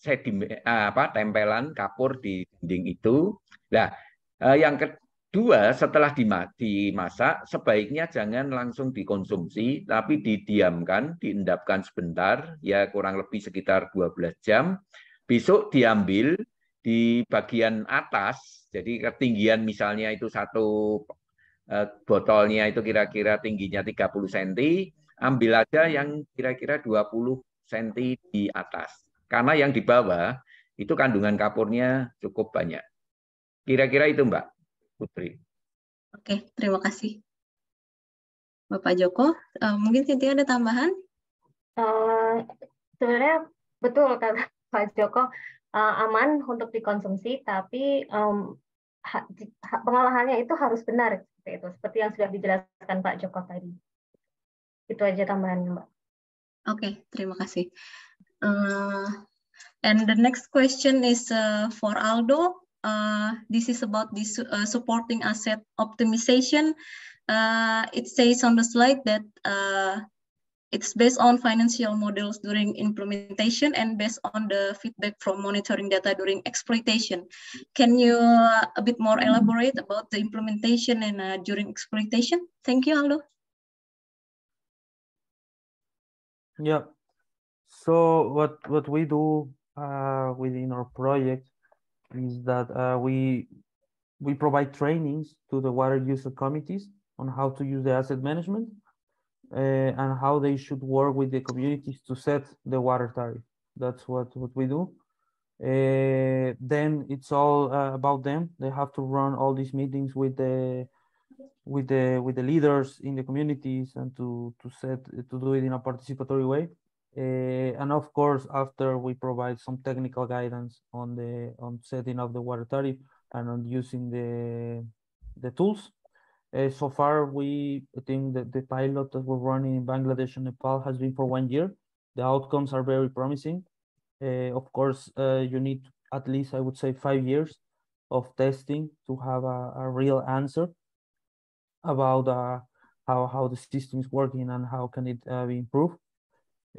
Speaker 5: sedim, eh, apa tempelan kapur di dinding itu. Nah, eh, yang kedua setelah dimasak sebaiknya jangan langsung dikonsumsi tapi didiamkan, diendapkan sebentar ya kurang lebih sekitar 12 jam. Besok diambil di bagian atas, jadi ketinggian misalnya itu satu eh, botolnya itu kira-kira tingginya 30 cm, ambil aja yang kira-kira 20 cm di atas. Karena yang di bawah itu kandungan kapurnya cukup banyak. Kira-kira itu Mbak Putri.
Speaker 2: Oke, terima kasih. Bapak Joko, eh, mungkin Sintia ada tambahan?
Speaker 1: Uh,
Speaker 6: sebenarnya betul kata Pak Joko, uh, aman untuk dikonsumsi, tapi um, pengolahannya itu harus benar seperti itu, seperti yang sudah dijelaskan Pak Joko tadi. Itu aja tambahannya, Mbak. Oke, okay, terima kasih.
Speaker 2: Uh, and the next question is uh, for Aldo. Uh, this is about this uh, supporting asset optimization. Uh, it says on the slide that uh, It's based on financial models during implementation and based on the feedback from monitoring data during exploitation. Can you uh, a bit more elaborate about the implementation and uh, during exploitation? Thank you,
Speaker 1: Aldo.
Speaker 8: Yeah. So what what we do uh, within our project is that uh, we we provide trainings to the water user committees on how to use the asset management uh, and how they should work with the communities to set the water tariff. That's what, what we do. Uh, then it's all uh, about them. They have to run all these meetings with the with the with the leaders in the communities and to to set to do it in a participatory way uh, and of course after we provide some technical guidance on the on setting up the water tariff and on using the the tools uh, so far, we think that the pilot that we're running in Bangladesh and Nepal has been for one year. The outcomes are very promising. Uh, of course, uh, you need at least, I would say, five years of testing to have a, a real answer about uh, how, how the system is working and how can it uh, be improved.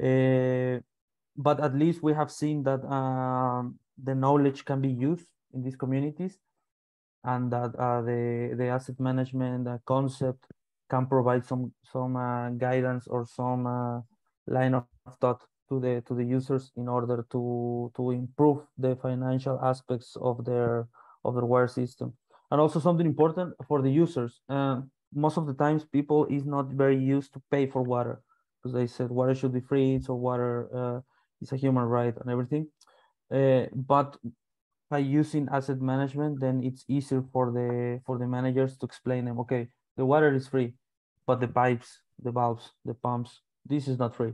Speaker 8: Uh, but at least we have seen that um, the knowledge can be used in these communities and that uh, the, the asset management concept can provide some, some uh, guidance or some uh, line of thought to the, to the users in order to, to improve the financial aspects of their, of the wire system. And also something important for the users. Uh, most of the times people is not very used to pay for water because they said water should be free, so water uh, is a human right and everything. Uh, but by using asset management, then it's easier for the for the managers to explain them. Okay, the water is free, but the pipes, the valves, the pumps, this is not free.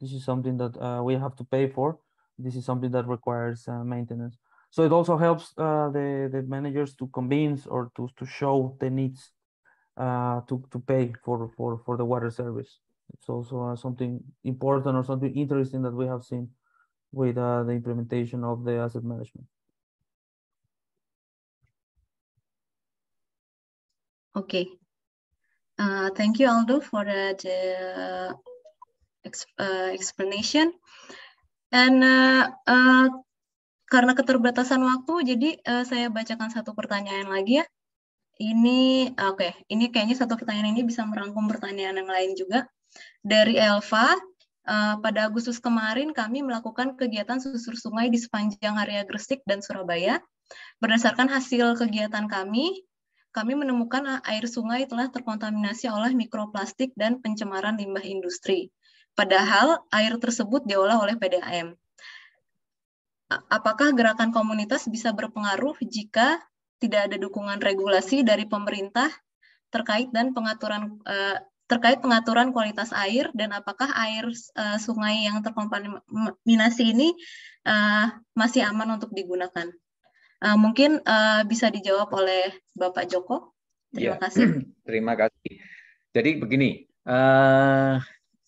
Speaker 8: This is something that uh, we have to pay for. This is something that requires uh, maintenance. So it also helps uh, the the managers to convince or to to show the needs uh, to to pay for for for the water service. It's also uh, something important or something interesting that we have seen with uh, the implementation of the asset management.
Speaker 1: Okay. Uh, thank
Speaker 2: you, Aldo, for uh, the uh, explanation. And uh, uh, karena keterbatasan waktu, jadi uh, saya bacakan satu pertanyaan lagi ya. Ini, oke, okay, ini kayaknya satu pertanyaan ini bisa merangkum pertanyaan yang lain juga. Dari Elva, Uh, pada Agustus kemarin kami melakukan kegiatan susur sungai di sepanjang area Gresik dan Surabaya. Berdasarkan hasil kegiatan kami, kami menemukan air sungai telah terkontaminasi oleh mikroplastik dan pencemaran limbah industri. Padahal air tersebut diolah oleh PDAM. Apakah gerakan komunitas bisa berpengaruh jika tidak ada dukungan regulasi dari pemerintah terkait dan pengaturan e, terkait pengaturan kualitas air dan apakah air e, sungai yang terkontaminasi ini e, masih aman untuk digunakan? Eh, mungkin uh, bisa dijawab oleh Bapak Joko.
Speaker 5: Terima ya. kasih. Terima kasih. Jadi begini, uh,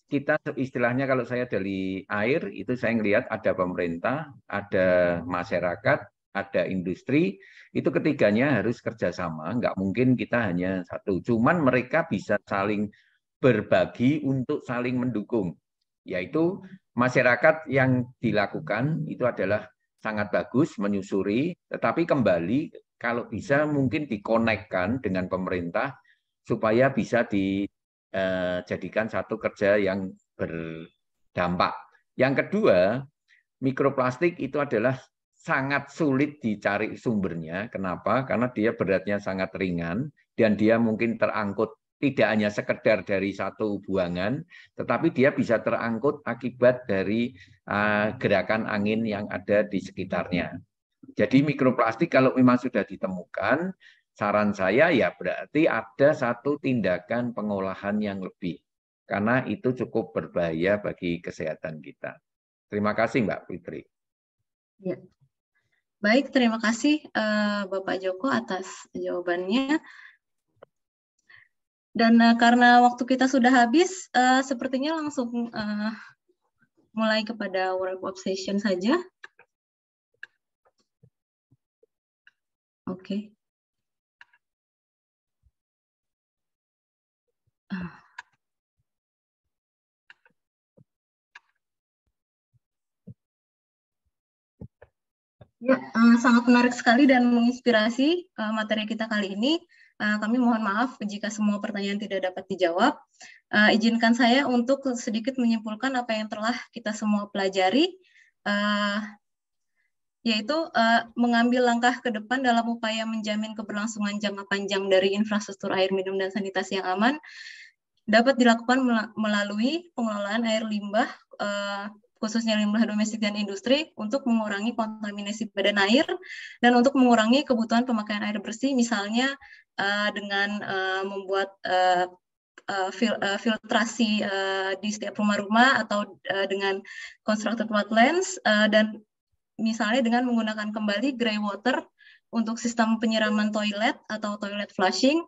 Speaker 5: kita istilahnya kalau saya dari air itu saya melihat ada pemerintah, ada masyarakat, ada industri, itu ketiganya harus kerjasama. Nggak mungkin kita hanya satu. Cuman mereka bisa saling berbagi untuk saling mendukung. Yaitu masyarakat yang dilakukan itu adalah sangat bagus menyusuri, tetapi kembali kalau bisa mungkin dikonekkan dengan pemerintah supaya bisa dijadikan eh, satu kerja yang berdampak. Yang kedua, mikroplastik itu adalah sangat sulit dicari sumbernya. Kenapa? Karena dia beratnya sangat ringan dan dia mungkin terangkut tidak hanya sekedar dari satu buangan, tetapi dia bisa terangkut akibat dari eh, gerakan angin yang ada di sekitarnya. Jadi mikroplastik kalau memang sudah ditemukan, saran saya ya berarti ada satu tindakan pengolahan yang lebih. Karena itu cukup berbahaya bagi kesehatan kita. Terima kasih Mbak Putri.
Speaker 2: Ya. Baik, terima kasih eh, Bapak Joko atas jawabannya. Dan uh, karena waktu kita sudah habis, uh, sepertinya langsung uh, mulai kepada
Speaker 1: workshop session saja. Oke. Okay. Uh. Ya, sangat menarik sekali dan menginspirasi
Speaker 2: materi kita kali ini. Nah, kami mohon maaf jika semua pertanyaan tidak dapat dijawab. Uh, izinkan saya untuk sedikit menyimpulkan apa yang telah kita semua pelajari, uh, yaitu uh, mengambil langkah ke depan dalam upaya menjamin keberlangsungan jangka panjang dari infrastruktur air minum dan sanitasi yang aman dapat dilakukan melalui pengelolaan air limbah uh, khususnya limbah domestik dan industri untuk mengurangi kontaminasi badan air dan untuk mengurangi kebutuhan pemakaian air bersih misalnya Eh, dengan uh, membuat uh, uh, fil, uh, filtrasi uh, di setiap rumah-rumah atau uh, dengan constructed wetlands uh, dan misalnya dengan menggunakan kembali grey water untuk sistem penyiraman toilet atau toilet flushing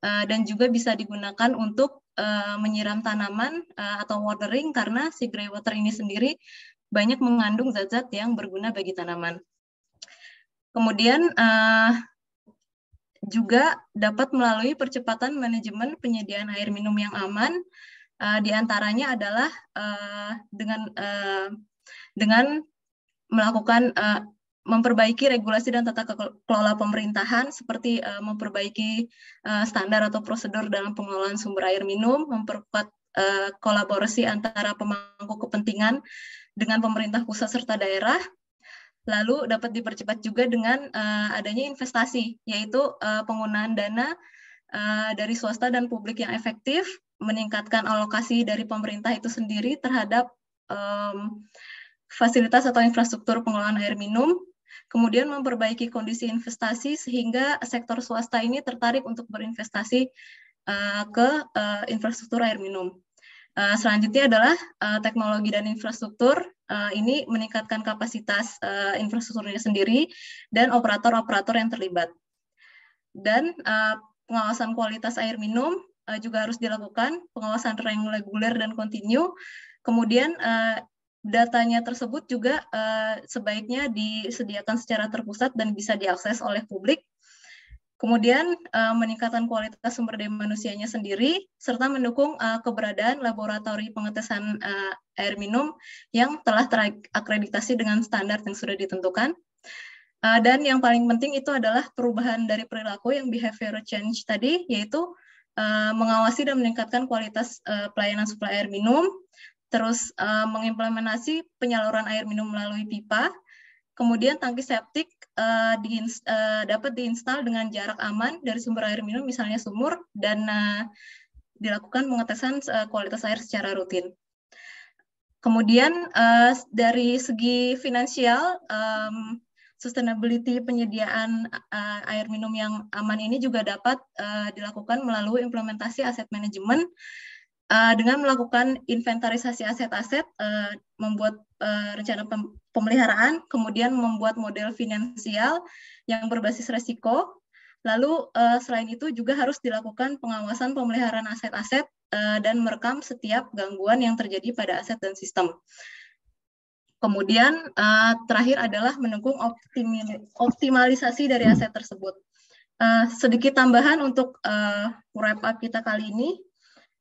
Speaker 2: dan juga bisa digunakan untuk menyiram tanaman atau watering karena si grey water ini sendiri banyak mengandung zat-zat yang berguna bagi tanaman. Kemudian juga dapat melalui percepatan manajemen penyediaan air minum yang aman. Uh, di antaranya adalah uh, dengan uh, dengan melakukan uh, memperbaiki regulasi dan tata kelola pemerintahan seperti uh, memperbaiki uh, standar atau prosedur dalam pengelolaan sumber air minum, memperkuat uh, kolaborasi antara pemangku kepentingan dengan pemerintah pusat serta daerah, Lalu dapat dipercepat juga dengan uh, adanya investasi, yaitu uh, penggunaan dana uh, dari swasta dan publik yang efektif, meningkatkan alokasi dari pemerintah itu sendiri terhadap um, fasilitas atau infrastruktur pengelolaan air minum, kemudian memperbaiki kondisi investasi sehingga sektor swasta ini tertarik untuk berinvestasi uh, ke uh, infrastruktur air minum. Uh, selanjutnya adalah uh, teknologi dan infrastruktur. Uh, ini meningkatkan kapasitas uh, infrastrukturnya sendiri dan operator-operator yang terlibat. Dan uh, pengawasan kualitas air minum uh, juga harus dilakukan, pengawasan reguler dan kontinu. Kemudian uh, datanya tersebut juga uh, sebaiknya disediakan secara terpusat dan bisa diakses oleh publik Kemudian uh, meningkatkan kualitas sumber daya manusianya sendiri serta mendukung uh, keberadaan laboratorium pengetesan uh, air minum yang telah terakreditasi dengan standar yang sudah ditentukan. Uh, dan yang paling penting itu adalah perubahan dari perilaku yang behavior change tadi yaitu uh, mengawasi dan meningkatkan kualitas uh, pelayanan suplai air minum, terus uh, mengimplementasi penyaluran air minum melalui pipa, kemudian tangki septik uh, dapat diinstal dengan jarak aman dari sumber air minum misalnya sumur dan uh, dilakukan pengetesan uh, kualitas air secara rutin. Kemudian uh, dari segi finansial um, sustainability penyediaan uh, air minum yang aman ini juga dapat uh, dilakukan melalui implementasi aset manajemen uh, dengan melakukan inventarisasi aset-aset, uh, membuat uh, rencana pemeliharaan, kemudian membuat model finansial yang berbasis resiko. Lalu uh, selain itu juga harus dilakukan pengawasan pemeliharaan aset-aset uh, dan merekam setiap gangguan yang terjadi pada aset dan sistem. Kemudian uh, terakhir adalah mendukung optimalisasi dari aset tersebut. Uh, sedikit tambahan untuk uh, wrap up kita kali ini.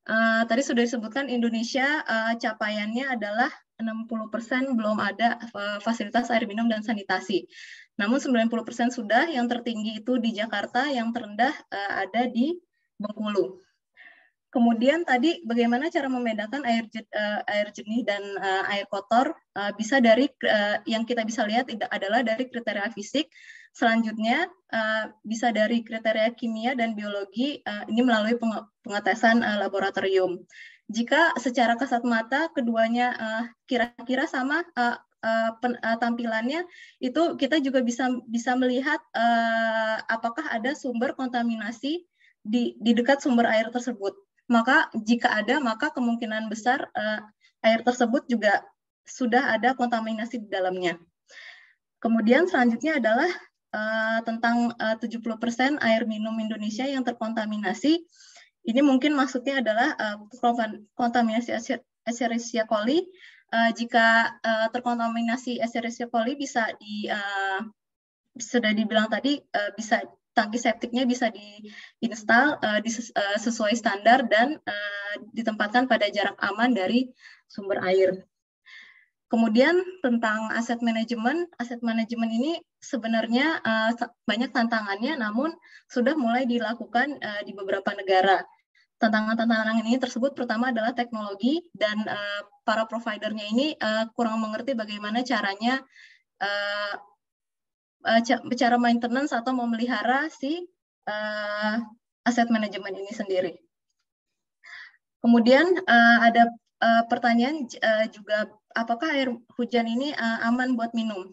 Speaker 2: Uh, tadi sudah disebutkan Indonesia uh, capaiannya adalah 60% belum ada eh, fasilitas air minum dan sanitasi. Namun 90% sudah, yang tertinggi itu di Jakarta, yang terendah eh, ada di Bengkulu. Kemudian tadi bagaimana cara membedakan air eh, air jernih dan air kotor bisa dari yang kita bisa lihat adalah dari kriteria fisik. Selanjutnya bisa dari kriteria kimia dan biologi ini melalui pengetesan laboratorium. Jika secara kasat mata keduanya eh, kira-kira uh, sama uh, uh, pen, uh, tampilannya, itu kita juga bisa bisa melihat uh, apakah ada sumber kontaminasi di di dekat sumber air tersebut. Maka jika ada, maka kemungkinan besar uh, air tersebut juga sudah ada kontaminasi di dalamnya. Kemudian selanjutnya adalah uh, tentang uh, 70% air minum Indonesia yang terkontaminasi ini mungkin maksudnya adalah uh, kontaminasi Escherichia coli. Uh, jika uh, terkontaminasi Escherichia coli bisa di uh, sudah dibilang tadi uh, bisa tangki septiknya bisa diinstal uh, di, uh, sesuai standar dan uh, ditempatkan pada jarak aman dari sumber air. Kemudian tentang aset manajemen, aset manajemen ini sebenarnya uh, banyak tantangannya, namun sudah mulai dilakukan uh, di beberapa negara. Tantangan-tantangan ini tersebut pertama adalah teknologi dan uh, para providernya ini uh, kurang mengerti bagaimana caranya uh, uh, cara maintenance atau memelihara si uh, aset manajemen ini sendiri. Kemudian uh, ada uh, pertanyaan uh, juga apakah air hujan ini uh, aman buat minum?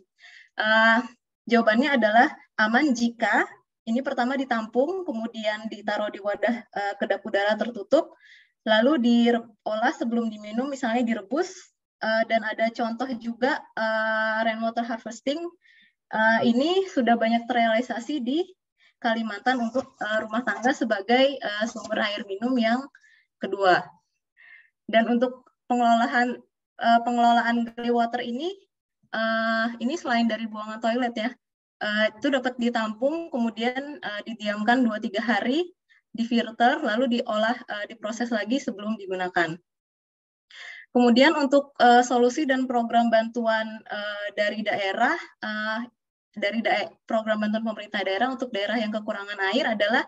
Speaker 2: Uh, jawabannya adalah aman jika ini pertama ditampung, kemudian ditaruh di wadah uh, kedap udara tertutup, lalu diolah sebelum diminum, misalnya direbus, uh, dan ada contoh juga uh, rainwater harvesting. Uh, ini sudah banyak terrealisasi di Kalimantan untuk uh, rumah tangga sebagai uh, sumber air minum yang kedua. Dan untuk pengelolaan uh, pengelolaan grey water ini, uh, ini selain dari buangan toilet ya, uh, itu dapat ditampung kemudian uh, didiamkan 2-3 hari difilter lalu diolah uh, diproses lagi sebelum digunakan. Kemudian untuk uh, solusi dan program bantuan uh, dari daerah uh, dari da program bantuan pemerintah daerah untuk daerah yang kekurangan air adalah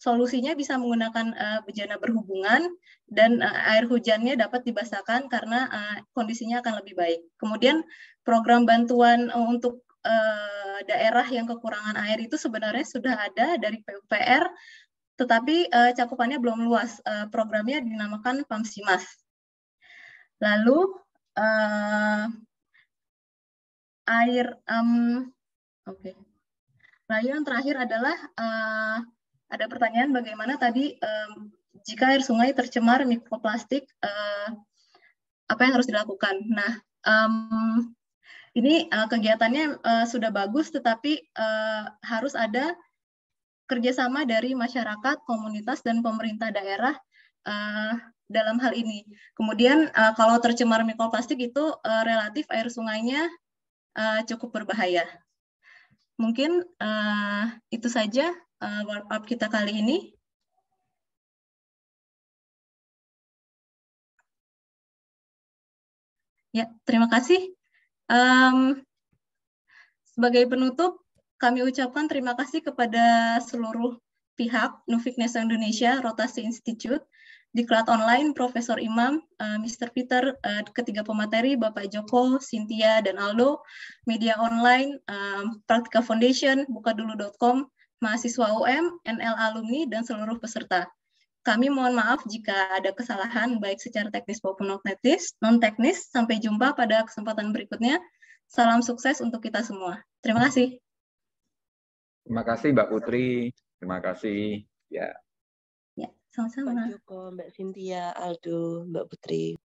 Speaker 2: solusinya bisa menggunakan uh, bejana berhubungan dan uh, air hujannya dapat dibasahkan karena uh, kondisinya akan lebih baik. Kemudian program bantuan untuk eh, daerah yang kekurangan air itu sebenarnya sudah ada dari PUPR, tetapi eh, cakupannya belum luas. Eh, programnya dinamakan PAMSIMAS. Lalu eh, air, um, oke. Okay. Lalu yang terakhir adalah eh, ada pertanyaan bagaimana tadi eh, jika air sungai tercemar mikroplastik, eh, apa yang harus dilakukan? Nah, um, ini uh, kegiatannya uh, sudah bagus, tetapi uh, harus ada kerjasama dari masyarakat, komunitas, dan pemerintah daerah uh, dalam hal ini. Kemudian uh, kalau tercemar mikroplastik itu uh, relatif air sungainya uh, cukup berbahaya. Mungkin uh, itu saja
Speaker 1: uh, warm up kita kali ini. Ya, terima kasih. Um, sebagai penutup, kami ucapkan terima kasih kepada
Speaker 2: seluruh pihak Nufik Nesa Indonesia Rotasi Institute, Diklat Online Profesor Imam, uh, eh, Mr. Peter, uh, ketiga pemateri Bapak Joko, Cynthia, dan Aldo, media online, um, Praktika Foundation, bukadulu.com, mahasiswa UM, NL alumni, dan seluruh peserta. Kami mohon maaf jika ada kesalahan baik secara teknis maupun non-teknis. Non-teknis, sampai jumpa pada kesempatan berikutnya. Salam sukses untuk kita semua. Terima kasih.
Speaker 5: Terima kasih Mbak Putri.
Speaker 1: Terima kasih. Ya. Ya, sama-sama. Mbak Cynthia, Aldo, Mbak Putri.